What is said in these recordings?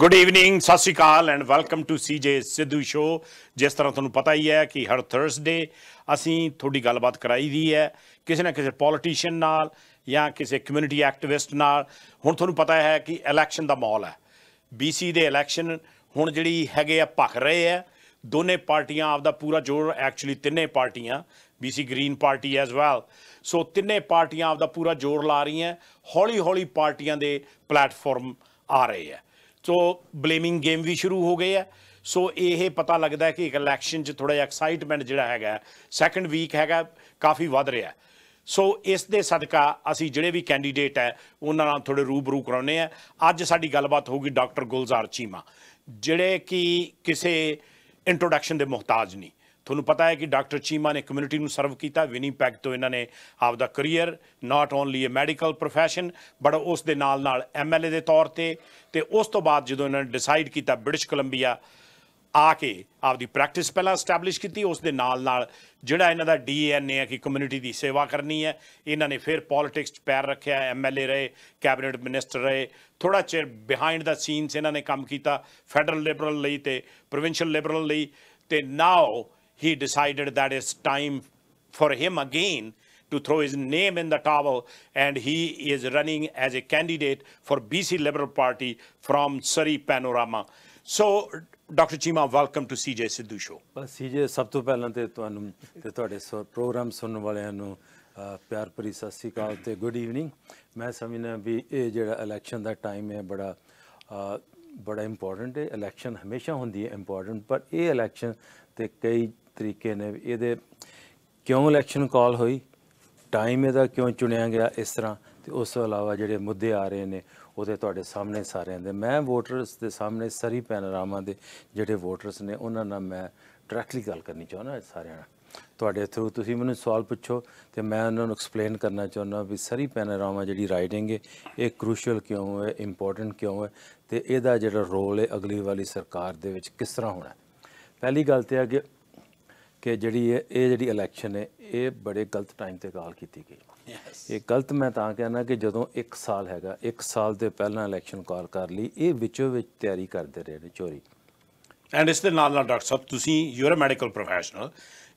Good evening ਸਤਿ ਸ਼੍ਰੀ ਅਕਾਲ and welcome to CJ Sidhu show ਜਿਸ ਤਰ੍ਹਾਂ ਤੁਹਾਨੂੰ ਪਤਾ ਹੀ ਹੈ ਕਿ ਹਰ ਥਰਸਡੇ ਅਸੀਂ ਤੁਹਾਡੀ ਗੱਲਬਾਤ ਕਰਾਈ ਦੀ ਹੈ ਕਿਸੇ ਨਾ ਕਿਸੇ ਪੋਲੀਟੀਸ਼ੀਅਨ ਨਾਲ ਜਾਂ ਕਿਸੇ ਕਮਿਊਨਿਟੀ ਐਕਟਿਵਿਸਟ ਨਾਲ ਹੁਣ ਤੁਹਾਨੂੰ ਪਤਾ ਹੈ ਕਿ ਇਲੈਕਸ਼ਨ ਦਾ ਮਾਹੌਲ ਹੈ ਬੀਸੀ ਦੇ ਇਲੈਕਸ਼ਨ ਹੁਣ ਜਿਹੜੀ ਹੈਗੇ ਆ ਭਖ ਰਹੇ ਆ ਦੋਨੇ ਪਾਰਟੀਆਂ ਆਪਦਾ ਪੂਰਾ ਜੋਰ ਐਕਚੁਅਲੀ ਤਿੰਨੇ ਪਾਰਟੀਆਂ BC Green Party as well so ਤਿੰਨੇ ਪਾਰਟੀਆਂ ਆਪਦਾ ਪੂਰਾ ਜੋਰ ਲਾ ਰਹੀਆਂ ਹੌਲੀ ਹੌਲੀ ਪਾਰਟੀਆਂ ਦੇ ਪਲੇਟਫਾਰਮ ਆ ਰਹੇ ਆ ਸੋ ਬਲੇਮਿੰਗ ਗੇਮ ਵੀ ਸ਼ੁਰੂ ਹੋ ਗਏ ਆ ਸੋ ਇਹ ਪਤਾ ਲੱਗਦਾ ਕਿ ਇੱਕ ਇਲੈਕਸ਼ਨ 'ਚ ਥੋੜਾ ਜਿਹਾ ਐਕਸਾਈਟਮੈਂਟ ਜਿਹੜਾ ਹੈਗਾ ਸੈਕੰਡ ਵੀਕ ਹੈਗਾ ਕਾਫੀ ਵੱਧ ਰਿਹਾ ਸੋ ਇਸ ਦੇ ਸਦਕਾ ਅਸੀਂ ਜਿਹੜੇ ਵੀ ਕੈਂਡੀਡੇਟ ਹੈ ਉਹਨਾਂ ਨਾਲ ਥੋੜੇ ਰੂਬਰੂ ਕਰਾਉਨੇ ਆ ਅੱਜ ਸਾਡੀ ਗੱਲਬਾਤ ਹੋਊਗੀ ਡਾਕਟਰ ਗੁਲਜ਼ਾਰ ਚੀਮਾ ਜਿਹੜੇ ਕਿ ਕਿਸੇ ਇੰਟਰੋਡਕਸ਼ਨ ਦੇ ਮੁਹਤਾਜ ਨਹੀਂ ਤੁਹਾਨੂੰ ਪਤਾ ਹੈ ਕਿ ਡਾਕਟਰ ਚੀਮਾ ਨੇ ਕਮਿਊਨਿਟੀ ਨੂੰ ਸਰਵ ਕੀਤਾ ਵਿਨੀਪੈਗ ਤੋਂ ਇਹਨਾਂ ਨੇ ਆਪ ਦਾ career not only a medical profession but ਉਸ ਦੇ ਨਾਲ ਨਾਲ ਐਮਐਲਏ ਦੇ ਤੌਰ ਤੇ ਤੇ ਉਸ ਤੋਂ ਬਾਅਦ ਜਦੋਂ ਇਹਨਾਂ ਨੇ ਡਿਸਾਈਡ ਕੀਤਾ ਬ੍ਰਿਟਿਸ਼ ਕੋਲੰਬੀਆ ਆ ਕੇ ਆਪਦੀ ਪ੍ਰੈਕਟਿਸ ਪਹਿਲਾਂ ਸਟੈਬਲਿਸ਼ ਕੀਤੀ ਉਸ ਦੇ ਨਾਲ ਨਾਲ ਜਿਹੜਾ ਇਹਨਾਂ ਦਾ ਡੀਐਨਏ ਹੈ ਕਿ ਕਮਿਊਨਿਟੀ ਦੀ ਸੇਵਾ ਕਰਨੀ ਹੈ ਇਹਨਾਂ ਨੇ ਫਿਰ ਪੋਲਿਟਿਕਸ 'ਚ ਪੈਰ ਰੱਖਿਆ ਐਮਐਲਏ ਰਹੇ ਕੈਬਨਿਟ ਮਿਨਿਸਟਰ ਰਹੇ ਥੋੜਾ ਚਿਰ ਬਿਹਾਈਂਡ ਦਾ ਸੀਨਸ ਇਹਨਾਂ ਨੇ ਕੰਮ ਕੀਤਾ ਫੈਡਰਲ ਲਿਬਰਲ ਲਈ ਤੇ ਪ੍ਰੋਵਿੰਸ਼ੀਅਲ ਲਿਬਰਲ ਲਈ ਤੇ ਨਾਓ he decided that it's time for him again to throw his name in the towel and he is running as a candidate for BC Liberal Party from Surrey Panorama. So Dr. Chima, welcome to CJ Siddhu Show. Well, CJ, first of all, thank you the program. ਪਿਆਰ ਭਰੀ ਸਤਿ ਸ੍ਰੀ ਅਕਾਲ ਤੇ good evening ਮੈਂ ਸਮਝਣਾ ਵੀ ਇਹ ਜਿਹੜਾ election ਦਾ time ਹੈ ਬੜਾ ਬੜਾ ਇੰਪੋਰਟੈਂਟ ਹੈ ਇਲੈਕਸ਼ਨ ਹਮੇਸ਼ਾ ਹੁੰਦੀ ਹੈ ਇੰਪੋਰਟੈਂਟ ਪਰ ਇਹ ਇਲੈਕਸ਼ਨ ਤਰੀਕੇ ਨੇ ਇਹਦੇ ਕਿਉਂ ਇਲੈਕਸ਼ਨ ਕਾਲ ਹੋਈ ਟਾਈਮ ਇਹਦਾ ਕਿਉਂ ਚੁਣਿਆ ਗਿਆ ਇਸ ਤਰ੍ਹਾਂ ਤੇ ਉਸ ਤੋਂ ਇਲਾਵਾ ਜਿਹੜੇ ਮੁੱਦੇ ਆ ਰਹੇ ਨੇ ਉਹਦੇ ਤੁਹਾਡੇ ਸਾਹਮਣੇ ਸਾਰਿਆਂ ਦੇ ਮੈਂ ਵੋਟਰਸ ਦੇ ਸਾਹਮਣੇ ਸਰੀ ਪੈਨਰਾਮਾ ਦੇ ਜਿਹੜੇ ਵੋਟਰਸ ਨੇ ਉਹਨਾਂ ਨਾਲ ਮੈਂ ਡਾਇਰੈਕਟਲੀ ਗੱਲ ਕਰਨੀ ਚਾਹੁੰਦਾ ਸਾਰਿਆਂ ਨਾਲ ਤੁਹਾਡੇ ਥਰੂ ਤੁਸੀਂ ਮੈਨੂੰ ਸਵਾਲ ਪੁੱਛੋ ਤੇ ਮੈਂ ਉਹਨਾਂ ਨੂੰ ਐਕਸਪਲੇਨ ਕਰਨਾ ਚਾਹੁੰਦਾ ਵੀ ਸਰੀ ਪੈਨਰਾਮਾ ਜਿਹੜੀ ਰਾਈਡਿੰਗ ਹੈ ਇਹ ਕ੍ਰੂਸ਼ੀਅਲ ਕਿਉਂ ਹੈ ਇੰਪੋਰਟੈਂਟ ਕਿਉਂ ਹੈ ਤੇ ਇਹਦਾ ਜਿਹੜਾ ਰੋਲ ਹੈ ਅਗਲੀ ਵਾਲੀ ਸਰਕਾਰ ਦੇ ਵਿੱਚ ਕਿਸ ਤਰ੍ਹਾਂ ਹੋਣਾ ਪਹਿਲੀ ਗੱਲ ਤੇ ਆ ਕਿ ਕਿ ਜਿਹੜੀ ਇਹ ਜਿਹੜੀ ਇਲੈਕਸ਼ਨ ਹੈ ਇਹ ਬੜੇ ਗਲਤ ਟਾਈਮ ਤੇ ਕਾਲ ਕੀਤੀ ਗਈ ਇਹ ਗਲਤ ਮੈਂ ਤਾਂ ਕਹਿੰਦਾ ਕਿ ਜਦੋਂ 1 ਸਾਲ ਹੈਗਾ 1 ਸਾਲ ਦੇ ਪਹਿਲਾਂ ਇਲੈਕਸ਼ਨ ਕਾਲ ਕਰ ਲਈ ਇਹ ਵਿੱਚੋਂ ਵਿੱਚ ਤਿਆਰੀ ਕਰਦੇ ਰਹੇ ਨੇ ਚੋਰੀ ਐਂਡ ਇਸ ਦੇ ਨਾਲ ਨਾਲ ਡਾਕਟਰ ਸਾਹਿਬ ਤੁਸੀਂ your uh medical professional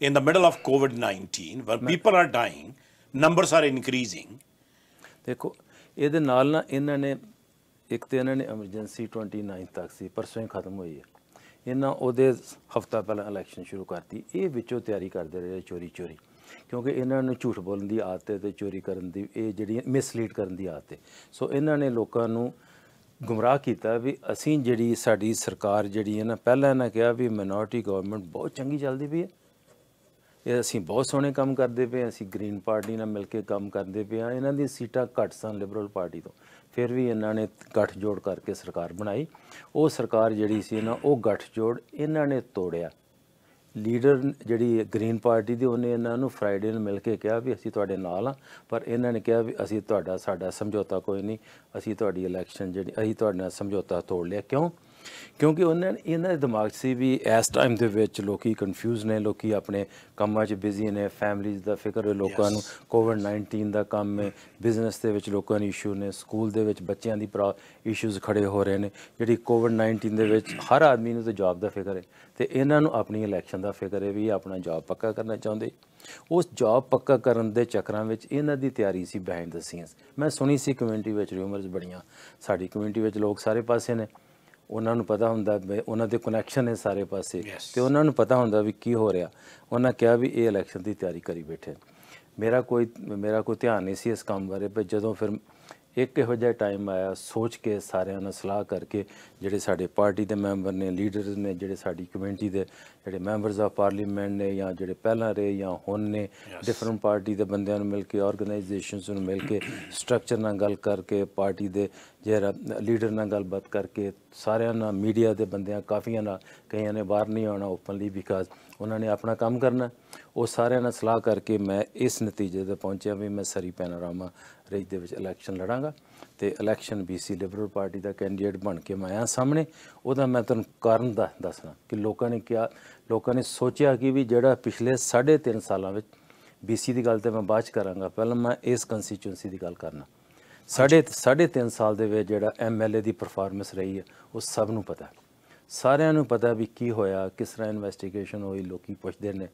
in the middle of COVID 19 where people are dying numbers are increasing ਦੇਖੋ ਇਹਦੇ ਨਾਲ ਨਾ ਇਹਨਾਂ ਨੇ ਇੱਕ ਤੇ ਇਹਨਾਂ ਨੇ ਐਮਰਜੈਂਸੀ 29 ਤੱਕ ਸੀ ਪਰਸੋਂ ਹੀ ਖਤਮ ਹੋਈ ਹੈ ਇਹਨਾਂ ਉਹਦੇ ਹਫਤਾ ਪਹਿਲਾਂ ਇਲੈਕਸ਼ਨ ਸ਼ੁਰੂ ਕਰਤੀ ਇਹ ਵਿੱਚੋਂ ਤਿਆਰੀ ਕਰਦੇ ਰਹੇ ਚੋਰੀ ਚੋਰੀ ਕਿਉਂਕਿ ਇਹਨਾਂ ਨੂੰ ਝੂਠ ਬੋਲਣ ਦੀ ਆਦਤ ਹੈ ਤੇ ਚੋਰੀ ਕਰਨ ਦੀ ਇਹ ਜਿਹੜੀ ਮਿਸਲੀਡ ਕਰਨ ਦੀ ਆਦਤ ਹੈ ਸੋ ਇਹਨਾਂ ਨੇ ਲੋਕਾਂ ਨੂੰ ਗੁੰਮਰਾਹ ਕੀਤਾ ਵੀ ਅਸੀਂ ਜਿਹੜੀ ਸਾਡੀ ਸਰਕਾਰ ਜਿਹੜੀ ਹੈ ਨਾ ਪਹਿਲਾਂ ਇਹਨਾਂ ਕਿਹਾ ਵੀ ਮਿਨੋਰਟੀ ਗਵਰਨਮੈਂਟ ਬਹੁਤ ਚੰਗੀ ਚੱਲਦੀ ਪਈ ਹੈ ਇਹ ਅਸੀਂ ਬਹੁਤ ਸੋਹਣੇ ਕੰਮ ਕਰਦੇ ਪਏ ਅਸੀਂ ਗ੍ਰੀਨ ਪਾਰਟੀ ਨਾਲ ਮਿਲ ਕੇ ਕੰਮ ਕਰਦੇ ਪਏ ਆ ਇਹਨਾਂ ਦੀ ਸੀਟਾਂ ਘੱਟ ਸਨ ਲਿਬਰਲ ਪਾਰਟੀ ਤੋਂ ਫਿਰ ਵੀ ਇਹਨਾਂ ਨੇ ਗੱਠ ਜੋੜ ਕਰਕੇ ਸਰਕਾਰ ਬਣਾਈ ਉਹ ਸਰਕਾਰ ਜਿਹੜੀ ਸੀ ਨਾ ਉਹ ਗੱਠ ਜੋੜ ਇਹਨਾਂ ਨੇ ਤੋੜਿਆ ਲੀਡਰ ਜਿਹੜੀ ਗ੍ਰੀਨ ਪਾਰਟੀ ਦੀ ਉਹਨੇ ਇਹਨਾਂ ਨੂੰ ਫਰਾਈਡੇ ਨੂੰ ਮਿਲ ਕੇ ਕਿਹਾ ਵੀ ਅਸੀਂ ਤੁਹਾਡੇ ਨਾਲ ਆ ਪਰ ਇਹਨਾਂ ਨੇ ਕਿਹਾ ਵੀ ਅਸੀਂ ਤੁਹਾਡਾ ਸਾਡਾ ਸਮਝੌਤਾ ਕੋਈ ਨਹੀਂ ਅਸੀਂ ਤੁਹਾਡੀ ਇਲੈਕਸ਼ਨ ਜਿਹੜੀ ਅਸੀਂ ਤੁਹਾਡੇ ਨਾਲ ਸਮਝੌਤਾ ਤੋੜ ਲਿਆ ਕਿਉਂ ਕਿਉਂਕਿ ਉਹਨਾਂ ਇਹਨਾਂ ਦੇ ਦਿਮਾਗ 'ਚ ਸੀ ਵੀ ਇਸ ਟਾਈਮ ਦੇ ਵਿੱਚ ਲੋਕੀ ਕਨਫਿਊਜ਼ ਨੇ ਲੋਕੀ ਆਪਣੇ ਕੰਮਾਂ 'ਚ ਬਿਜ਼ੀ ਨੇ ਫੈਮਲੀਜ਼ ਦਾ ਫਿਕਰ ਹੈ ਲੋਕਾਂ ਨੂੰ ਕੋਵਿਡ-19 ਦਾ ਕੰਮ ਹੈ ਬਿਜ਼ਨਸ ਦੇ ਵਿੱਚ ਲੋਕਾਂ ਦੇ ਇਸ਼ੂ ਨੇ ਸਕੂਲ ਦੇ ਵਿੱਚ ਬੱਚਿਆਂ ਦੀ ਇਸ਼ੂਜ਼ ਖੜੇ ਹੋ ਰਹੇ ਨੇ ਜਿਹੜੀ ਕੋਵਿਡ-19 ਦੇ ਵਿੱਚ ਹਰ ਆਦਮੀ ਨੂੰ ਤੇ ਜੌਬ ਦਾ ਫਿਕਰ ਹੈ ਤੇ ਇਹਨਾਂ ਨੂੰ ਆਪਣੀ ਇਲੈਕਸ਼ਨ ਦਾ ਫਿਕਰ ਹੈ ਵੀ ਆਪਣਾ ਜੌਬ ਪੱਕਾ ਕਰਨਾ ਚਾਹੁੰਦੇ ਉਸ ਜੌਬ ਪੱਕਾ ਕਰਨ ਦੇ ਚੱਕਰਾਂ ਵਿੱਚ ਇਹਨਾਂ ਦੀ ਤਿਆਰੀ ਸੀ ਬਿਹਾਈਂਡ ਦ ਸੀਨਸ ਮੈਂ ਸੁਣੀ ਸੀ ਕਮਿਊਨਿਟੀ ਵਿੱਚ ਰਿਊਮਰਸ ਬੜੀਆਂ ਸਾਡੀ ਕਮਿਊਨਿਟੀ ਵਿੱਚ ਲੋਕ ਸਾਰੇ ਪਾਸੇ ਨੇ ਉਹਨਾਂ ਨੂੰ ਪਤਾ ਹੁੰਦਾ ਉਹਨਾਂ ਦੇ ਕਨੈਕਸ਼ਨ ਨੇ ਸਾਰੇ ਪਾਸੇ ਤੇ ਉਹਨਾਂ ਨੂੰ ਪਤਾ ਹੁੰਦਾ ਵੀ ਕੀ ਹੋ ਰਿਹਾ ਉਹਨਾਂ ਕਿਹਾ ਵੀ ਇਹ ਇਲੈਕਸ਼ਨ ਦੀ ਤਿਆਰੀ ਕਰੀ ਬੈਠੇ ਮੇਰਾ ਕੋਈ ਮੇਰਾ ਕੋਈ ਧਿਆਨ ਨਹੀਂ ਸੀ ਇਸ ਕੰਮ ਬਾਰੇ ਪਰ ਜਦੋਂ ਫਿਰ ਇੱਕ ਇਹੋ ਜਿਹਾ ਟਾਈਮ ਆਇਆ ਸੋਚ ਕੇ ਸਾਰਿਆਂ ਨਾਲ ਸਲਾਹ ਕਰਕੇ ਜਿਹੜੇ ਸਾਡੇ ਪਾਰਟੀ ਦੇ ਮੈਂਬਰ ਨੇ ਲੀਡਰਸ ਨੇ ਜਿਹੜੇ ਸਾਡੀ ਕਮਿਊਨਿਟੀ ਦੇ ਜਿਹੜੇ ਮੈਂਬਰਸ ਆਫ ਪਾਰਲੀਮੈਂਟ ਨੇ ਜਾਂ ਜਿਹੜੇ ਪਹਿਲਾਂ ਰਹੇ ਜਾਂ ਹੁਣ ਨੇ ਡਿਫਰੈਂਟ ਪਾਰਟੀ ਦੇ ਬੰਦਿਆਂ ਨੂੰ ਮਿਲ ਕੇ ਆਰਗੇਨਾਈਜੇਸ਼ਨਸ ਨੂੰ ਮਿਲ ਕੇ ਸਟਰਕਚਰ ਨਾਲ ਗੱਲ ਕਰਕੇ ਪਾਰਟੀ ਦੇ ਜਿਹੜਾ ਲੀਡਰ ਨਾਲ ਗੱਲਬਾਤ ਕਰਕੇ ਸਾਰਿਆਂ ਨਾਲ ਮੀਡੀਆ ਦੇ ਬੰਦਿਆਂ ਕਾਫੀਆਂ ਨਾਲ ਕਈਆਂ ਨੇ ਬਾਹਰ ਨਹੀਂ ਆਉਣਾ ਓਪਨਲੀ ਬਿਕਾਜ਼ ਉਹਨਾਂ ਨੇ ਆਪਣਾ ਕੰਮ ਕਰਨਾ ਉਹ ਸਾਰਿਆਂ ਨਾਲ ਸਲਾਹ ਕਰਕੇ ਮੈਂ ਇਸ ਨਤੀਜੇ ਤੇ ਪਹੁੰਚਿਆ ਵੀ ਮੈਂ ਸਰੀ ਪੈਨਾਰਾਮਾ ਰੇਜ ਦੇ ਵਿੱਚ ਇਲੈਕਸ਼ਨ ਲੜਾਂਗਾ ਤੇ ਇਲੈਕਸ਼ਨ ਬੀਸੀ ਲਿਬਰਲ ਪਾਰਟੀ ਦਾ ਕੈਂਡੀਡੇਟ ਬਣ ਕੇ ਮੈਂ ਆਇਆ ਸਾਹਮਣੇ ਉਹਦਾ ਮੈਂ ਤੁਹਾਨੂੰ ਕਾਰਨ ਦੱਸਣਾ ਕਿ ਲੋਕਾਂ ਨੇ ਕਿਹਾ ਲੋਕਾਂ ਨੇ ਸੋਚਿਆ ਕਿ ਵੀ ਜਿਹੜਾ ਪਿਛਲੇ 3.5 ਸਾਲਾਂ ਵਿੱਚ ਬੀਸੀ ਦੀ ਗੱਲ ਤੇ ਮੈਂ ਬਾਅਦ ਚ ਕਰਾਂਗਾ ਪਹਿਲਾਂ ਮੈਂ ਇਸ ਕੰਸਟੀਚੂਐਂਸੀ ਦੀ ਗੱਲ ਕਰਨਾ ਸਾਢੇ 3.5 ਸਾਲ ਦੇ ਵਿੱਚ ਜਿਹੜਾ ਐਮਐਲਏ ਦੀ ਪਰਫਾਰਮੈਂਸ ਰਹੀ ਹੈ ਉਹ ਸਭ ਨੂੰ ਪਤਾ ਸਾਰਿਆਂ ਨੂੰ ਪਤਾ ਵੀ ਕੀ ਹੋਇਆ ਕਿਸ ਤਰ੍ਹਾਂ ਇਨਵੈਸਟੀਗੇਸ਼ਨ ਹੋਈ ਲੋਕੀ ਪੁੱਛਦੇ ਨੇ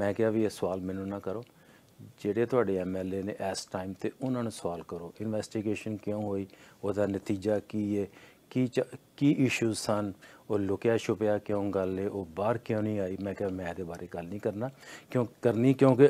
ਮੈਂ ਕਿਹਾ ਵੀ ਇਹ ਸਵਾਲ ਮੈਨੂੰ ਨਾ ਕਰੋ ਜਿਹੜੇ ਤੁਹਾਡੇ ਐਮਐਲਏ ਨੇ ਇਸ ਟਾਈਮ ਤੇ ਉਹਨਾਂ ਨੂੰ ਸਵਾਲ ਕਰੋ ਇਨਵੈਸਟੀਗੇਸ਼ਨ ਕਿਉਂ ਹੋਈ ਉਹਦਾ ਨਤੀਜਾ ਕੀ ਹੈ ਕੀ ਕੀ ਇਸ਼ੂ ਸਨ ਉਹ ਲੁਕਿਆ ਛੁਪਿਆ ਕਿਉਂ ਗੱਲ ਹੈ ਉਹ ਬਾਹਰ ਕਿਉਂ ਨਹੀਂ ਆਈ ਮੈਂ ਕਿਹਾ ਮੈਂ ਇਹਦੇ ਬਾਰੇ ਗੱਲ ਨਹੀਂ ਕਰਨਾ ਕਿਉਂ ਕਰਨੀ ਕਿਉਂਕਿ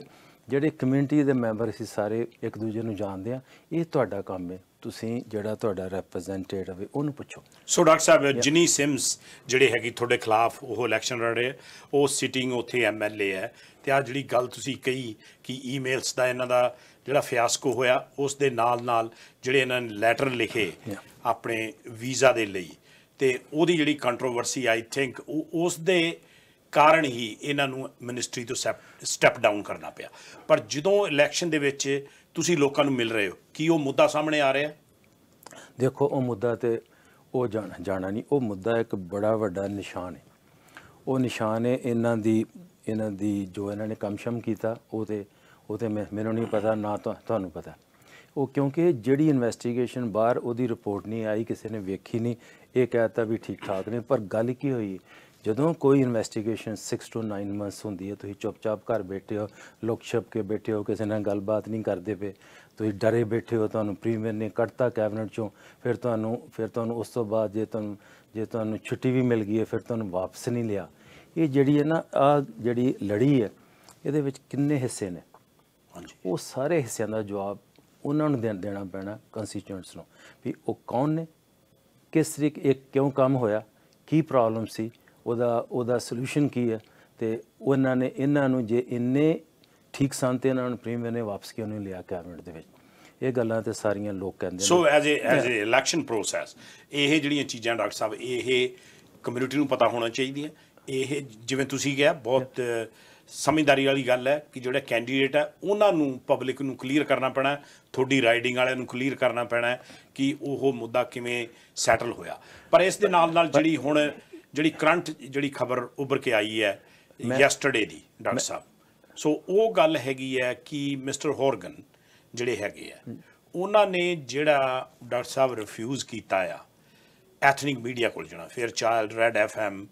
ਜਿਹੜੇ ਕਮਿਊਨਿਟੀ ਦੇ ਮੈਂਬਰ ਸੀ ਸਾਰੇ ਇੱਕ ਦੂਜੇ ਨੂੰ ਜਾਣਦੇ ਆ ਇਹ ਤੁਹਾਡਾ ਕੰਮ ਹੈ ਤੁਸੀਂ ਜਿਹੜਾ ਤੁਹਾਡਾ ਰੈਪਰੈਜ਼ੈਂਟੇਟਿਵ ਹੈ ਉਹਨੂੰ ਪੁੱਛੋ ਸੋ ਡਾਕਟਰ ਸਾਹਿਬ ਜਿਨੀ ਸਿਮਸ ਜਿਹੜੇ ਹੈਗੇ ਤੁਹਾਡੇ ਖਿਲਾਫ ਉਹ ਇਲੈਕਸ਼ਨ ਲੜ ਰਹੇ ਉਹ ਸਿਟਿੰਗ ਉੱਥੇ ਐਮਐਲਏ ਹੈ ਤੇ ਆ ਜਿਹੜੀ ਗੱਲ ਤੁਸੀਂ ਕਹੀ ਕਿ ਈਮੇਲਸ ਦਾ ਇਹਨਾਂ ਦਾ ਜਿਹੜਾ ਫਿਆਸਕੋ ਹੋਇਆ ਉਸ ਦੇ ਨਾਲ ਨਾਲ ਜਿਹੜੇ ਇਹਨਾਂ ਨੇ ਲੈਟਰ ਲਿਖੇ ਆਪਣੇ ਵੀਜ਼ਾ ਦੇ ਲਈ ਤੇ ਉਹਦੀ ਜਿਹੜੀ ਕੰਟਰੋਵਰਸੀ ਆਈ ਥਿੰਕ ਉਸ ਦੇ ਕਾਰਨ ਹੀ ਇਹਨਾਂ ਨੂੰ ਮਿਨਿਸਟਰੀ ਤੋਂ ਸਟੈਪ ਡਾਊਨ ਕਰਨਾ ਪਿਆ ਪਰ ਜਦੋਂ ਇਲੈਕਸ਼ਨ ਦੇ ਵਿੱਚ ਤੁਸੀਂ ਲੋਕਾਂ ਨੂੰ ਮਿਲ ਰਹੇ ਹੋ ਕੀ ਉਹ ਮੁੱਦਾ ਸਾਹਮਣੇ ਆ ਰਿਹਾ ਦੇਖੋ ਉਹ ਮੁੱਦਾ ਤੇ ਉਹ ਜਾਣਾ ਨਹੀਂ ਉਹ ਮੁੱਦਾ ਇੱਕ ਬੜਾ ਵੱਡਾ ਨਿਸ਼ਾਨ ਹੈ ਉਹ ਨਿਸ਼ਾਨ ਹੈ ਇਹਨਾਂ ਦੀ ਇਹਨਾਂ ਦੀ ਜੋ ਇਹਨਾਂ ਨੇ ਕਮਸ਼ਮ ਕੀਤਾ ਉਹ ਤੇ ਉਹ ਤੇ ਮੈਨੂੰ ਨਹੀਂ ਪਤਾ ਨਾ ਤੁਹਾਨੂੰ ਪਤਾ ਉਹ ਕਿਉਂਕਿ ਜਿਹੜੀ ਇਨਵੈਸਟੀਗੇਸ਼ਨ ਬਾਹਰ ਉਹਦੀ ਰਿਪੋਰਟ ਨਹੀਂ ਆਈ ਕਿਸੇ ਨੇ ਵੇਖੀ ਨਹੀਂ ਇਹ ਕਹਤਾ ਵੀ ਠੀਕ ਠਾਕ ਨੇ ਪਰ ਗੱਲ ਕੀ ਹੋਈ ਜਦੋਂ ਕੋਈ ਇਨਵੈਸਟੀਗੇਸ਼ਨ 6 ਤੋਂ 9 ਮੰਥਸ ਹੁੰਦੀ ਹੈ ਤੁਸੀਂ ਚੁੱਪਚਾਪ ਘਰ ਬੈਠੇ ਹੋ ਲੋਕ ਛਪ ਕੇ ਬੈਠੇ ਹੋ ਕਿਸੇ ਨਾਲ ਗੱਲਬਾਤ ਨਹੀਂ ਕਰਦੇ ਪਏ ਤੁਸੀਂ ਡਰੇ ਬੈਠੇ ਹੋ ਤੁਹਾਨੂੰ ਪ੍ਰੀਮੀਅਰ ਨੇ ਕੱਟਤਾ ਕੈਬਨਟ ਚੋਂ ਫਿਰ ਤੁਹਾਨੂੰ ਫਿਰ ਤੁਹਾਨੂੰ ਉਸ ਤੋਂ ਬਾਅਦ ਜੇ ਤੁਹਾਨੂੰ ਜੇ ਤੁਹਾਨੂੰ ਛੁੱਟੀ ਵੀ ਮਿਲ ਗਈ ਹੈ ਫਿਰ ਤੁਹਾਨੂੰ ਵਾਪਸ ਨਹੀਂ ਲਿਆ ਇਹ ਜਿਹੜੀ ਹੈ ਨਾ ਆ ਜਿਹੜੀ ਲੜੀ ਹੈ ਇਹਦੇ ਵਿੱਚ ਕਿੰਨੇ ਹਿੱਸੇ ਨੇ ਹਾਂਜੀ ਉਹ ਸਾਰੇ ਹਿੱਸਿਆਂ ਦਾ ਜਵਾਬ ਉਹਨਾਂ ਨੂੰ ਦੇਣਾ ਪੈਣਾ ਕੰਸਿਸਟੈਂਟਸ ਨੂੰ ਵੀ ਉਹ ਕੌਣ ਨੇ ਕਿਸ ਤਰੀਕੇ ਇੱਕ ਕਿਉਂ ਕੰਮ ਹੋਇਆ ਕੀ ਪ੍ਰੋਬਲਮ ਸੀ ਉਹਦਾ ਉਹਦਾ ਸੋਲੂਸ਼ਨ ਕੀ ਹੈ ਤੇ ਉਹਨਾਂ ਨੇ ਇਹਨਾਂ ਨੂੰ ਜੇ ਇੰਨੇ ਠੀਕ ਸੰਤੇ ਇਹਨਾਂ ਨੂੰ ਪ੍ਰੀਮੀਅਰ ਨੇ ਵਾਪਸ ਕਿਉਂ ਨਹੀਂ ਲਿਆ ਕੈਬਨਿਟ ਦੇ ਵਿੱਚ ਇਹ ਗੱਲਾਂ ਤੇ ਸਾਰੀਆਂ ਲੋਕ ਕਹਿੰਦੇ ਨੇ so as a as a election process ਇਹ ਜਿਹੜੀਆਂ ਚੀਜ਼ਾਂ ਡਾਕਟਰ ਸਾਹਿਬ ਇਹ ਕਮਿਊਨਿਟੀ ਨੂੰ ਪਤਾ ਹੋਣਾ ਚਾਹੀਦੀਆਂ ਇਹ ਜਿਵੇਂ ਤੁਸੀਂ ਕਿਹਾ ਬਹੁਤ ਸਮਝਦਾਰੀ ਵਾਲੀ ਗੱਲ ਹੈ ਕਿ ਜਿਹੜਾ ਕੈਂਡੀਡੇਟ ਹੈ ਉਹਨਾਂ ਨੂੰ ਪਬਲਿਕ ਨੂੰ ਕਲੀਅਰ ਕਰਨਾ ਪੈਣਾ ਥੋੜੀ ਰਾਈਡਿੰਗ ਵਾਲਿਆਂ ਨੂੰ ਕਲੀਅਰ ਕਰਨਾ ਪੈਣਾ ਕਿ ਉਹ ਮੁੱਦਾ ਕਿਵੇਂ ਸੈਟਲ ਹੋਇਆ ਪਰ ਇਸ ਦੇ ਨਾਲ ਨਾਲ ਜਿਹੜੀ ਹੁਣ ਜਿਹੜੀ ਕਰੰਟ ਜਿਹੜੀ ਖਬਰ ਉੱਭਰ ਕੇ ਆਈ ਹੈ ਯੈਸਟਰਡੇ ਦੀ ਡਾਕਟਰ ਸਾਹਿਬ ਸੋ ਉਹ ਗੱਲ ਹੈਗੀ ਹੈ ਕਿ ਮਿਸਟਰ ਹੋਰਗਨ ਜਿਹੜੇ ਹੈਗੇ ਆ ਉਹਨਾਂ ਨੇ ਜਿਹੜਾ ਡਾਕਟਰ ਸਾਹਿਬ ਰਿਫਿਊਜ਼ ਕੀਤਾ ਆ ਐਥਨਿਕ ਮੀਡੀਆ ਕੋਲ ਜਾਣਾ ਫਿਰ ਚਾਈਲਡ ਰੈਡ ਐਫ ਐਮ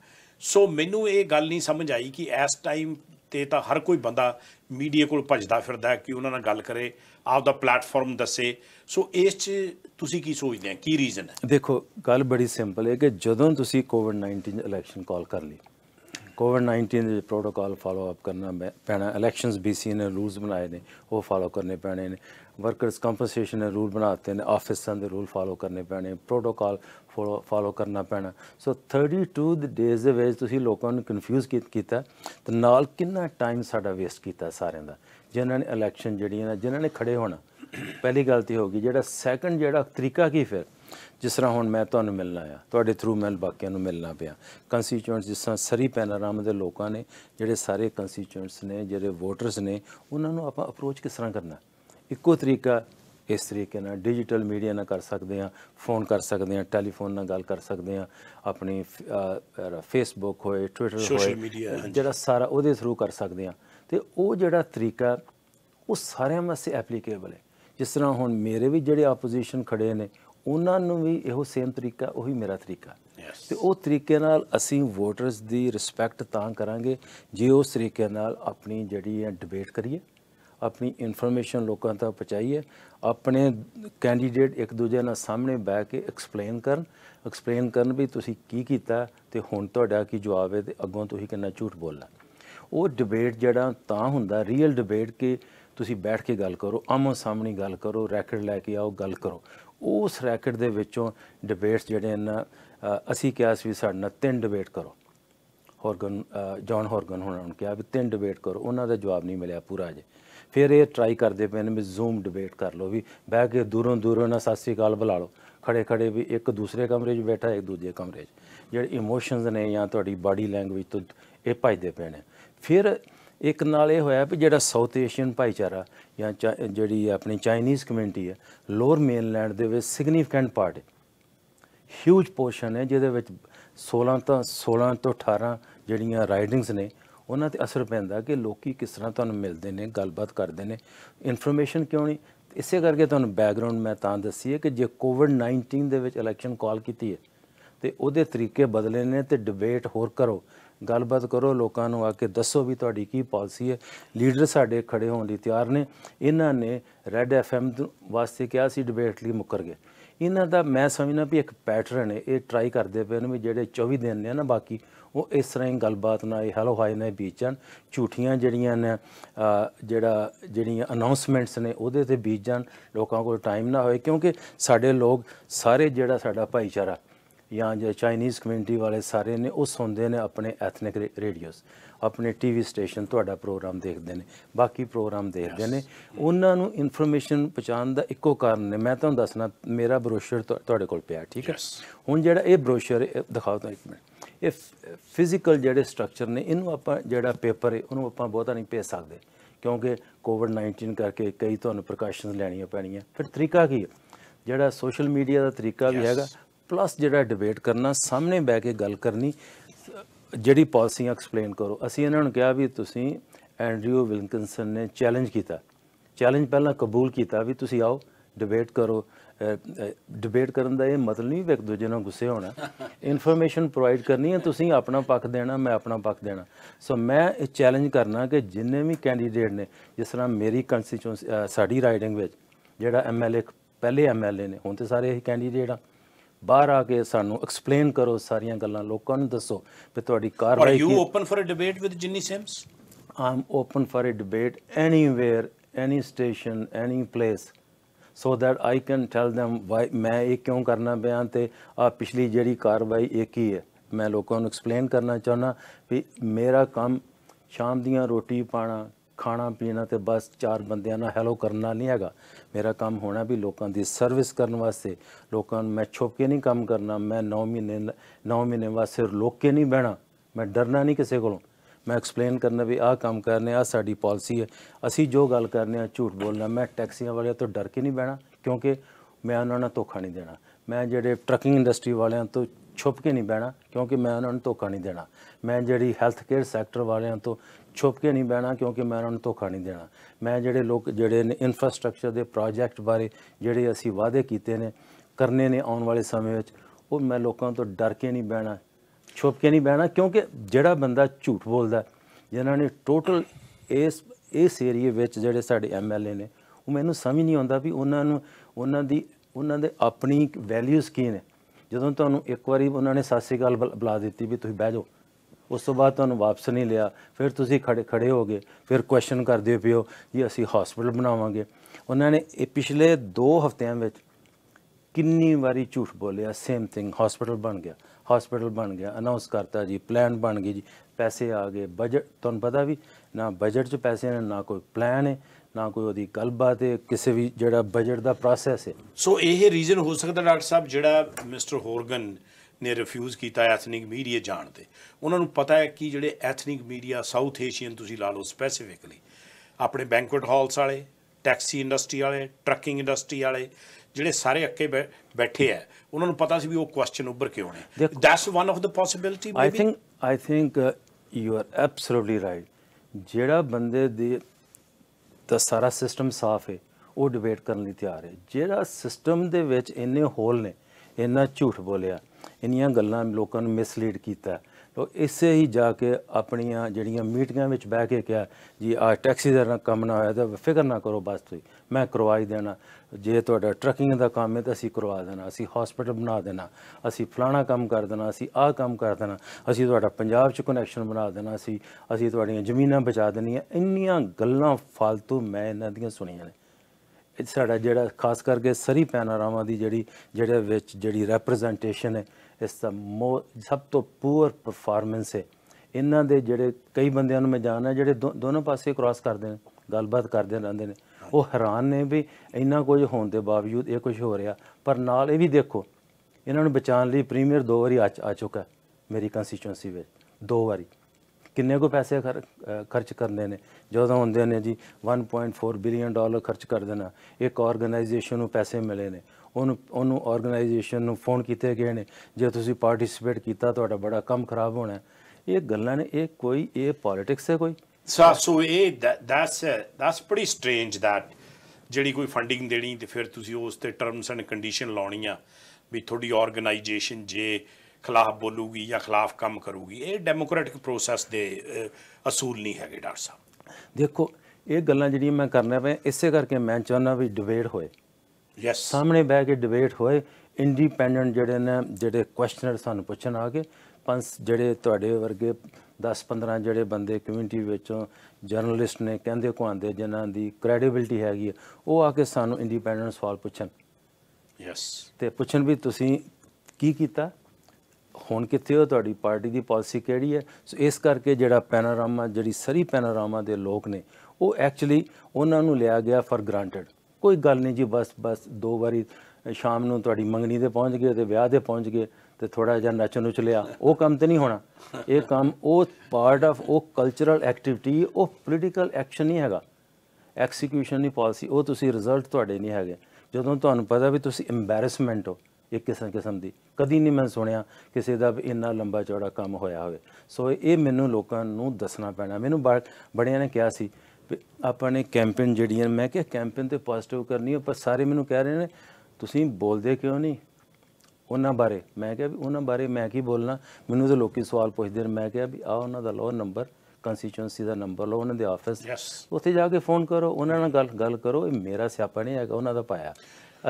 ਸੋ ਮੈਨੂੰ ਇਹ ਗੱਲ ਨਹੀਂ ਸਮਝ ਆਈ ਕਿ ਇਸ ਟਾਈਮ ਤੇ ਤਾਂ ਹਰ ਕੋਈ ਬੰਦਾ ਮੀਡੀਆ ਕੋਲ ਭੱਜਦਾ ਫਿਰਦਾ ਕਿ ਉਹਨਾਂ ਨਾਲ ਗੱਲ ਕਰੇ ਆਪ ਦਾ ਪਲੇਟਫਾਰਮ ਦੱਸੇ ਸੋ ਇਸ ਚ ਤੁਸੀਂ ਕੀ ਸੋਚਦੇ ਆ ਕੀ ਰੀਜ਼ਨ ਹੈ ਦੇਖੋ ਗੱਲ ਬੜੀ ਸਿੰਪਲ ਹੈ ਕਿ ਜਦੋਂ ਤੁਸੀਂ ਕੋਵਿਡ-19 ਇਲੈਕਸ਼ਨ ਕਾਲ ਕਰ ਲਈ ਕੋਵਿਡ-19 ਦੇ ਪ੍ਰੋਟੋਕਾਲ ਫਾਲੋ ਅਪ ਕਰਨਾ ਪੈਣਾ ਇਲੈਕਸ਼ਨਸ ਬੀਸੀ ਨੇ ਰੂਲਸ ਬਣਾਏ ਨੇ ਉਹ ਫਾਲੋ ਕਰਨੇ ਪੈਣੇ ਨੇ ਵਰਕਰਸ ਕੰਪਨਸੇਸ਼ਨ ਦੇ ਰੂਲ ਬਣਾਤੇ ਨੇ ਆਫਿਸਾਂ ਦੇ ਰੂਲ ਫਾਲੋ ਕਰਨੇ ਪੈਣੇ ਪ੍ਰੋਟੋਕਾਲ ਫਾਲੋ ਕਰਨਾ ਪੈਣਾ ਸੋ 32 ਡੇਜ਼ ਦੇ ਵਿੱਚ ਤੁਸੀਂ ਲੋਕਾਂ ਨੂੰ ਕਨਫਿਊਜ਼ ਕੀਤਾ ਤੇ ਨਾਲ ਕਿੰਨਾ ਟਾਈਮ ਸਾਡਾ ਵੇਸਟ ਕੀਤਾ ਸਾਰਿਆਂ ਦਾ ਜਿਨ੍ਹਾਂ ਨੇ ਇਲੈਕਸ਼ਨ ਜਿਹੜੀਆਂ ਜਿਨ੍ਹਾਂ ਨੇ ਖੜੇ ਹੋਣਾ ਪਹਿਲੀ ਗੱਲ ਤੇ ਹੋ ਗਈ ਜਿਹੜਾ ਸੈਕੰਡ ਜਿਹੜਾ ਤਰੀਕਾ ਕੀ ਫਿਰ ਜਿਸ ਤਰ੍ਹਾਂ ਹੁਣ ਮੈਂ ਤੁਹਾਨੂੰ ਮਿਲਣਾ ਆ ਤੁਹਾਡੇ ਥਰੂ ਮੈਂ ਬਾਕੀਆਂ ਨੂੰ ਮਿਲਣਾ ਪਿਆ ਕੰਸਟੀਚੂਐਂਟਸ ਜਿਸ ਤਰ੍ਹਾਂ ਸਰੀ ਪੈਨਾਰਾਮ ਦੇ ਲੋਕਾਂ ਨੇ ਜਿਹੜੇ ਸਾਰੇ ਕੰਸਟੀਚੂਐਂਟਸ ਨੇ ਜਿਹੜੇ ਵੋਟਰਸ ਨੇ ਉਹਨਾਂ ਨੂੰ ਆਪਾਂ ਅਪਰੋਚ ਕਿਸ ਤਰ੍ਹਾਂ ਕਰਨਾ ਇੱਕੋ ਤਰੀਕਾ ਇਸ ਤਰੀਕੇ ਨਾਲ ਡਿਜੀਟਲ ਮੀਡੀਆ ਨਾਲ ਕਰ ਸਕਦੇ ਆ ਫੋਨ ਕਰ ਸਕਦੇ ਆ ਟੈਲੀਫੋਨ ਨਾਲ ਗੱਲ ਕਰ ਸਕਦੇ ਆ ਆਪਣੀ ਫੇਸਬੁੱਕ ਹੋਏ ਟਵਿੱਟਰ ਹੋਏ ਜਿਹੜਾ ਸਾਰਾ ਉਹਦੇ ਥਰੂ ਕਰ ਸਕਦੇ ਆ ਤੇ ਉਹ ਜਿਹੜਾ ਤਰੀਕਾ ਉਹ ਸਾਰਿਆਂ ਵਾਸਤੇ ਐਪਲੀਕੇਬਲ ਹੈ ਜਿਸ ਤਰ੍ਹਾਂ ਹੁਣ ਮੇਰੇ ਵੀ ਜਿਹੜੇ ਆਪੋਜੀਸ਼ਨ ਖੜੇ ਨੇ ਉਹਨਾਂ ਨੂੰ ਵੀ ਇਹੋ ਸੇਮ ਤਰੀਕਾ ਉਹੀ ਮੇਰਾ ਤਰੀਕਾ ਤੇ ਉਹ ਤਰੀਕੇ ਨਾਲ ਅਸੀਂ ਵੋਟਰਸ ਦੀ ਰਿਸਪੈਕਟ ਤਾਂ ਕਰਾਂਗੇ ਜੇ ਉਸ ਤਰੀਕੇ ਨਾਲ ਆਪਣੀ ਜਿਹੜੀ ਹੈ ਡਿਬੇਟ ਕਰੀਏ ਆਪਣੀ ਇਨਫੋਰਮੇਸ਼ਨ ਲੋਕਾਂ ਤੱਕ ਪਹੁੰਚਾਈਏ ਆਪਣੇ ਕੈਂਡੀਡੇਟ ਇੱਕ ਦੂਜੇ ਨਾਲ ਸਾਹਮਣੇ ਬੈ ਕੇ ਐਕਸਪਲੇਨ ਕਰਨ ਐਕਸਪਲੇਨ ਕਰਨ ਵੀ ਤੁਸੀਂ ਕੀ ਕੀਤਾ ਤੇ ਹੁਣ ਤੁਹਾਡਾ ਕੀ ਜਵਾਬ ਹੈ ਤੇ ਅੱਗੋਂ ਤੁਸੀਂ ਕਿੰਨਾ ਝੂਠ ਬੋਲਣਾ ਉਹ ਡਿਬੇਟ ਜਿਹੜਾ ਤਾਂ ਹੁੰਦਾ ਰੀਅਲ ਡਿਬੇਟ ਕਿ ਤੁਸੀਂ ਬੈਠ ਕੇ ਗੱਲ ਕਰੋ ਆਮੋ ਸਾਹਮਣੀ ਗੱਲ ਕਰੋ ਰੈਕਡ ਲੈ ਕੇ ਆਓ ਗੱਲ ਕਰੋ ਉਸ ਰੈਕਡ ਦੇ ਵਿੱਚੋਂ ਡਿਬੇਟਸ ਜਿਹੜੇ ਨੇ ਅਸੀਂ ਕਿਹਾ ਸੀ ਸਾਡੇ ਨਾਲ ਤਿੰਨ ਡਿਬੇਟ ਕਰੋ ਹੋਰਗਨ ਜੌਨ ਹੋਰਗਨ ਹੁਣ ਉਹਨਾਂ ਕਿਹਾ ਵੀ ਤਿੰਨ ਡਿਬੇਟ ਕਰੋ ਉਹਨਾਂ ਦਾ ਜਵਾਬ ਨਹੀਂ ਮਿਲਿਆ ਪੂਰਾ ਅਜੇ ਫਿਰ ਇਹ ਟਰਾਈ ਕਰਦੇ ਪਏ ਨੇ ਵੀ ਜ਼ੂਮ ਡਿਬੇਟ ਕਰ ਲਓ ਵੀ ਬਹਿ ਕੇ ਦੂਰੋਂ ਦੂਰੋਂ ਨਾ ਸਾਸੀ ਗੱਲ ਬੁਲਾ ਲਓ ਖੜੇ ਖੜੇ ਵੀ ਇੱਕ ਦੂਸਰੇ ਕਮਰੇ 'ਚ ਬੈਠਾ ਇੱਕ ਦੂਜੇ ਕਮਰੇ 'ਚ ਜਿਹੜੇ ਇਮੋਸ਼ਨਸ ਨੇ ਜਾਂ ਤੁਹਾਡੀ ਬਾਡੀ ਲੈਂਗੁਏਜ ਤੋਂ ਇਹ ਭਜਦੇ ਪਏ ਨੇ ਫਿਰ ਇੱਕ ਨਾਲ ਇਹ ਹੋਇਆ ਵੀ ਜਿਹੜਾ ਸਾਊਥ ਏਸ਼ੀਅਨ ਭਾਈਚਾਰਾ ਜਾਂ ਜਿਹੜੀ ਆਪਣੀ ਚਾਈਨੀਜ਼ ਕਮਿਊਨਿਟੀ ਹੈ ਲੋਅਰ ਮੇਨਲੈਂਡ ਦੇ ਵਿੱਚ ਸਿਗਨੀਫੀਕੈਂਟ ਪਾਰਟ ਹੈ ਹਿਊਜ ਪੋਰਸ਼ਨ ਹੈ ਜਿਹਦੇ ਵਿੱਚ 16 ਤੋਂ 16 ਤੋਂ 18 ਜਿਹੜੀਆਂ ਰਾਈਡਿੰਗਸ ਨੇ ਉਹਨਾਂ ਤੇ ਅਸਰ ਪੈਂਦਾ ਕਿ ਲੋਕੀ ਕਿਸ ਤਰ੍ਹਾਂ ਤੁਹਾਨੂੰ ਮਿਲਦੇ ਨੇ ਗੱਲਬਾਤ ਕਰਦੇ ਨੇ ਇਨਫੋਰਮੇਸ਼ਨ ਕਿਉਂ ਨਹੀਂ ਇਸੇ ਕਰਕੇ ਤੁਹਾਨੂੰ ਬੈਕਗ੍ਰਾਉਂਡ ਮੈਂ ਤਾਂ ਦੱਸੀ ਹੈ ਕਿ ਜੇ ਕੋਵਿਡ-19 ਦੇ ਵਿੱਚ ਇਲੈਕਸ਼ਨ ਕਾਲ ਕੀਤੀ ਹੈ ਤੇ ਉਹਦੇ ਤਰੀਕੇ ਬਦਲੇ ਨੇ ਤੇ ਡਿਬੇਟ ਹੋਰ ਕਰੋ ਗੱਲਬਾਤ ਕਰੋ ਲੋਕਾਂ ਨੂੰ ਆ ਕੇ ਦੱਸੋ ਵੀ ਤੁਹਾਡੀ ਕੀ ਪਾਲਿਸੀ ਹੈ ਲੀਡਰ ਸਾਡੇ ਖੜੇ ਹੋਣ ਲਈ ਤਿਆਰ ਨੇ ਇਹਨਾਂ ਨੇ ਰੈਡ ਐਫ ਐਮ ਵਾਸਤੇ ਕਿਹਾ ਸੀ ਡਿਬੇਟ ਲਈ ਮੁੱਕਰ ਗਏ ਇਹਨਾਂ ਦਾ ਮੈਂ ਸਮਝਣਾ ਵੀ ਇੱਕ ਪੈਟਰਨ ਹੈ ਇਹ ਟਰਾਈ ਕਰਦੇ ਪਏ ਨੇ ਵੀ ਜਿਹੜੇ 24 ਦਿਨ ਨੇ ਨਾ ਬਾਕੀ ਉਹ ਇਸ ਤਰ੍ਹਾਂ ਹੀ ਗੱਲਬਾਤ ਨਾਲ ਇਹ ਹੈਲੋ ਹਾਈ ਨੇ ਬੀਜਣ ਝੂਠੀਆਂ ਜਿਹੜੀਆਂ ਨੇ ਜਿਹੜਾ ਜਿਹੜੀਆਂ ਅਨਾਉਂਸਮੈਂਟਸ ਨੇ ਉਹਦੇ ਤੇ ਬੀਜਣ ਲੋਕਾਂ ਕੋਲ ਟਾਈਮ ਨਾ ਹੋਏ ਕਿਉਂਕਿ ਸਾਡੇ ਲੋਕ ਸਾਰੇ ਜਿਹੜਾ ਸਾਡਾ ਭਾਈਚਾਰਾ ਜਾਂ ਜੇ ਚਾਈਨੀਜ਼ ਕਮਿਊਨਿਟੀ ਵਾਲੇ ਸਾਰੇ ਨੇ ਉਹ ਸੁਣਦੇ ਨੇ ਆਪਣੇ ਐਥਨਿਕ ਰੇਡੀਓਸ ਆਪਣੇ ਟੀਵੀ ਸਟੇਸ਼ਨ ਤੁਹਾਡਾ ਪ੍ਰੋਗਰਾਮ ਦੇਖਦੇ ਨੇ ਬਾਕੀ ਪ੍ਰੋਗਰਾਮ ਦੇਖਦੇ ਨੇ ਉਹਨਾਂ ਨੂੰ ਇਨਫੋਰਮੇਸ਼ਨ ਪਹੁੰਚਾਉਣ ਦਾ ਇੱਕੋ ਕਾਰਨ ਨੇ ਮੈਂ ਤੁਹਾਨੂੰ ਦੱਸਣਾ ਮੇਰਾ ਬ੍ਰੋਸ਼ਰ ਤੁਹਾਡੇ ਕੋਲ ਪਿਆ ਠੀਕ ਹੈ ਹੁਣ ਜਿਹੜਾ ਇਹ ਬ੍ਰੋਸ਼ਰ ਦਿਖਾਓ ਤਾਂ ਇੱਕ ਮਿੰਟ ਇਹ ਫਿਜ਼ੀਕਲ ਜਿਹੜੇ ਸਟਰਕਚਰ ਨੇ ਇਹਨੂੰ ਆਪਾਂ ਜਿਹੜਾ ਪੇਪਰ ਹੈ ਉਹਨੂੰ ਆਪਾਂ ਬਹੁਤਾ ਨਹੀਂ ਭੇਜ ਸਕਦੇ ਕਿਉਂਕਿ ਕੋਵਿਡ-19 ਕਰਕੇ ਕਈ ਤੁਹਾਨੂੰ ਪ੍ਰਕਾਸ਼ਨਸ ਲੈਣੀਆਂ ਪੈਣੀਆਂ ਫਿਰ ਤਰੀਕਾ ਕੀ ਹੈ ਜਿਹੜਾ ਸੋਸ਼ਲ ਮੀਡੀਆ ਦਾ ਤਰੀਕਾ ਵੀ ਹੈਗਾ ਪਲੱਸ ਜਿਹੜਾ ਡਿਬੇਟ ਕਰਨਾ ਸਾਹਮਣੇ ਬੈ ਕੇ ਗੱਲ ਕਰਨੀ ਜਿਹੜੀ ਪਾਲਿਸੀਆਂ ਐਕਸਪਲੇਨ ਕਰੋ ਅਸੀਂ ਇਹਨਾਂ ਨੂੰ ਕਿਹਾ ਵੀ ਤੁਸੀਂ ਐਂਡਰਿਊ ਵਿਲਕਿਨਸਨ ਨੇ ਚੈਲੰਜ ਕੀਤਾ ਚੈਲੰਜ ਪਹਿਲਾਂ ਕਬੂਲ ਕੀਤਾ ਵੀ ਤੁਸੀਂ ਆਓ ਡਿਬੇਟ ਕਰੋ ਡਿਬੇਟ ਕਰਨ ਦਾ ਇਹ ਮਤਲਬ ਨਹੀਂ ਵੇਖ ਦੂਜੇ ਨਾਲ ਗੁੱਸੇ ਹੋਣਾ ਇਨਫੋਰਮੇਸ਼ਨ ਪ੍ਰੋਵਾਈਡ ਕਰਨੀ ਹੈ ਤੁਸੀਂ ਆਪਣਾ ਪੱਖ ਦੇਣਾ ਮੈਂ ਆਪਣਾ ਪੱਖ ਦੇਣਾ ਸੋ ਮੈਂ ਇਹ ਚੈਲੰਜ ਕਰਨਾ ਕਿ ਜਿੰਨੇ ਵੀ ਕੈਂਡੀਡੇਟ ਨੇ ਜਿਸ ਤਰ੍ਹਾਂ ਮੇਰੀ ਕੰਸਟੀਚੂਐਂਸੀ ਸਾਡੀ ਰਾਈਡਿੰਗ ਵਿੱਚ ਜਿਹੜਾ ਐਮਐਲਏ ਪਹਿਲੇ ਐਮਐਲਏ ਨੇ ਹੁਣ ਤੇ ਸਾਰੇ ਇਹ ਕੈਂਡੀਡੇਟ ਆ ਬਾਹਰ ਆ ਕੇ ਸਾਨੂੰ ਐਕਸਪਲੇਨ ਕਰੋ ਸਾਰੀਆਂ ਗੱਲਾਂ ਲੋਕਾਂ ਨੂੰ ਦੱਸੋ ਕਿ ਤੁਹਾਡੀ ਕਾਰਵਾਈ ਕੀ ਹੈ you open for a debate with Jinny Sims I'm open for a debate anywhere any station any place so that I can tell them why ਮੈਂ ਇਹ ਕਿਉਂ ਕਰਨਾ ਪਿਆ ਤੇ ਆ ਪਿਛਲੀ ਜਿਹੜੀ ਕਾਰਵਾਈ ਇਹ ਕੀ ਹੈ ਮੈਂ ਲੋਕਾਂ ਨੂੰ ਐਕਸਪਲੇਨ ਕਰਨਾ ਚਾਹੁੰਦਾ ਵੀ ਮੇਰਾ ਕੰਮ ਸ਼ਾਮ ਦੀਆਂ ਰੋਟੀ ਪਾਣਾ ਖਾਣਾ ਪੀਣਾ ਤੇ ਬਸ ਚਾਰ ਬੰਦਿਆਂ ਨਾਲ ਹੈਲੋ ਕਰਨਾ ਨਹੀਂ ਹੈਗਾ ਮੇਰਾ ਕੰਮ ਹੋਣਾ ਵੀ ਲੋਕਾਂ ਦੀ ਸਰਵਿਸ ਕਰਨ ਵਾਸਤੇ ਲੋਕਾਂ ਨੂੰ ਮੈਂ ਛੁਪ ਕੇ ਨਹੀਂ ਕੰਮ ਕਰਨਾ ਮੈਂ 9 ਮਹੀਨੇ 9 ਮਹੀਨੇ ਵਾਸਤੇ ਲੋਕ ਕੇ ਨਹੀਂ ਬਹਿਣਾ ਮੈਂ ਡਰਨਾ ਨਹੀਂ ਕਿਸੇ ਕੋਲੋਂ ਮੈਂ ਐਕਸਪਲੇਨ ਕਰਨਾ ਵੀ ਆਹ ਕੰਮ ਕਰਨੇ ਆ ਸਾਡੀ ਪਾਲਿਸੀ ਹੈ ਅਸੀਂ ਜੋ ਗੱਲ ਕਰਨੇ ਆ ਝੂਠ ਬੋਲਣਾ ਮੈਂ ਟੈਕਸੀਆਂ ਵਾਲਿਆਂ ਤੋਂ ਡਰ ਕੇ ਨਹੀਂ ਬਹਿਣਾ ਕਿਉਂਕਿ ਮੈਂ ਉਹਨਾਂ ਨਾਲ ਧੋਖਾ ਨਹੀਂ ਦੇਣਾ ਮੈਂ ਜਿਹੜੇ ਟਰੱਕਿੰਗ ਇੰਡਸਟਰੀ ਵਾਲਿਆਂ ਤੋਂ ਛੁਪ ਕੇ ਨਹੀਂ ਬਹਿਣਾ ਕਿਉਂਕਿ ਮੈਂ ਉਹਨਾਂ ਨੂੰ ਧੋਖਾ ਨਹੀਂ ਦੇਣਾ ਮੈਂ ਜਿਹੜੀ ਹੈਲਥ ਕੇਅਰ ਸੈਕਟਰ ਵਾਲਿਆਂ ਤੋਂ ਛੁਪ ਕੇ ਨਹੀਂ ਬਹਿਣਾ ਕਿਉਂਕਿ ਮੈਂ ਉਹਨਾਂ ਨੂੰ ਧੋਖਾ ਨਹੀਂ ਦੇਣਾ ਮੈਂ ਜਿਹੜੇ ਲੋਕ ਜਿਹੜੇ ਨੇ ਇਨਫਰਾਸਟ੍ਰਕਚਰ ਦੇ ਪ੍ਰੋਜੈਕਟ ਬਾਰੇ ਜਿਹੜੇ ਅਸੀਂ ਵਾਅਦੇ ਕੀਤੇ ਨੇ ਕਰਨੇ ਨੇ ਆਉਣ ਵਾਲੇ ਸਮੇਂ ਵਿੱਚ ਉਹ ਮੈਂ ਲੋਕਾਂ ਤੋਂ ਡਰ ਕੇ ਨਹੀਂ ਬਹਿਣਾ ਛੁਪ ਕੇ ਨਹੀਂ ਬਹਿਣਾ ਕਿਉਂਕਿ ਜਿਹੜਾ ਬੰਦਾ ਝੂਠ ਬੋਲਦਾ ਜਿਨ੍ਹਾਂ ਨੇ ਟੋਟਲ ਇਸ ਇਸ ਏਰੀਏ ਵਿੱਚ ਜਿਹੜੇ ਸਾਡੇ ਐਮਐਲਏ ਨੇ ਉਹ ਮੈਨੂੰ ਸਮਝ ਨਹੀਂ ਆਉਂਦਾ ਵੀ ਉਹਨਾਂ ਨੂੰ ਉਹਨਾਂ ਦੀ ਉਹਨਾਂ ਦੇ ਆਪਣੀ ਵੈਲਿਊਜ਼ ਕੀ ਨੇ ਜਦੋਂ ਤੁਹਾਨੂੰ ਇੱਕ ਵਾਰੀ ਉਹਨਾਂ ਨੇ ਸਾਸੀ ਗੱਲ ਬੁਲਾ ਦਿੱਤੀ ਵੀ ਤੁਸੀਂ ਬਹਿ ਜਾਓ ਉਸ ਤੋਂ ਬਾਅਦ ਤੁਹਾਨੂੰ ਵਾਪਸ ਨਹੀਂ ਲਿਆ ਫਿਰ ਤੁਸੀਂ ਖੜੇ ਖੜੇ ਹੋ ਗਏ ਫਿਰ ਕੁਐਸਚਨ ਕਰਦੇ ਹੋ ਪਿਓ ਜੀ ਅਸੀਂ ਹਸਪੀਟਲ ਬਣਾਵਾਂਗੇ ਉਹਨਾਂ ਨੇ ਇਹ ਪਿਛਲੇ 2 ਹਫ਼ਤਿਆਂ ਵਿੱਚ ਕਿੰਨੀ ਵਾਰੀ ਝੂਠ ਬੋਲਿਆ ਸੇਮ ਥਿੰਗ ਹਸਪੀਟਲ ਬਣ ਗਿਆ ਹਸਪੀਟਲ ਬਣ ਗਿਆ ਅਨਾਉਂਸ ਕਰਤਾ ਜੀ ਪਲਾਨ ਬਣ ਗਈ ਜੀ ਪੈਸੇ ਆ ਗਏ ਬਜਟ ਤੁਹਾਨੂੰ ਪਤਾ ਵੀ ਨਾ ਬਜਟ 'ਚ ਪੈਸੇ ਨੇ ਨਾ ਕੋਈ ਪਲਾਨ ਹੈ ਨਾ ਕੋਈ ਉਹਦੀ ਗੱਲਬਾਤ ਹੈ ਕਿਸੇ ਵੀ ਜਿਹੜਾ ਬਜਟ ਦਾ ਪ੍ਰੋਸੈਸ ਹੈ ਸੋ ਇਹ ਰੀਜ਼ਨ ਹੋ ਸਕਦਾ ਡਾਕਟਰ ਸਾਹਿਬ ਜਿਹੜਾ ਮਿਸਟਰ ਹੋਰਗਨ ਨੇ ਰਿਫਿਊਜ਼ ਕੀਤਾ ਐਥਨਿਕ ਮੀਡੀਆ ਜਾਣ ਤੇ ਉਹਨਾਂ ਨੂੰ ਪਤਾ ਹੈ ਕਿ ਜਿਹੜੇ ਐਥਨਿਕ ਮੀਡੀਆ ਸਾਊਥ ਏਸ਼ੀਅਨ ਤੁਸੀਂ ਲਾ ਲਓ ਸਪੈਸੀਫਿਕਲੀ ਆਪਣੇ ਬੈਂਕਟ ਹਾਲਸ ਵਾਲੇ ਟੈਕਸੀ ਇੰਡਸਟਰੀ ਵਾਲੇ ਟਰੱਕਿੰਗ ਇੰਡਸਟਰੀ ਵਾਲੇ ਜਿਹੜੇ ਸਾਰੇ ਅੱਕੇ ਬੈਠੇ ਆ ਉਹਨਾਂ ਨੂੰ ਪਤਾ ਸੀ ਵੀ ਉਹ ਕੁਐਸਚਨ ਉੱਭਰ ਕੇ ਆਉਣੇ that's one of the possibility maybe I think I think you are absolutely right ਜਿਹੜਾ ਬੰਦੇ ਦੇ ਤਾਂ ਸਾਰਾ ਸਿਸਟਮ ਸਾਫ਼ ਹੈ ਉਹ ਡਿਬੇਟ ਕਰਨ ਲਈ ਤਿਆਰ ਹੈ ਜਿਹੜਾ ਸਿਸਟਮ ਦੇ ਵਿੱਚ ਇੰਨੇ ਹੋਲ ਨੇ ਇੰਨਾ ਝੂਠ ਬੋਲਿਆ ਇੰਨੀਆਂ ਗੱਲਾਂ ਲੋਕਾਂ ਨੂੰ ਮਿਸਲੀਡ ਕੀਤਾ ਲੋ ਇਸੇ ਹੀ ਜਾ ਕੇ ਆਪਣੀਆਂ ਜਿਹੜੀਆਂ ਮੀਟਿੰਗਾਂ ਵਿੱਚ ਬਹਿ ਕੇ ਕਿਹਾ ਜੀ ਆ ਟੈਕਸੀ ਦਾ ਕੰਮ ਨਾ ਹੋਇਆ ਤਾਂ ਫਿਕਰ ਨਾ ਕਰੋ ਬਸ ਤੁਸੀਂ ਮੈਂ ਕਰਵਾ ਹੀ ਦੇਣਾ ਜੇ ਤੁਹਾਡਾ ਟਰਕਿੰਗ ਦਾ ਕੰਮ ਹੈ ਤਾਂ ਅਸੀਂ ਕਰਵਾ ਦੇਣਾ ਅਸੀਂ ਹਸਪੀਟਲ ਬਣਾ ਦੇਣਾ ਅਸੀਂ ਫਲਾਣਾ ਕੰਮ ਕਰ ਦੇਣਾ ਅਸੀਂ ਆਹ ਕੰਮ ਕਰ ਦੇਣਾ ਅਸੀਂ ਤੁਹਾਡਾ ਪੰਜਾਬ 'ਚ ਕਨੈਕਸ਼ਨ ਬਣਾ ਦੇਣਾ ਅਸੀਂ ਅਸੀਂ ਤੁਹਾਡੀਆਂ ਜ਼ਮੀਨਾਂ ਬਚਾ ਦੇਣੀਆਂ ਇੰਨੀਆਂ ਗੱਲਾਂ ਫालतू ਮੈਂ ਇਹਨਾਂ ਦੀਆਂ ਸੁਣੀਆਂ ਨੇ ਇਹ ਸਾਡਾ ਜਿਹੜਾ ਖਾਸ ਕਰਕੇ ਸਰੀ ਪੈਨਾਰਾਮਾ ਦੀ ਜਿਹੜੀ ਜਿਹੜੇ ਵਿੱਚ ਜਿਹੜੀ ਰੈਪਰੈਜ਼ੈਂਟੇਸ਼ਨ ਹੈ ਇਸ ਦਾ ਸਭ ਤੋਂ ਪੂਰ ਪਰਫਾਰਮੈਂਸ ਹੈ ਇਹਨਾਂ ਦੇ ਜਿਹੜੇ ਕਈ ਬੰਦਿਆਂ ਨੂੰ ਮੈਂ ਜਾਣਦਾ ਜਿਹੜੇ ਦੋਨੋਂ ਪਾਸੇ ਕ੍ਰਾਸ ਕਰਦੇ ਨੇ ਗੱਲਬਾਤ ਕਰਦੇ ਰਹਿੰਦੇ ਨੇ ਉਹ ਹੈਰਾਨ ਨੇ ਵੀ ਇੰਨਾ ਕੁਝ ਹੋਣ ਦੇ ਬਾਵਜੂਦ ਇਹ ਕੁਝ ਹੋ ਰਿਹਾ ਪਰ ਨਾਲ ਇਹ ਵੀ ਦੇਖੋ ਇਹਨਾਂ ਨੂੰ ਬਚਾਉਣ ਲਈ ਪ੍ਰੀਮੀਅਰ ਦੋ ਵਾਰੀ ਆ ਚੁੱਕਾ ਮੇਰੀ ਕੰਸਟੀਚੁਐਂਸੀ ਵਿੱਚ ਦੋ ਵਾਰੀ ਕਿੰਨੇ ਕੋ ਪੈਸੇ ਖਰਚ ਕਰਨੇ ਨੇ ਜਦੋਂ ਹੁੰਦੇ ਨੇ ਜੀ 1.4 ਬਿਲੀਅਨ ਡਾਲਰ ਖਰਚ ਕਰ ਦੇਣਾ ਇੱਕ ਆਰਗੇਨਾਈਜੇਸ਼ਨ ਨੂੰ ਪੈਸੇ ਮਿਲੇ ਨੇ ਉਹਨੂੰ ਉਹਨੂੰ ਆਰਗੇਨਾਈਜੇਸ਼ਨ ਨੂੰ ਫੋਨ ਕੀਤੇ ਗਏ ਨੇ ਜੇ ਤੁਸੀਂ ਪਾਰਟਿਸਿਪੇਟ ਕੀਤਾ ਤੁਹਾਡਾ ਬੜਾ ਕੰਮ ਖਰਾਬ ਹੋਣਾ ਇਹ ਗੱਲਾਂ ਨੇ ਇਹ ਕੋਈ ਇਹ ਪੋਲਿਟਿਕਸ ਹੈ ਕੋਈ ਸੋ ਇਹ that's that's pretty strange that ਜਿਹੜੀ ਕੋਈ ਫੰਡਿੰਗ ਦੇਣੀ ਤੇ ਫਿਰ ਤੁਸੀਂ ਉਸ ਤੇ ਟਰਮਸ ਐਂਡ ਕੰਡੀਸ਼ਨ ਲਾਉਣੀ ਆ ਵੀ ਤੁਹਾਡੀ ਆਰਗੇਨਾਈਜੇਸ਼ਨ ਜੇ ਖਿਲਾਫ ਬੋਲੂਗੀ ਜਾਂ ਖਿਲਾਫ ਕੰਮ ਕਰੂਗੀ ਇਹ ਡੈਮੋਕ੍ਰੈਟਿਕ ਪ੍ਰੋਸੈਸ ਦੇ ਅਸੂਲ ਨਹੀਂ ਹੈਗੇ ਡਾਕਟਰ ਸਾਹਿਬ ਦੇਖੋ ਇਹ ਗੱਲਾਂ ਜਿਹੜੀਆਂ ਮੈਂ ਕਰਨਾ ਪਿਆ ਇਸੇ ਕਰਕੇ ਮੈਂ ਚਾਹੁੰਦਾ ਵੀ ਡਿਬੇਟ ਹੋਏ ਯੈਸ ਸਾਹਮਣੇ ਬਹਿ ਕੇ ਡਿਬੇਟ ਹੋਏ ਇੰਡੀਪੈਂਡੈਂਟ ਜਿਹੜੇ ਨੇ ਜਿਹੜੇ ਕੁਐਸਚਨਰ ਸਾਨੂੰ ਪੁੱਛਣ ਆ ਕੇ ਪੰਜ ਜਿਹੜੇ ਤੁਹਾਡੇ ਵਰਗੇ 10-15 ਜਿਹੜੇ ਬੰਦੇ ਕਮਿਊਨਿਟੀ ਵਿੱਚੋਂ ਜਰਨਲਿਸਟ ਨੇ ਕਹਿੰਦੇ ਕੋਹਾਂਦੇ ਜਿਨ੍ਹਾਂ ਦੀ ਕ੍ਰੈਡੀਬਿਲਟੀ ਹੈਗੀ ਉਹ ਆ ਕੇ ਸਾਨੂੰ ਇੰਡੀਪੈਂਡੈਂਟ ਸਵਾਲ ਪੁੱਛਣ ਯੈਸ ਤੇ ਪੁੱਛਣ ਵੀ ਤੁਸੀਂ ਕੀ ਕੀਤਾ ਹੁਣ ਕਿੱਥੇ ਹੋ ਤੁਹਾਡੀ ਪਾਰਟੀ ਦੀ ਪਾਲਿਸੀ ਕਿਹੜੀ ਹੈ ਸੋ ਇਸ ਕਰਕੇ ਜਿਹੜਾ ਪੈਨਾਰਾਮਾ ਜਿਹੜੀ ਸਰੀ ਪੈਨਾਰਾਮਾ ਦੇ ਲੋਕ ਨੇ ਉਹ ਐਕਚੁਅਲੀ ਉਹਨਾਂ ਨੂੰ ਲਿਆ ਗਿਆ ਫॉर ਗ੍ਰਾਂਟਡ ਕੋਈ ਗੱਲ ਨਹੀਂ ਜੀ ਬਸ ਬਸ ਦੋ ਵਾਰੀ ਸ਼ਾਮ ਨੂੰ ਤੁਹਾਡੀ ਮੰਗਣੀ ਤੇ ਪਹੁੰਚ ਗਏ ਤੇ ਵਿਆਹ ਤੇ ਪਹੁੰਚ ਗਏ ਤੇ ਥੋੜਾ ਜਿਹਾ ਨੱਚ ਨੁਚ ਲਿਆ ਉਹ ਕੰਮ ਤੇ ਨਹੀਂ ਹੋਣਾ ਇਹ ਕੰਮ ਉਹ ਪਾਰਟ ਆਫ ਉਹ ਕਲਚਰਲ ਐਕਟੀਵਿਟੀ ਉਹ ਪੋਲੀਟੀਕਲ ਐਕਸ਼ਨ ਨਹੀਂ ਹੈਗਾ ਐਕਸੀਕਿਊਸ਼ਨ ਨਹੀਂ ਪਾਲਿਸੀ ਉਹ ਤੁਸੀਂ ਰਿਜ਼ਲਟ ਤੁਹਾਡੇ ਨਹੀਂ ਹੈਗੇ ਜਦੋਂ ਤੁਹਾਨੂੰ ਪਤਾ ਵੀ ਤੁਸੀਂ ਐਮਬੈਰਸਮੈਂਟ ਹੋ ਇੱਕ ਕਿਸਮ ਕਿਸਮ ਦੀ ਕਦੀ ਨਹੀਂ ਮੈਂ ਸੁਣਿਆ ਕਿਸੇ ਦਾ ਇੰਨਾ ਲੰਬਾ ਚੌੜਾ ਕੰਮ ਹੋਇਆ ਹੋਵੇ ਸੋ ਇਹ ਮੈਨੂੰ ਲੋਕਾਂ ਨੂੰ ਦੱਸਣਾ ਪੈਣਾ ਮੈਨੂੰ ਬੜਿਆਂ ਨੇ ਕਿਹਾ ਸੀ ਆਪਾਂ ਨੇ ਕੈਂਪੇਨ ਜਿਹੜੀਆਂ ਮੈਂ ਕਿਹਾ ਕੈਂਪੇਨ ਤੇ ਪੋਜ਼ਿਟਿਵ ਕਰਨੀ ਹੈ ਪਰ ਸਾਰੇ ਮੈਨੂੰ ਕਹਿ ਰਹੇ ਨੇ ਤੁਸੀਂ ਬੋਲਦੇ ਕਿਉਂ ਨਹੀਂ ਉਹਨਾਂ ਬਾਰੇ ਮੈਂ ਕਿਹਾ ਵੀ ਉਹਨਾਂ ਬਾਰੇ ਮੈਂ ਕੀ ਬੋਲਣਾ ਮੈਨੂੰ ਤਾਂ ਲੋਕੀ ਸਵਾਲ ਪੁੱਛਦੇ ਨੇ ਮੈਂ ਕਿਹਾ ਵੀ ਆ ਉਹਨਾਂ ਦਾ ਲੋਅ ਨੰਬਰ ਕੰਸਟੀਚੁਐਂਸੀ ਦਾ ਨੰਬਰ ਲਓ ਉਹਨਾਂ ਦੇ ਆਫਿਸ ਉੱਥੇ ਜਾ ਕੇ ਫੋਨ ਕਰੋ ਉਹਨਾਂ ਨਾਲ ਗੱਲ ਗੱਲ ਕਰੋ ਇਹ ਮੇਰਾ ਸਿਆਪਾ ਨਹੀਂ ਹੈਗਾ ਉਹਨਾਂ ਦਾ ਪਾਇਆ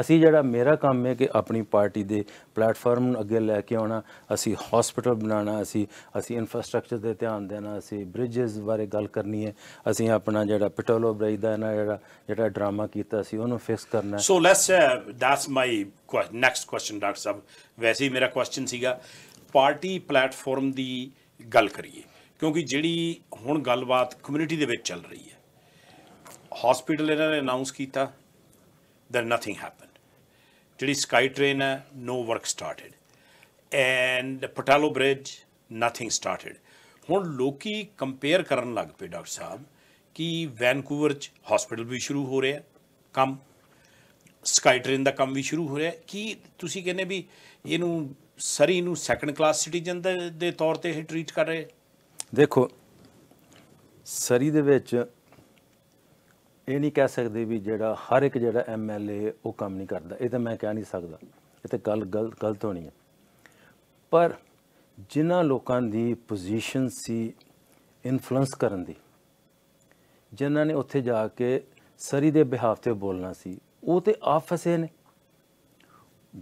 ਅਸੀਂ ਜਿਹੜਾ ਮੇਰਾ ਕੰਮ ਹੈ ਕਿ ਆਪਣੀ ਪਾਰਟੀ ਦੇ ਪਲੇਟਫਾਰਮ ਨੂੰ ਅੱਗੇ ਲੈ ਕੇ ਆਉਣਾ ਅਸੀਂ ਹਸਪੀਟਲ ਬਣਾਉਣਾ ਅਸੀਂ ਅਸੀਂ ਇਨਫਰਾਸਟ੍ਰਕਚਰ ਤੇ ਧਿਆਨ ਦੇਣਾ ਅਸੀਂ ਬ੍ਰਿਜਸ ਬਾਰੇ ਗੱਲ ਕਰਨੀ ਹੈ ਅਸੀਂ ਆਪਣਾ ਜਿਹੜਾ ਪਟੋਲੋ ਬ੍ਰਿਜ ਦਾ ਨਾ ਜਿਹੜਾ ਜਿਹੜਾ ਡਰਾਮਾ ਕੀਤਾ ਸੀ ਉਹਨੂੰ ਫਿਕਸ ਕਰਨਾ so let's that's my next question doctor sahib ਵੈਸੇ ਹੀ ਮੇਰਾ ਕੁਐਸਚਨ ਸੀਗਾ ਪਾਰਟੀ ਪਲੇਟਫਾਰਮ ਦੀ ਗੱਲ ਕਰੀਏ ਕਿਉਂਕਿ ਜਿਹੜੀ ਹੁਣ ਗੱਲਬਾਤ ਕਮਿਊਨਿਟੀ ਦੇ ਵਿੱਚ ਚੱਲ ਰਹੀ ਹੈ ਹਸਪੀਟਲ ਇਹਨਾਂ ਨੇ ਅਨਾਉਂਸ ਕੀਤਾ ਦੈਨ ਨਥਿੰਗ ਹੈਪਨਡ ਜਿਹੜੀ ਸਕਾਈ ਟ੍ਰੇਨ ਹੈ no work started and Pattullo bridge nothing started ਹੁਣ ਲੋਕੀ ਕੰਪੇਅਰ ਕਰਨ ਲੱਗ ਪਏ ਡਾਕਟਰ ਸਾਹਿਬ ਕਿ ਵੈਨਕੂਵਰ 'ਚ ਹਸਪੀਟਲ ਵੀ ਸ਼ੁਰੂ ਹੋ ਰਿਹਾ ਕੰਮ ਸਕਾਈ ਟ੍ਰੇਨ ਦਾ ਕੰਮ ਵੀ ਸ਼ੁਰੂ ਹੋ ਰਿਹਾ ਕਿ ਤੁਸੀਂ ਕਹਿੰਦੇ ਵੀ ਇਹਨੂੰ ਸਰੀ ਨੂੰ ਸੈਕੰਡ ਕਲਾਸ ਸਿਟੀਜ਼ਨ ਦੇ ਤੌਰ ਤੇ ਇਹ ਟ੍ਰੀਟ ਕਰ ਰਹੇ ਦੇਖੋ ਸਰੀ ਦੇ ਵਿੱਚ ਇਹ ਨਹੀਂ ਕਹਿ ਸਕਦੇ ਵੀ ਜਿਹੜਾ ਹਰ ਇੱਕ ਜਿਹੜਾ ਐਮਐਲਏ ਉਹ ਕੰਮ ਨਹੀਂ ਕਰਦਾ ਇਹ ਤਾਂ ਮੈਂ ਕਹਿ ਨਹੀਂ ਸਕਦਾ ਇਹ ਤਾਂ ਗੱਲ ਗਲਤ ਗਲਤ ਹੋਣੀ ਹੈ ਪਰ ਜਿਨ੍ਹਾਂ ਲੋਕਾਂ ਦੀ ਪੋਜੀਸ਼ਨ ਸੀ ਇਨਫਲੂਐਂਸ ਕਰਨ ਦੀ ਜਿਨ੍ਹਾਂ ਨੇ ਉੱਥੇ ਜਾ ਕੇ ਸਰੀ ਦੇ ਬਿਹਾਫ ਤੇ ਬੋਲਣਾ ਸੀ ਉਹ ਤੇ ਆਫਸੇ ਨੇ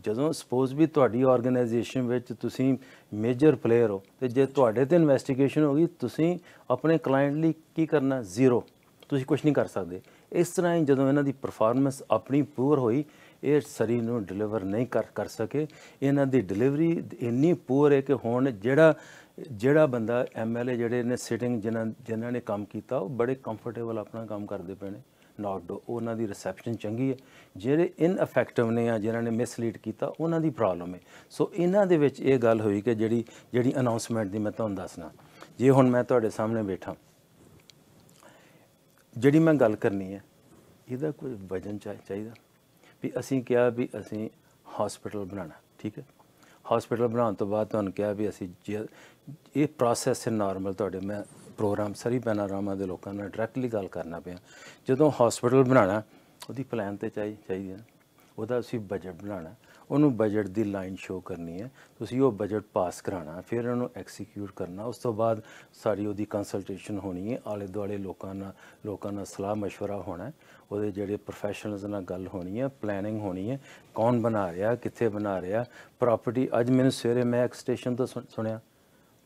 ਜਦੋਂ ਸਪੋਜ਼ ਵੀ ਤੁਹਾਡੀ ਆਰਗੇਨਾਈਜੇਸ਼ਨ ਵਿੱਚ ਤੁਸੀਂ ਮੇਜਰ ਪਲੇਅਰ ਹੋ ਤੇ ਜੇ ਤੁਹਾਡੇ ਤੇ ਇਨਵੈਸਟੀਗੇਸ਼ਨ ਹੋ ਗਈ ਤੁਸੀਂ ਆਪਣੇ ਕਲਾਇੰਟ ਲਈ ਕੀ ਕਰਨਾ ਜ਼ੀਰੋ ਤੁਸੀਂ ਕੁਝ ਨਹੀਂ ਕਰ ਸਕਦੇ ਇਸ ਤਰ੍ਹਾਂ ਹੀ ਜਦੋਂ ਇਹਨਾਂ ਦੀ ਪਰਫਾਰਮੈਂਸ ਆਪਣੀ ਪੂਰ ਹੋਈ ਇਹ ਸਰੀਰ ਨੂੰ ਡਿਲੀਵਰ ਨਹੀਂ ਕਰ ਕਰ ਸਕੇ ਇਹਨਾਂ ਦੀ ਡਿਲੀਵਰੀ ਇੰਨੀ ਪੂਰ ਹੈ ਕਿ ਹੁਣ ਜਿਹੜਾ ਜਿਹੜਾ ਬੰਦਾ ਐਮਐਲਏ ਜਿਹੜੇ ਨੇ ਸਿਟਿੰਗ ਜਿਨ੍ਹਾਂ ਜਿਨ੍ਹਾਂ ਨੇ ਕੰਮ ਕੀਤਾ ਉਹ ਬੜੇ ਕੰਫਰਟੇਬਲ ਆਪਣਾ ਕੰਮ ਕਰਦੇ ਪਏ ਨੇ ਨਾਟ ਉਹਨਾਂ ਦੀ ਰਿਸੈਪਸ਼ਨ ਚੰਗੀ ਹੈ ਜਿਹੜੇ ਇਨਫੈਕਟਿਵ ਨੇ ਆ ਜਿਨ੍ਹਾਂ ਨੇ ਮਿਸਲੀਡ ਕੀਤਾ ਉਹਨਾਂ ਦੀ ਪ੍ਰੋਬਲਮ ਹੈ ਸੋ ਇਹਨਾਂ ਦੇ ਵਿੱਚ ਇਹ ਗੱਲ ਹੋਈ ਕਿ ਜਿਹੜੀ ਜਿਹੜੀ ਅਨਾਉਂਸਮੈਂਟ ਦੀ ਮੈਂ ਤੁਹਾਨੂੰ ਦੱਸਣਾ ਜੇ ਹੁਣ ਮੈਂ ਤੁਹਾਡੇ ਸਾਹਮਣੇ ਬੈਠਾ ਜਿਹੜੀ ਮੈਂ ਗੱਲ ਕਰਨੀ ਹੈ ਇਹਦਾ ਕੋਈ ਵਜਨ ਚਾਹੀਦਾ ਵੀ ਅਸੀਂ ਕਿਹਾ ਵੀ ਅਸੀਂ ਹਸਪੀਟਲ ਬਣਾਣਾ ਠੀਕ ਹੈ ਹਸਪੀਟਲ ਬਣਾਉਣ ਤੋਂ ਬਾਅਦ ਤੁਹਾਨੂੰ ਕਿਹਾ ਵੀ ਅਸੀਂ ਇਹ ਪ੍ਰੋਸੈਸ ਹੈ ਨਾਰਮਲ ਤੁਹਾਡੇ ਮੈਂ ਪ੍ਰੋਗਰਾਮ ਸਰੀ ਬੈਨਾ ਰਾਮਾ ਦੇ ਲੋਕਾਂ ਨਾਲ ਡਾਇਰੈਕਟਲੀ ਗੱਲ ਕਰਨਾ ਪਿਆ ਜਦੋਂ ਹਸਪੀਟਲ ਬਣਾਣਾ ਉਹਦੀ ਪਲਾਨ ਤੇ ਚਾਹੀਦੀ ਹੈ ਉਹਦਾ ਅਸੀਂ ਬਜਟ ਬਣਾਣਾ ਉਹਨੂੰ ਬਜਟ ਦੀ ਲਾਈਨ ਸ਼ੋ ਕਰਨੀ ਹੈ ਤੁਸੀਂ ਉਹ ਬਜਟ ਪਾਸ ਕਰਾਣਾ ਫਿਰ ਉਹਨੂੰ ਐਗਜ਼ੀਕਿਊਟ ਕਰਨਾ ਉਸ ਤੋਂ ਬਾਅਦ ਸਾਰੀ ਉਹਦੀ ਕੰਸਲਟੇਸ਼ਨ ਹੋਣੀ ਹੈ ਆਲੇ ਦੁਆਲੇ ਲੋਕਾਂ ਨਾਲ ਲੋਕਾਂ ਨਾਲ ਸਲਾਹ مشورہ ਹੋਣਾ ਉਹਦੇ ਜਿਹੜੇ ਪ੍ਰੋਫੈਸ਼ਨਲਸ ਨਾਲ ਗੱਲ ਹੋਣੀ ਹੈ ਪਲੈਨਿੰਗ ਹੋਣੀ ਹੈ ਕੌਣ ਬਣਾ ਰਿਹਾ ਕਿੱਥੇ ਬਣਾ ਰਿਹਾ ਪ੍ਰਾਪਰਟੀ ਅੱਜ ਮੈਨੂੰ ਸਵੇਰੇ ਮੈਂ ਇੱਕ ਸਟੇਸ਼ਨ ਤੋਂ ਸੁਣਿਆ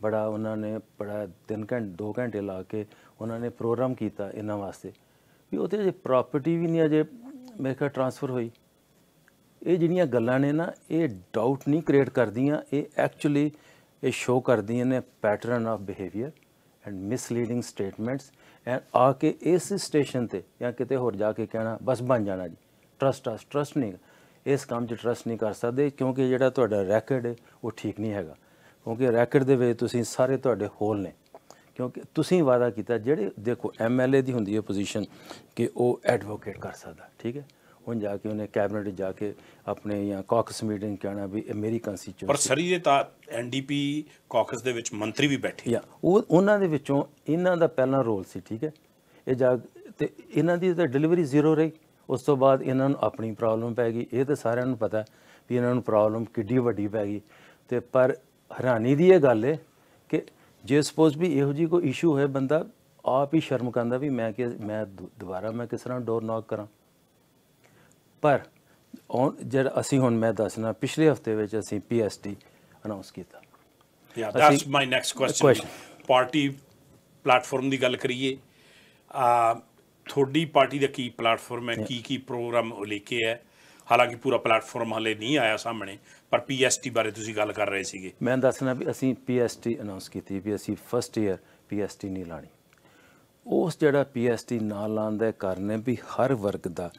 ਬੜਾ ਉਹਨਾਂ ਨੇ ਬੜਾ ਦਿਨ ਘੰਟੇ 2 ਘੰਟੇ ਲਾ ਕੇ ਉਹਨਾਂ ਨੇ ਪ੍ਰੋਗਰਾਮ ਕੀਤਾ ਇਹਨਾਂ ਵਾਸਤੇ ਵੀ ਉਹਦੇ ਜੇ ਪ੍ਰਾਪਰਟੀ ਵੀ ਨਹੀਂ ਅਜੇ ਮੇਰੇ ਕੋਲ ਟ੍ਰਾਂਸਫਰ ਹੋਈ ਇਹ ਜਿਹੜੀਆਂ ਗੱਲਾਂ ਨੇ ਨਾ ਇਹ ਡਾਊਟ ਨਹੀਂ ਕ੍ਰੀਏਟ ਕਰਦੀਆਂ ਇਹ ਐਕਚੁਅਲੀ ਇਹ ਸ਼ੋ ਕਰਦੀਆਂ ਨੇ pattern of behaviour and misleading statements and ਆ ਕੇ ਇਸ ਸਟੇਸ਼ਨ ਤੇ ਜਾਂ ਕਿਤੇ ਹੋਰ ਜਾ ਕੇ ਕਹਿਣਾ ਬਸ ਬਣ ਜਾਣਾ ਜੀ ਟਰਸਟ ਆ ਟਰਸਟ ਨਹੀਂ ਇਸ ਕੰਮ 'ਚ ਟਰਸਟ ਨਹੀਂ ਕਰ ਸਕਦੇ ਕਿਉਂਕਿ ਜਿਹੜਾ ਤੁਹਾਡਾ ਰੈਕਡ ਹੈ ਉਹ ਠੀਕ ਨਹੀਂ ਹੈਗਾ ਕਿਉਂਕਿ ਰੈਕਡ ਦੇ ਵਿੱਚ ਤੁਸੀਂ ਸਾਰੇ ਤੁਹਾਡੇ ਹੋਲ ਨੇ ਕਿਉਂਕਿ ਤੁਸੀਂ ਵਾਅਦਾ ਕੀਤਾ ਜਿਹੜੇ ਦੇਖੋ ਐਮਐਲਏ ਦੀ ਹੁੰਦੀ ਹੈ ਪੋਜੀਸ਼ਨ ਕਿ ਉਹ ਐਡਵੋਕੇਟ ਕਰ ਸਕਦਾ ਠੀਕ ਹੈ ਉਹ ਜਾ ਕੇ ਉਹਨੇ ਕੈਬਨਿਟ ਜਾ ਕੇ ਆਪਣੇ ਜਾਂ ਕਾਕਸ ਮੀਟਿੰਗ ਕਹਿਣਾ ਵੀ ਮੇਰੀ ਕਨਸਟੀਚੂਐਂਸੀ ਪਰ ਸਰੀ ਦੇ ਤਾਂ ਐਨਡੀਪੀ ਕਾਕਸ ਦੇ ਵਿੱਚ ਮੰਤਰੀ ਵੀ ਬੈਠੇ ਆ ਉਹ ਉਹਨਾਂ ਦੇ ਵਿੱਚੋਂ ਇਹਨਾਂ ਦਾ ਪਹਿਲਾ ਰੋਲ ਸੀ ਠੀਕ ਹੈ ਇਹ ਜਾ ਤੇ ਇਹਨਾਂ ਦੀ ਤਾਂ ਡਿਲੀਵਰੀ ਜ਼ੀਰੋ ਰਹੀ ਉਸ ਤੋਂ ਬਾਅਦ ਇਹਨਾਂ ਨੂੰ ਆਪਣੀ ਪ੍ਰੋਬਲਮ ਪੈ ਗਈ ਇਹ ਤਾਂ ਸਾਰਿਆਂ ਨੂੰ ਪਤਾ ਵੀ ਇਹਨਾਂ ਨੂੰ ਪ੍ਰੋਬਲਮ ਕਿੱਡੀ ਵੱਡੀ ਪੈ ਗਈ ਤੇ ਪਰ ਹੈਰਾਨੀ ਦੀ ਇਹ ਗੱਲ ਹੈ ਕਿ ਜੇ ਸਪੋਜ਼ ਵੀ ਇਹੋ ਜੀ ਕੋਈ ਇਸ਼ੂ ਹੋਏ ਬੰਦਾ ਆਪ ਹੀ ਸ਼ਰਮ ਕਰਦਾ ਵੀ ਮੈਂ ਕਿ ਮੈਂ ਦੁਬਾਰਾ ਮੈਂ ਕਿਸ ਤਰ੍ਹਾਂ ਡੋਰ ਨੌਕ ਕਰਾਂ ਪਰ ਜਿਹੜਾ ਅਸੀਂ ਹੁਣ ਮੈਂ ਦੱਸਣਾ ਪਿਛਲੇ ਹਫਤੇ ਵਿੱਚ ਅਸੀਂ ਪੀਐਸਟੀ ਅਨਾਉਂਸ ਕੀਤਾ ਯਾ that's my next question party platform ਦੀ ਗੱਲ ਕਰੀਏ ਆ ਤੁਹਾਡੀ ਪਾਰਟੀ ਦਾ ਕੀ ਪਲੇਟਫਾਰਮ ਹੈ ਕੀ ਕੀ ਪ੍ਰੋਗਰਾਮ ਉਲੇਕੇ ਹੈ ਹਾਲਾਂਕਿ ਪੂਰਾ ਪਲੇਟਫਾਰਮ ਹਲੇ ਨਹੀਂ ਆਇਆ ਸਾਹਮਣੇ ਪਰ ਪੀਐਸਟੀ ਬਾਰੇ ਤੁਸੀਂ ਗੱਲ ਕਰ ਰਹੇ ਸੀਗੇ ਮੈਂ ਦੱਸਣਾ ਵੀ ਅਸੀਂ ਪੀਐਸਟੀ ਅਨਾਉਂਸ ਕੀਤੀ ਵੀ ਅਸੀਂ ਫਸਟ ਈਅਰ ਪੀਐਸਟੀ ਨਹੀਂ ਲਾਣੀ ਉਸ ਜਿਹੜਾ ਪੀਐਸਟੀ ਨਾਲ ਲਾਣ ਦਾ ਕਾਰਨ ਹੈ ਵੀ ਹਰ ਵਰਗ ਦਾ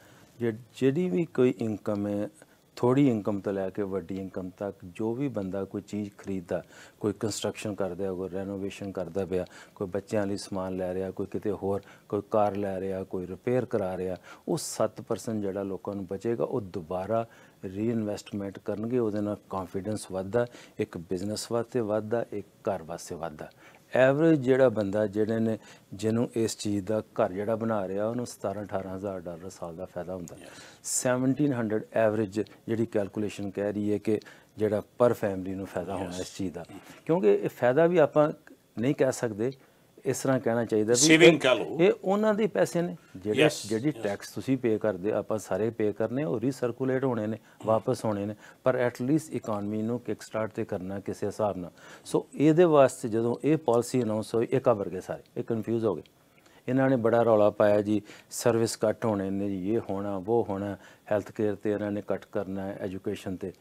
ਜਿਹੜੀ ਵੀ ਕੋਈ ਇਨਕਮ ਹੈ ਥੋੜੀ ਇਨਕਮ ਤੋਂ ਲੈ ਕੇ ਵੱਡੀ ਇਨਕਮ ਤੱਕ ਜੋ ਵੀ ਬੰਦਾ ਕੋਈ ਚੀਜ਼ ਖਰੀਦਦਾ ਕੋਈ ਕੰਸਟਰਕਸ਼ਨ ਕਰਦਾ ਹੈ ਕੋਈ ਰੈਨੋਵੇਸ਼ਨ ਕਰਦਾ ਪਿਆ ਕੋਈ ਬੱਚਿਆਂ ਲਈ ਸਮਾਨ ਲੈ ਰਿਹਾ ਕੋਈ ਕਿਤੇ ਹੋਰ ਕੋਈ ਕਾਰ ਲੈ ਰਿਹਾ ਕੋਈ ਰਿਪੇਅਰ ਕਰਾ ਰਿਹਾ ਉਹ 7% ਜਿਹੜਾ ਲੋਕਾਂ ਨੂੰ ਬਚੇਗਾ ਉਹ ਦੁਬਾਰਾ ਰੀਇਨਵੈਸਟਮੈਂਟ ਕਰਨਗੇ ਉਹਦੇ ਨਾਲ ਕੌਨਫੀਡੈਂਸ ਵੱਧਦਾ ਇੱਕ ਬਿਜ਼ਨਸ ਵਾਸਤੇ ਵੱਧਦਾ ਇੱਕ ਘਰ ਵਾਸਤੇ ਵੱਧਦਾ ਐਵਰੇਜ ਜਿਹੜਾ ਬੰਦਾ ਜਿਹੜੇ ਨੇ ਜਿਹਨੂੰ ਇਸ ਚੀਜ਼ ਦਾ ਘਰ ਜਿਹੜਾ ਬਣਾ ਰਿਹਾ ਉਹਨੂੰ 17 18000 ਡਾਲਰ ਸਾਲ ਦਾ ਫਾਇਦਾ ਹੁੰਦਾ 1700 ਐਵਰੇਜ ਜਿਹੜੀ ਕੈਲਕੂਲੇਸ਼ਨ ਕਹਿ ਰਹੀ ਹੈ ਕਿ ਜਿਹੜਾ ਪਰ ਫੈਮਿਲੀ ਨੂੰ ਫਾਇਦਾ ਹੋਣਾ ਇਸ ਚੀਜ਼ ਦਾ ਕਿਉਂਕਿ ਇਹ ਫਾਇਦਾ ਵੀ ਆਪਾਂ ਨਹੀਂ ਕਹਿ ਸਕਦੇ ਇਸ ਤਰ੍ਹਾਂ ਕਹਿਣਾ ਚਾਹੀਦਾ ਵੀ ਸੇਵਿੰਗ ਕਹ ਇਹ ਉਹਨਾਂ ਦੇ ਪੈਸੇ ਨੇ ਜਿਹੜੇ ਜਿਹੜੀ ਟੈਕਸ ਤੁਸੀਂ ਪੇ ਕਰਦੇ ਆਪਾਂ ਸਾਰੇ ਪੇ ਕਰਨੇ ਉਹ ਰੀਸਰਕੂਲੇਟ ਹੋਣੇ ਨੇ ਵਾਪਸ ਹੋਣੇ ਨੇ ਪਰ ਐਟ ਲੀਸਟ ਇਕਨੋਮੀ ਨੂੰ ਕਿਕ ਸਟਾਰਟ ਤੇ ਕਰਨਾ ਕਿਸੇ ਹਿਸਾਬ ਨਾਲ ਸੋ ਇਹਦੇ ਵਾਸਤੇ ਜਦੋਂ ਇਹ ਪਾਲਿਸੀ ਅਨਾਉਂਸ ਹੋਈ ਇਹ ਵਰਗੇ ਗਏ ਸਾਰੇ ਇਹ ਕਨਫਿਊਜ਼ ਹੋ ਗਏ ਇਹਨਾਂ ਨੇ ਬੜਾ ਰੌਲਾ ਪਾਇਆ ਜੀ ਸਰਵਿਸ ਕੱਟ ਹੋਣੇ ਨੇ ਜੀ ਇਹ ਹੋਣਾ ਉਹ ਹੋਣਾ ਹੈਲਥ ਕੇਅਰ ਤੇ ਇਹਨਾਂ ਨੇ ਕੱਟ ਕਰਨਾ ਹੈ ਐਜੂਕੇਸ਼ਨ ਤੇ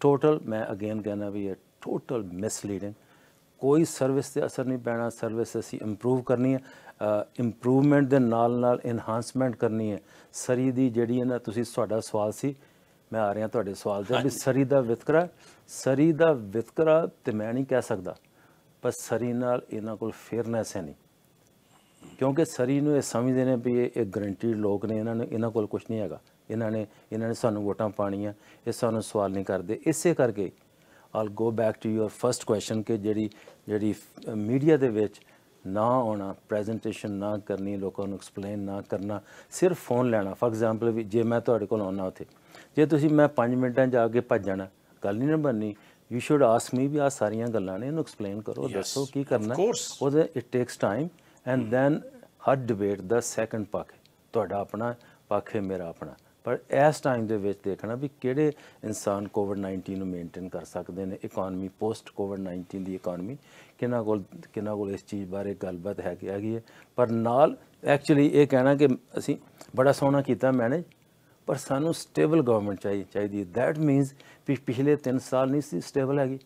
ਟੋਟਲ ਮੈਂ ਅਗੇਨ ਕਹਿਣਾ ਵੀ ਇਹ ਟੋਟਲ ਮਿਸਲੀਡਿੰਗ ਕੋਈ ਸਰਵਿਸ ਤੇ ਅਸਰ ਨਹੀਂ ਪੈਣਾ ਸਰਵਿਸ ਅਸੀਂ ਇੰਪਰੂਵ ਕਰਨੀ ਹੈ ਇੰਪਰੂਵਮੈਂਟ ਦੇ ਨਾਲ ਨਾਲ ਇਨਹਾਂਸਮੈਂਟ ਕਰਨੀ ਹੈ ਸਰੀ ਦੀ ਜਿਹੜੀ ਹੈ ਨਾ ਤੁਸੀਂ ਤੁਹਾਡਾ ਸਵਾਲ ਸੀ ਮੈਂ ਆ ਰਿਹਾ ਤੁਹਾਡੇ ਸਵਾਲ ਤੇ ਵੀ ਸਰੀ ਦਾ ਵਿਤਕਰਾ ਸਰੀ ਦਾ ਵਿਤਕਰਾ ਤੇ ਮੈਂ ਨਹੀਂ ਕਹਿ ਸਕਦਾ ਪਰ ਸਰੀ ਨਾਲ ਇਹਨਾਂ ਕੋਲ ਫੇਅਰਨੈਸ ਹੈ ਨਹੀਂ ਕਿਉਂਕਿ ਸਰੀ ਨੂੰ ਇਹ ਸਮਝਦੇ ਨੇ ਵੀ ਇਹ ਗਰੰਟੀਡ ਲੋਕ ਨੇ ਇਹਨਾਂ ਨੂੰ ਇਹਨਾਂ ਕੋਲ ਕੁਝ ਨਹੀਂ ਹੈਗਾ ਇਹਨਾਂ ਨੇ ਇਹਨਾਂ ਨੇ ਸਾਨੂੰ ਵੋਟਾਂ ਪਾਣੀਆਂ ਇਹ ਸਾਨੂੰ ਸਵਾਲ ਨਹੀਂ ਕਰਦੇ ਇਸੇ ਕਰਕੇ all go back to your first question ਕਿ ਜਿਹੜੀ ਜਿਹੜੀ ਮੀਡੀਆ ਦੇ ਵਿੱਚ ਨਾ ਆਉਣਾ ਪ੍ਰੈਜੈਂਟੇਸ਼ਨ ਨਾ ਕਰਨੀ ਲੋਕਾਂ ਨੂੰ ਐਕਸਪਲੇਨ ਨਾ ਕਰਨਾ ਸਿਰਫ ਫੋਨ ਲੈਣਾ ਫॉर ਐਗਜ਼ਾਮਪਲ ਵੀ ਜੇ ਮੈਂ ਤੁਹਾਡੇ ਕੋਲ ਆਉਣਾ ਉੱਥੇ ਜੇ ਤੁਸੀਂ ਮੈਂ 5 ਮਿੰਟਾਂ ਜਾ ਕੇ ਭੱਜ ਜਾਣਾ ਗੱਲ ਨਹੀਂ ਬਣਨੀ ਯੂ ਸ਼ੁਡ ਆਸਕ ਮੀ ਵੀ ਆ ਸਾਰੀਆਂ ਗੱਲਾਂ ਨੇ ਇਹਨੂੰ ਐਕਸਪਲੇਨ ਕਰੋ ਦੱਸੋ ਕੀ ਕਰਨਾ ਉਹਦੇ it takes time and then ਹਰ ਡਿਬੇਟ ਦਾ ਸੈਕੰਡ ਪੱਖ ਤੁਹਾਡਾ ਆਪਣਾ ਪੱਖ ਹੈ ਮੇਰਾ ਆਪਣਾ ਪਰ ਇਸ ਟਾਈਮ ਦੇ ਵਿੱਚ ਦੇਖਣਾ ਵੀ ਕਿਹੜੇ ਇਨਸਾਨ ਕੋਵਿਡ-19 ਨੂੰ ਮੇਨਟੇਨ ਕਰ ਸਕਦੇ ਨੇ ਇਕਨੋਮੀ ਪੋਸਟ ਕੋਵਿਡ-19 ਦੀ ਇਕਨੋਮੀ ਕਿਨਾਂ ਕੋਲ ਕਿਨਾਂ ਕੋਲ ਇਸ ਚੀਜ਼ ਬਾਰੇ ਗੱਲਬਾਤ ਹੈ ਕਿ ਹੈਗੀ ਹੈ ਪਰ ਨਾਲ ਐਕਚੁਅਲੀ ਇਹ ਕਹਿਣਾ ਕਿ ਅਸੀਂ ਬੜਾ ਸੋਹਣਾ ਕੀਤਾ ਮੈਨੇਜ ਪਰ ਸਾਨੂੰ ਸਟੇਬਲ ਗਵਰਨਮੈਂਟ ਚਾਹੀਦੀ ਚਾਹੀਦੀ ਥੈਟ ਮੀਨਸ ਪਿਛਲੇ 3 ਸਾਲ ਨਹੀਂ ਸੀ ਸਟੇਬਲ ਹੈਗੀ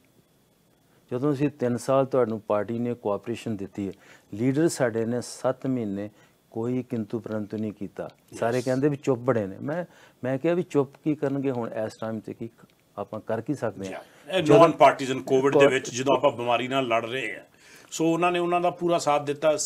ਜਦੋਂ ਅਸੀਂ 3 ਸਾਲ ਤੁਹਾਨੂੰ ਪਾਰਟੀ ਨੇ ਕੋਆਪਰੇਸ਼ਨ ਦਿੱਤੀ ਹੈ ਲੀਡਰ ਸਾਡੇ ਨੇ 7 ਮਹੀਨੇ ਕੋਈ ਕਿੰਤੂ ਪਰੰਤੂ ਨਹੀਂ ਕੀਤਾ ਸਾਰੇ ਕਹਿੰਦੇ ਵੀ ਚੁੱਪ ਬੜੇ ਨੇ ਮੈਂ ਮੈਂ ਕਿਹਾ ਵੀ ਚੁੱਪ ਕੀ ਕਰਨਗੇ ਹੁਣ ਇਸ ਟਾਈਮ ਤੇ ਕੀ ਆਪਾਂ ਕਰ ਕੀ ਸਕਦੇ ਆ ਨੌਨ ਪਾਰਟੀਜ਼ਨ ਕੋਵਿਡ ਦੇ ਵਿੱਚ ਜਦੋਂ ਆਪਾਂ ਬਿਮਾਰੀ ਨਾਲ ਲੜ ਰਹੇ ਆ ਸੋ ਉਹਨਾਂ ਨੇ ਉਹਨਾਂ ਦਾ ਪੂਰਾ ਸਾਥ ਦਿੱਤਾ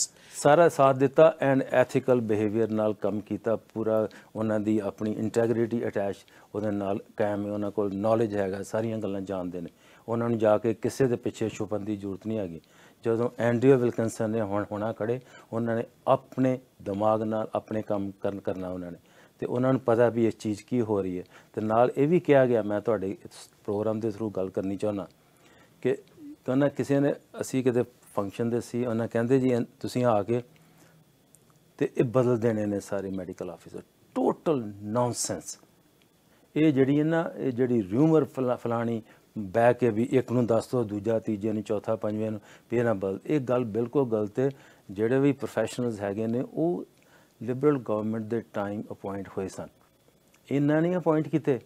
ਸਾਰਾ ਸਾਥ ਦਿੱਤਾ ਐਂਡ ਐਥੀਕਲ ਬਿਹੇਵੀਅਰ ਨਾਲ ਕੰਮ ਕੀਤਾ ਪੂਰਾ ਉਹਨਾਂ ਦੀ ਆਪਣੀ ਇੰਟੈਗ੍ਰਿਟੀ ਅਟੈਚ ਉਹਦੇ ਨਾਲ ਕਾਇਮ ਹੈ ਉਹਨਾਂ ਕੋਲ ਨੌਲੇਜ ਹੈਗਾ ਸਾਰੀਆਂ ਗੱਲਾਂ ਜਾਣਦੇ ਨੇ ਉਹਨਾਂ ਨੂੰ ਜਾ ਕੇ ਕਿਸੇ ਦੇ ਪਿੱਛੇ ਛੁਪਣ ਦੀ ਜ਼ਰੂਰਤ ਨਹੀਂ ਆਗੀ ਜਦੋਂ ਐਂਡਰਿਓ ਵਿਲਕਨਸਨ ਨੇ ਹੁਣ ਹੋਣਾ ਖੜੇ ਉਹਨਾਂ ਨੇ ਆਪਣੇ ਦਿਮਾਗ ਨਾਲ ਆਪਣੇ ਕੰਮ ਕਰਨ ਕਰਨਾ ਉਹਨਾਂ ਨੇ ਤੇ ਉਹਨਾਂ ਨੂੰ ਪਤਾ ਵੀ ਇਸ ਚੀਜ਼ ਕੀ ਹੋ ਰਹੀ ਹੈ ਤੇ ਨਾਲ ਇਹ ਵੀ ਕਿਹਾ ਗਿਆ ਮੈਂ ਤੁਹਾਡੇ ਪ੍ਰੋਗਰਾਮ ਦੇ ਥਰੂ ਗੱਲ ਕਰਨੀ ਚਾਹੁੰਦਾ ਕਿ ਕਹਿੰਦਾ ਕਿਸੇ ਨੇ ਅਸੀਂ ਕਿਤੇ ਫੰਕਸ਼ਨ ਦੇ ਸੀ ਉਹਨਾਂ ਕਹਿੰਦੇ ਜੀ ਤੁਸੀਂ ਆ ਕੇ ਤੇ ਇਹ ਬਦਲ ਦੇਣੇ ਨੇ ਸਾਰੇ ਮੈਡੀਕਲ ਆਫੀਸਰ ਟੋਟਲ ਨੌਨਸੈਂਸ ਇਹ ਜਿਹੜੀ ਨਾ ਇਹ ਜਿਹੜੀ ਰਿਊਮਰ ਫਲਾਣੀ ਬਹਿ ਕੇ ਵੀ ਇੱਕ ਨੂੰ ਦੱਸ ਦੋ ਦੂਜਾ ਤੀਜੇ ਨੂੰ ਚੌਥਾ ਪੰਜਵੇਂ ਨੂੰ ਨਾ ਬਲ ਇਹ ਗੱਲ ਬਿਲਕੁਲ ਗਲਤ ਹੈ ਜਿਹੜੇ ਵੀ ਪ੍ਰੋਫੈਸ਼ਨਲਸ ਹੈਗੇ ਨੇ ਉਹ ਲਿਬਰਲ ਗਵਰਨਮੈਂਟ ਦੇ ਟਾਈਮ ਅਪਾਇੰਟ ਹੋਏ ਸਨ ਇਹਨਾਂ ਨੇ ਅਪਾਇੰਟ ਕੀਤੇ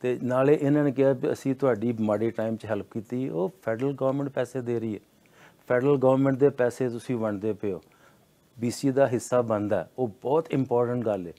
ਤੇ ਨਾਲੇ ਇਹਨਾਂ ਨੇ ਕਿਹਾ ਅਸੀਂ ਤੁਹਾਡੀ ਮਾੜੇ ਟਾਈਮ 'ਚ ਹੈਲਪ ਕੀਤੀ ਉਹ ਫੈਡਰਲ ਗਵਰਨਮੈਂਟ ਪੈਸੇ ਦੇ ਰਹੀ ਹੈ ਫੈਡਰਲ ਗਵਰਨਮੈਂਟ ਦੇ ਪੈਸੇ ਤੁਸੀਂ ਵੰਡਦੇ ਪਿਓ ਬੀਸੀ ਦਾ ਹਿੱਸਾ ਬੰਦਾ ਉਹ ਬਹੁਤ ਇੰਪੋਰਟੈਂਟ ਗੱਲ ਹੈ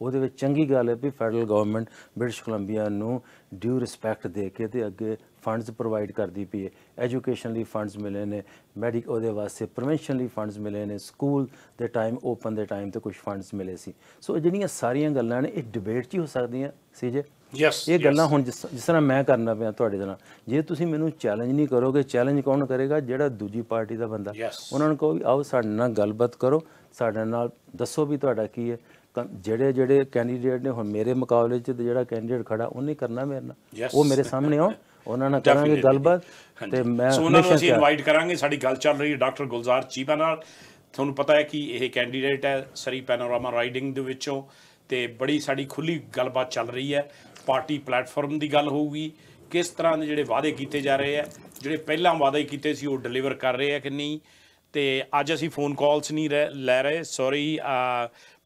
ਉਹਦੇ ਵਿੱਚ ਚੰਗੀ ਗੱਲ ਹੈ ਵੀ ਫੈਡਰਲ ਗਵਰਨਮੈਂਟ ਬ੍ਰਿਟਿਸ਼ ਕੋਲੰਬੀਆ ਨੂੰ ਡਿਊ ਰਿਸਪੈਕਟ ਦੇ ਕੇ ਤੇ ਅੱਗੇ ਫੰਡਸ ਪ੍ਰੋਵਾਈਡ ਕਰਦੀ ਪਈ ਹੈ ਐਜੂਕੇਸ਼ਨ ਲਈ ਫੰਡਸ ਮਿਲੇ ਨੇ ਮੈਡੀਕ ਉਹਦੇ ਵਾਸਤੇ ਪ੍ਰੀਵੈਂਸ਼ਨ ਲਈ ਫੰਡਸ ਮਿਲੇ ਨੇ ਸਕੂਲ ਦੇ ਟਾਈਮ ਓਪਨ ਦੇ ਟਾਈਮ ਤੇ ਕੁਝ ਫੰਡਸ ਮਿਲੇ ਸੀ ਸੋ ਜਿਹੜੀਆਂ ਸਾਰੀਆਂ ਗੱਲਾਂ ਨੇ ਇਹ ਡਿਬੇਟ 'ਚ ਹੀ ਹੋ ਸਕਦੀਆਂ ਸੀ ਜੇ ਯੈਸ ਇਹ ਗੱਲਾਂ ਹੁਣ ਜਿਸ ਤਰ੍ਹਾਂ ਮੈਂ ਕਰਨਾ ਪਿਆ ਤੁਹਾਡੇ ਨਾਲ ਜੇ ਤੁਸੀਂ ਮੈਨੂੰ ਚੈਲੰਜ ਨਹੀਂ ਕਰੋਗੇ ਚੈਲੰਜ ਕੌਣ ਕਰੇਗਾ ਜਿਹੜਾ ਦੂਜੀ ਪਾਰਟੀ ਦਾ ਬੰਦਾ ਉਹਨਾਂ ਨੂੰ ਕਹੋ ਵੀ ਆਓ ਸਾਡੇ ਨਾਲ ਗੱਲਬਾਤ ਕਰੋ ਸਾਡੇ ਨਾਲ ਦੱਸੋ ਵੀ ਤੁਹਾਡਾ ਕੀ ਹੈ ਜਿਹੜੇ ਜਿਹੜੇ ਕੈਂਡੀਡੇਟ ਨੇ ਹੁਣ ਮੇਰੇ ਮੁਕਾਬਲੇ 'ਚ ਜਿਹੜਾ ਕੈਂਡੀਡੇਟ ਖੜਾ ਉਹਨੇ ਕਰਨਾ ਮੇਰੇ ਨਾਲ ਉਹ ਮੇਰੇ ਸਾਹਮਣੇ ਆਉਣ ਉਹਨਾਂ ਨਾਲ ਕਰਾਂਗੇ ਗੱਲਬਾਤ ਤੇ ਮੈਂ ਉਹਨਾਂ ਨੂੰ ਅਸੀਂ ਇਨਵਾਈਟ ਕਰਾਂਗੇ ਸਾਡੀ ਗੱਲ ਚੱਲ ਰਹੀ ਹੈ ਡਾਕਟਰ ਗੁਲਜ਼ਾਰ ਚੀਬਾ ਨਾਲ ਤੁਹਾਨੂੰ ਪਤਾ ਹੈ ਕਿ ਇਹ ਕੈਂਡੀਡੇਟ ਹੈ ਸਰੀ ਪੈਨੋਰਾਮਾ ਰਾਈਡਿੰਗ ਦੇ ਵਿੱਚੋਂ ਤੇ ਬੜੀ ਸਾਡੀ ਖੁੱਲੀ ਗੱਲਬਾਤ ਚੱਲ ਰਹੀ ਹੈ ਪਾਰਟੀ ਪਲੇਟਫਾਰਮ ਦੀ ਗੱਲ ਹੋਊਗੀ ਕਿਸ ਤਰ੍ਹਾਂ ਦੇ ਜਿਹੜੇ ਵਾਅਦੇ ਕੀਤੇ ਜਾ ਰਹੇ ਆ ਜਿਹੜੇ ਪਹਿਲਾਂ ਵਾਅਦੇ ਕੀਤੇ ਸੀ ਉਹ ਡਿਲੀਵਰ ਕਰ ਰਹੇ ਆ ਕਿ ਨਹੀਂ ਤੇ ਅੱਜ ਅਸੀਂ ਫੋਨ ਕਾਲਸ ਨਹੀਂ ਲੈ ਰਹੇ ਸੌਰੀ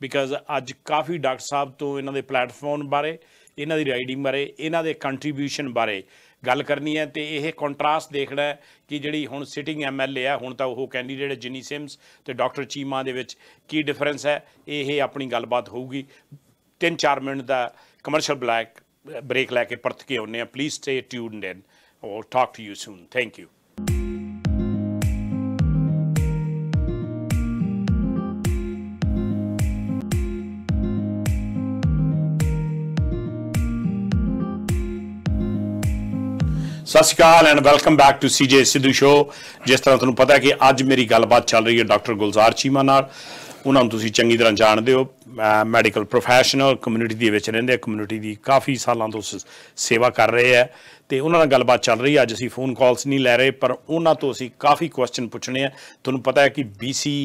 ਬਿਕਾਜ਼ ਅੱਜ ਕਾਫੀ ਡਾਕਟਰ ਸਾਹਿਬ ਤੋਂ ਇਹਨਾਂ ਦੇ ਪਲੇਟਫਾਰਮ ਬਾਰੇ ਇਹਨਾਂ ਦੀ ਰਾਈਡਿੰਗ ਬਾਰੇ ਇਹਨਾਂ ਦੇ ਕੰਟਰੀਬਿਊਸ਼ਨ ਬਾਰੇ ਗੱਲ ਕਰਨੀ ਹੈ ਤੇ ਇਹ ਕੰਟਰਾਸਟ ਦੇਖਣਾ ਹੈ ਕਿ ਜਿਹੜੀ ਹੁਣ ਸਿਟਿੰਗ ਐਮਐਲਏ ਆ ਹੁਣ ਤਾਂ ਉਹ ਕੈਂਡੀਡੇਟ ਜਿਨੀ ਸਿਮਸ ਤੇ ਡਾਕਟਰ ਚੀਮਾ ਦੇ ਵਿੱਚ ਕੀ ਡਿਫਰੈਂਸ ਹੈ ਇਹ ਆਪਣੀ ਗੱਲਬਾਤ ਹੋਊਗੀ 3-4 ਮਿੰਟ ਦਾ ਕਮਰਸ਼ੀਅਲ ਬਲੈਕ ਬ੍ਰੇਕ ਲੈ ਕੇ ਪਰਤ ਕੇ ਆਉਨੇ ਆ please stay tuned in our talk to you soon thank you Sat Shri Akal and welcome back to CJ Sidhu show ਜਿਸ ਤਰ੍ਹਾਂ ਤੁਹਾਨੂੰ ਪਤਾ ਹੈ ਕਿ ਅੱਜ ਮੇਰੀ ਗੱਲਬਾਤ ਚੱਲ ਰਹੀ ਹੈ ਡਾਕਟਰ ਗੁਲਜ਼ਾਰ ਚੀਮਾ ਨਾਲ ਉਹਨਾਂ ਨੂੰ ਤੁਸੀਂ ਚੰਗੀ ਤਰ੍ਹਾਂ ਜਾਣਦੇ ਹੋ ਮੈਡੀਕਲ ਪ੍ਰੋਫੈਸ਼ਨਲ ਕਮਿਊਨਿਟੀ ਦੇ ਵਿੱਚ ਰਹਿੰਦੇ ਆ ਕਮਿਊਨਿਟੀ ਦੀ ਕਾਫੀ ਸਾਲਾਂ ਤੋਂ ਸੇਵਾ ਕਰ ਰਹੇ ਆ ਤੇ ਉਹਨਾਂ ਨਾਲ ਗੱਲਬਾਤ ਚੱਲ ਰਹੀ ਹੈ ਅੱਜ ਅਸੀਂ ਫੋਨ ਕਾਲਸ ਨਹੀਂ ਲੈ ਰਹੇ ਪਰ ਉਹਨਾਂ ਤੋਂ ਅਸੀਂ ਕਾਫੀ ਕੁਐਸਚਨ ਪੁੱਛਣੇ ਆ ਤੁਹਾਨੂੰ ਪਤਾ ਹੈ ਕਿ ਬੀਸੀ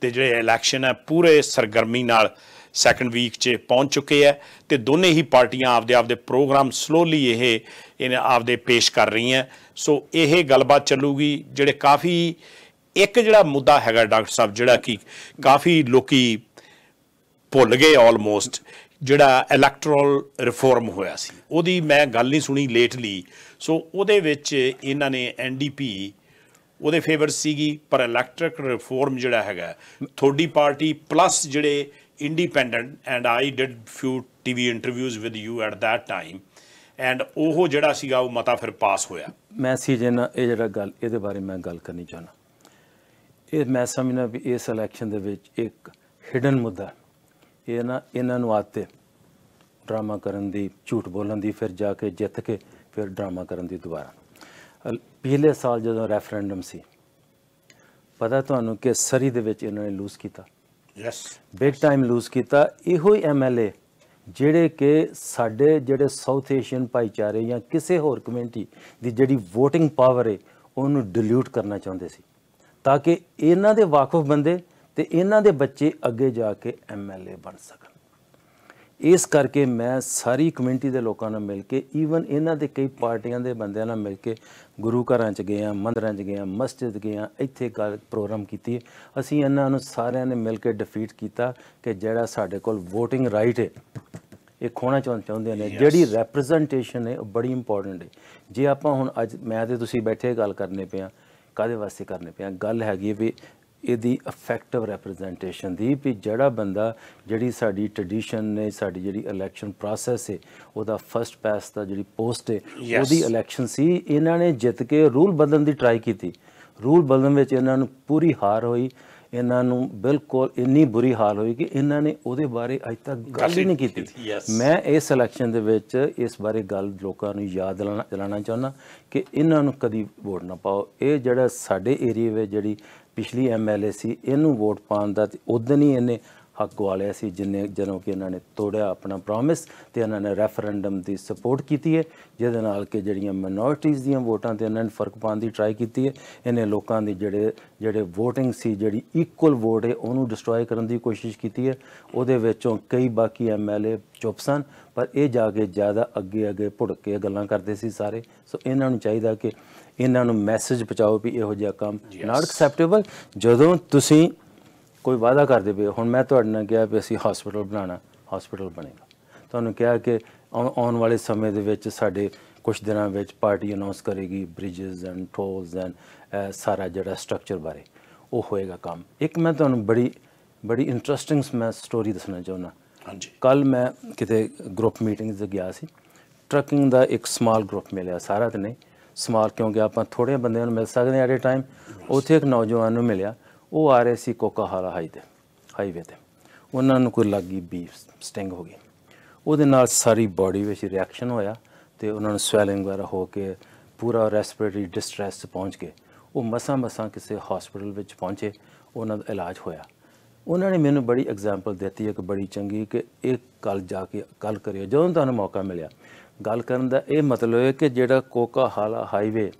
ਤੇ ਜਿਹੜੇ ਇਲੈਕਸ਼ਨ ਹੈ ਪੂਰੇ ਸਰਗਰਮੀ ਨਾਲ ਸੈਕੰਡ ਵੀਕ 'ਚ ਪਹੁੰਚ ਚੁੱਕੇ ਆ ਤੇ ਦੋਨੇ ਹੀ ਪਾਰਟੀਆਂ ਆਪਦੇ ਆਪਦੇ ਪ੍ਰੋਗਰਾਮ ਸਲੋਲੀ ਇਹ ਇਹਨਾਂ ਆਪਦੇ ਪੇਸ਼ ਕਰ ਰਹੀਆਂ ਸੋ ਇਹ ਗੱਲਬਾਤ ਚੱਲੂਗੀ ਜਿਹੜੇ ਕਾਫੀ ਇੱਕ ਜਿਹੜਾ ਮੁੱਦਾ ਹੈਗਾ ਡਾਕਟਰ ਸਾਹਿਬ ਜਿਹੜਾ ਕਿ ਕਾਫੀ ਲੋਕੀ ਭੁੱਲ ਗਏ ਆਲਮੋਸਟ ਜਿਹੜਾ ਇਲੈਕਟਰਲ ਰਿਫਾਰਮ ਹੋਇਆ ਸੀ ਉਹਦੀ ਮੈਂ ਗੱਲ ਨਹੀਂ ਸੁਣੀ ਲੇਟਲੀ ਸੋ ਉਹਦੇ ਵਿੱਚ ਇਹਨਾਂ ਨੇ ਐਨਡੀਪੀ ਉਹਦੇ ਫੇਵਰ ਸੀਗੀ ਪਰ ਇਲੈਕਟ੍ਰਿਕ ਰਿਫਾਰਮ ਜਿਹੜਾ ਹੈਗਾ ਥੋੜੀ ਪਾਰਟੀ ਪਲੱਸ ਜਿਹੜੇ independent and I did few TV interviews with you at that time and ਉਹ ਜਿਹੜਾ ਸੀਗਾ ਉਹ ਮਤਾ ਫਿਰ ਪਾਸ ਹੋਇਆ ਮੈਂ ਸੀ ਜਿਹਨਾਂ ਇਹ ਜਿਹੜਾ ਗੱਲ ਇਹਦੇ ਬਾਰੇ ਮੈਂ ਗੱਲ ਕਰਨੀ ਚਾਹਣਾ ਇਹ ਮੈਂ ਸਮਝਣਾ ਵੀ ਇਸ ਇਲੈਕਸ਼ਨ ਦੇ ਵਿੱਚ ਇੱਕ ਹਿਡਨ ਮੁੱਦਾ ਇਹ ਨਾ ਇਹਨਾਂ ਨੂੰ ਆਤੇ ਡਰਾਮਾ ਕਰਨ ਦੀ ਝੂਠ ਬੋਲਣ ਦੀ ਫਿਰ ਜਾ ਕੇ ਜਿੱਤ ਕੇ ਫਿਰ ਡਰਾਮਾ ਕਰਨ ਦੀ ਦੁਬਾਰਾ ਪਿਛਲੇ ਸਾਲ ਜਦੋਂ ਰੈਫਰੈਂਡਮ ਸੀ ਪਤਾ ਤੁਹਾਨੂੰ ਕਿ ਸਰੀ ਦੇ ਵਿੱਚ ਇਹਨਾਂ ਨੇ ਲੂਜ਼ ਕੀਤਾ ਯੈਸ ਬਿਗ ਟਾਈਮ ਲੂਜ਼ ਕੀਤਾ ਇਹੋ ਹੀ ਐਮਐਲਏ ਜਿਹੜੇ ਕਿ ਸਾਡੇ ਜਿਹੜੇ ਸਾਊਥ ਏਸ਼ੀਅਨ ਭਾਈਚਾਰੇ ਜਾਂ ਕਿਸੇ ਹੋਰ ਕਮਿਊਨਿਟੀ ਦੀ ਜਿਹੜੀ VOTING ਪਾਵਰ ਹੈ ਉਹਨੂੰ ਡਿਲੂਟ ਕਰਨਾ ਚਾਹੁੰਦੇ ਸੀ ਤਾਂ ਕਿ ਇਹਨਾਂ ਦੇ ਵਾਕਫ ਬੰਦੇ ਤੇ ਇਹਨਾਂ ਦੇ ਬੱਚੇ ਅੱਗੇ ਜਾ ਕੇ ਐਮਐਲਏ ਬਣ ਸਕਣ ਇਸ ਕਰਕੇ ਮੈਂ ਸਾਰੀ ਕਮਿਊਨਿਟੀ ਦੇ ਲੋਕਾਂ ਨਾਲ ਮਿਲ ਕੇ ਈਵਨ ਇਹਨਾਂ ਦੇ ਕਈ ਪਾਰਟੀਆਂ ਦੇ ਬੰਦਿਆਂ ਨਾਲ ਮਿਲ ਕੇ ਗੁਰੂ ਘਰਾਂ 'ਚ ਗਏ ਆ ਮੰਦਰਾਂ 'ਚ ਗਏ ਆ ਮਸਜਿਦ ਗਏ ਆ ਇੱਥੇ ਗੱਲ ਪ੍ਰੋਗਰਾਮ ਕੀਤੀ ਅਸੀਂ ਇਹਨਾਂ ਨੂੰ ਸਾਰਿਆਂ ਨੇ ਮਿਲ ਕੇ ਡਿਫੀਟ ਕੀਤਾ ਕਿ ਜਿਹੜਾ ਸਾਡੇ ਕੋਲ VOTING RIGHT ਹੈ ਇਹ ਖੋਣਾ ਚਾਹੁੰਦੇ ਨੇ ਜਿਹੜੀ ਰੈਪਰੈਜ਼ੈਂਟੇਸ਼ਨ ਹੈ ਉਹ ਬੜੀ ਇੰਪੋਰਟੈਂਟ ਹੈ ਜੇ ਆਪਾਂ ਹੁਣ ਅੱਜ ਮੈਂ ਤੇ ਤੁਸੀਂ ਬੈਠੇ ਗੱਲ ਕਰਨੇ ਪਿਆ ਕਾਦੇ ਵਾਸਤੇ ਕਰਨੇ ਪਿਆ ਗੱਲ ਹੈਗੀ ਵੀ ਇਹਦੀ ਇਫੈਕਟਿਵ ਰਿਪਰੈਜ਼ੈਂਟੇਸ਼ਨ ਦੀ ਵੀ ਜਿਹੜਾ ਬੰਦਾ ਜਿਹੜੀ ਸਾਡੀ ਟ੍ਰੈਡੀਸ਼ਨ ਨੇ ਸਾਡੀ ਜਿਹੜੀ ਇਲੈਕਸ਼ਨ ਪ੍ਰੋਸੈਸ ਹੈ ਉਹਦਾ ਫਰਸਟ ਪਾਸ ਦਾ ਜਿਹੜੀ ਪੋਸਟ ਹੈ ਉਹਦੀ ਇਲੈਕਸ਼ਨ ਸੀ ਇਹਨਾਂ ਨੇ ਜਿੱਤ ਕੇ ਰੂਲ ਬਦਲਣ ਦੀ ਟਰਾਈ ਕੀਤੀ ਰੂਲ ਬਦਲਣ ਵਿੱਚ ਇਹਨਾਂ ਨੂੰ ਪੂਰੀ ਹਾਰ ਹੋਈ ਇਹਨਾਂ ਨੂੰ ਬਿਲਕੁਲ ਇੰਨੀ ਬੁਰੀ ਹਾਲ ਹੋਈ ਕਿ ਇਹਨਾਂ ਨੇ ਉਹਦੇ ਬਾਰੇ ਅਜ ਤੱਕ ਗੱਲ ਹੀ ਨਹੀਂ ਕੀਤੀ ਮੈਂ ਇਸ ਇਲੈਕਸ਼ਨ ਦੇ ਵਿੱਚ ਇਸ ਬਾਰੇ ਗੱਲ ਲੋਕਾਂ ਨੂੰ ਯਾਦ ਦਿਲਾਣਾ ਚਾਹੁੰਦਾ ਕਿ ਇਹਨਾਂ ਨੂੰ ਕਦੀ ਵੋਟ ਨਾ ਪਾਓ ਇਹ ਜਿਹੜਾ ਸਾਡੇ ਏਰੀਆ ਵਿੱਚ ਜਿਹੜੀ ਪਿਛਲੀ ਐਮਐਲਏ ਸੀ ਇਹਨੂੰ ਵੋਟ ਪਾਉਣ ਦਾ ਤੇ ਉਦੋਂ ਹੀ ਇਹਨੇ ਹੱਕ ਗਵਾਲਿਆ ਸੀ ਜਿੰਨੇ ਜਦੋਂ ਕਿ ਇਹਨਾਂ ਨੇ ਤੋੜਿਆ ਆਪਣਾ ਪ੍ਰੋਮਿਸ ਤੇ ਇਹਨਾਂ ਨੇ ਰੈਫਰੈਂਡਮ ਦੀ ਸਪੋਰਟ ਕੀਤੀ ਹੈ ਜਿਹਦੇ ਨਾਲ ਕਿ ਜਿਹੜੀਆਂ ਮਿਨੋਰਟੀਜ਼ ਦੀਆਂ ਵੋਟਾਂ ਤੇ ਇਹਨਾਂ ਨੇ ਫਰਕ ਪਾਉਣ ਦੀ ਟਰਾਈ ਕੀਤੀ ਹੈ ਇਹਨੇ ਲੋਕਾਂ ਦੀ ਜਿਹੜੇ ਜਿਹੜੇ VOTING ਸੀ ਜਿਹੜੀ ਇਕੁਅਲ ਵੋਟ ਹੈ ਉਹਨੂੰ ਡਿਸਟਰੋਏ ਕਰਨ ਦੀ ਕੋਸ਼ਿਸ਼ ਕੀਤੀ ਹੈ ਉਹਦੇ ਵਿੱਚੋਂ ਕਈ ਬਾਕੀ ਐਮਐਲਏ ਚੁੱਪ ਸਨ ਪਰ ਇਹ ਜਾ ਕੇ ਜ਼ਿਆਦਾ ਅੱਗੇ ਅੱਗੇ ਭੁੜਕ ਕੇ ਗੱਲਾਂ ਕਰਦੇ ਸੀ ਸਾਰੇ ਸੋ ਇਹਨਾਂ ਨੂੰ ਚਾਹੀਦਾ ਕਿ ਇਹਨਾਂ ਨੂੰ ਮੈਸੇਜ ਪਹੁੰਚਾਓ ਵੀ ਇਹੋ ਜਿਹਾ ਕੰਮ ਨਾਟ ਐਕਸੈਪਟੇਬਲ ਜਦੋਂ ਤੁਸੀਂ ਕੋਈ ਵਾਅਦਾ ਕਰਦੇ ਪਏ ਹੁਣ ਮੈਂ ਤੁਹਾਡੇ ਨਾਲ ਕਿਹਾ ਵੀ ਅਸੀਂ ਹਸਪੀਟਲ ਬਣਾਣਾ ਹਸਪੀਟਲ ਬਣੇਗਾ ਤੁਹਾਨੂੰ ਕਿਹਾ ਕਿ ਆਉਣ ਵਾਲੇ ਸਮੇਂ ਦੇ ਵਿੱਚ ਸਾਡੇ ਕੁਝ ਦਿਨਾਂ ਵਿੱਚ ਪਾਰਟੀ ਅਨਾਉਂਸ ਕਰੇਗੀ ਬ੍ਰਿਜਸ ਐਂਡ ਟੋਲਸ ਐਂਡ ਸਾਰਾ ਜਿਹੜਾ ਸਟਰਕਚਰ ਬਾਰੇ ਉਹ ਹੋਏਗਾ ਕੰਮ ਇੱਕ ਮੈਂ ਤੁਹਾਨੂੰ ਬੜੀ ਬੜੀ ਇੰਟਰਸਟਿੰਗ ਮੈਂ ਸਟੋਰੀ ਦੱਸਣਾ ਚਾਹੁੰਦਾ ਹਾਂਜੀ ਕੱਲ ਮੈਂ ਕਿਤੇ ਗਰੁੱਪ ਮੀਟਿੰਗਸ ਗਿਆ ਸੀ ਟਰਕਿੰਗ ਦਾ ਇੱਕ ਸਮਾਲ ਗਰੁੱਪ ਮਿਲਿਆ ਸਾਰਾ ਤੇ ਨਹੀਂ ਸਮਾਲ ਕਿਉਂਕਿ ਆਪਾਂ ਥੋੜੇ ਬੰਦਿਆਂ ਨੂੰ ਮਿਲ ਸਕਦੇ ਆ ਐਟ ਟਾਈਮ ਉੱਥੇ ਇੱਕ ਨੌਜਵਾਨ ਨੂੰ ਮਿਲਿਆ ਉਹ ਆ ਰਹੇ ਸੀ ਕੋਕਾਹਾਲਾ ਹਾਈ ਤੇ ਹਾਈਵੇ ਤੇ ਉਹਨਾਂ ਨੂੰ ਕੋਈ ਲੱਗੀ ਬੀਫ ਸਟਿੰਗ ਹੋ ਗਈ ਉਹਦੇ ਨਾਲ ਸਾਰੀ ਬਾਡੀ ਵਿੱਚ ਰਿਐਕਸ਼ਨ ਹੋਇਆ ਤੇ ਉਹਨਾਂ ਨੂੰ ਸਵੈਲਿੰਗ ਵਗੈਰਾ ਹੋ ਕੇ ਪੂਰਾ ਰੈਸਪੀਰੇਟਰੀ ਡਿਸਟ੍ਰੈਸ ਪਹੁੰਚ ਕੇ ਉਹ ਮਸਾਂ ਮਸਾਂ ਕਿਸੇ ਹਸਪੀਟਲ ਵਿੱਚ ਪਹੁੰਚੇ ਉਹਨਾਂ ਦਾ ਇਲਾਜ ਹੋਇਆ ਉਹਨਾਂ ਨੇ ਮੈਨੂੰ ਬੜੀ ਐਗਜ਼ਾਮਪਲ ਦਿੱਤੀ ਇੱਕ ਬੜੀ ਚੰਗੀ ਕਿ ਇੱਕ ਕੱਲ ਜਾ ਕੇ ਕੱਲ ਕਰਿਓ ਜਦੋਂ ਤੁਹਾਨੂੰ ਮੌਕਾ ਮਿਲਿਆ ਗੱਲ ਕਰਨ ਦਾ ਇਹ ਮਤਲਬ ਹੈ ਕਿ ਜਿਹੜਾ ਕੋਕਾ ਹਾਲਾ ਹਾਈਵੇ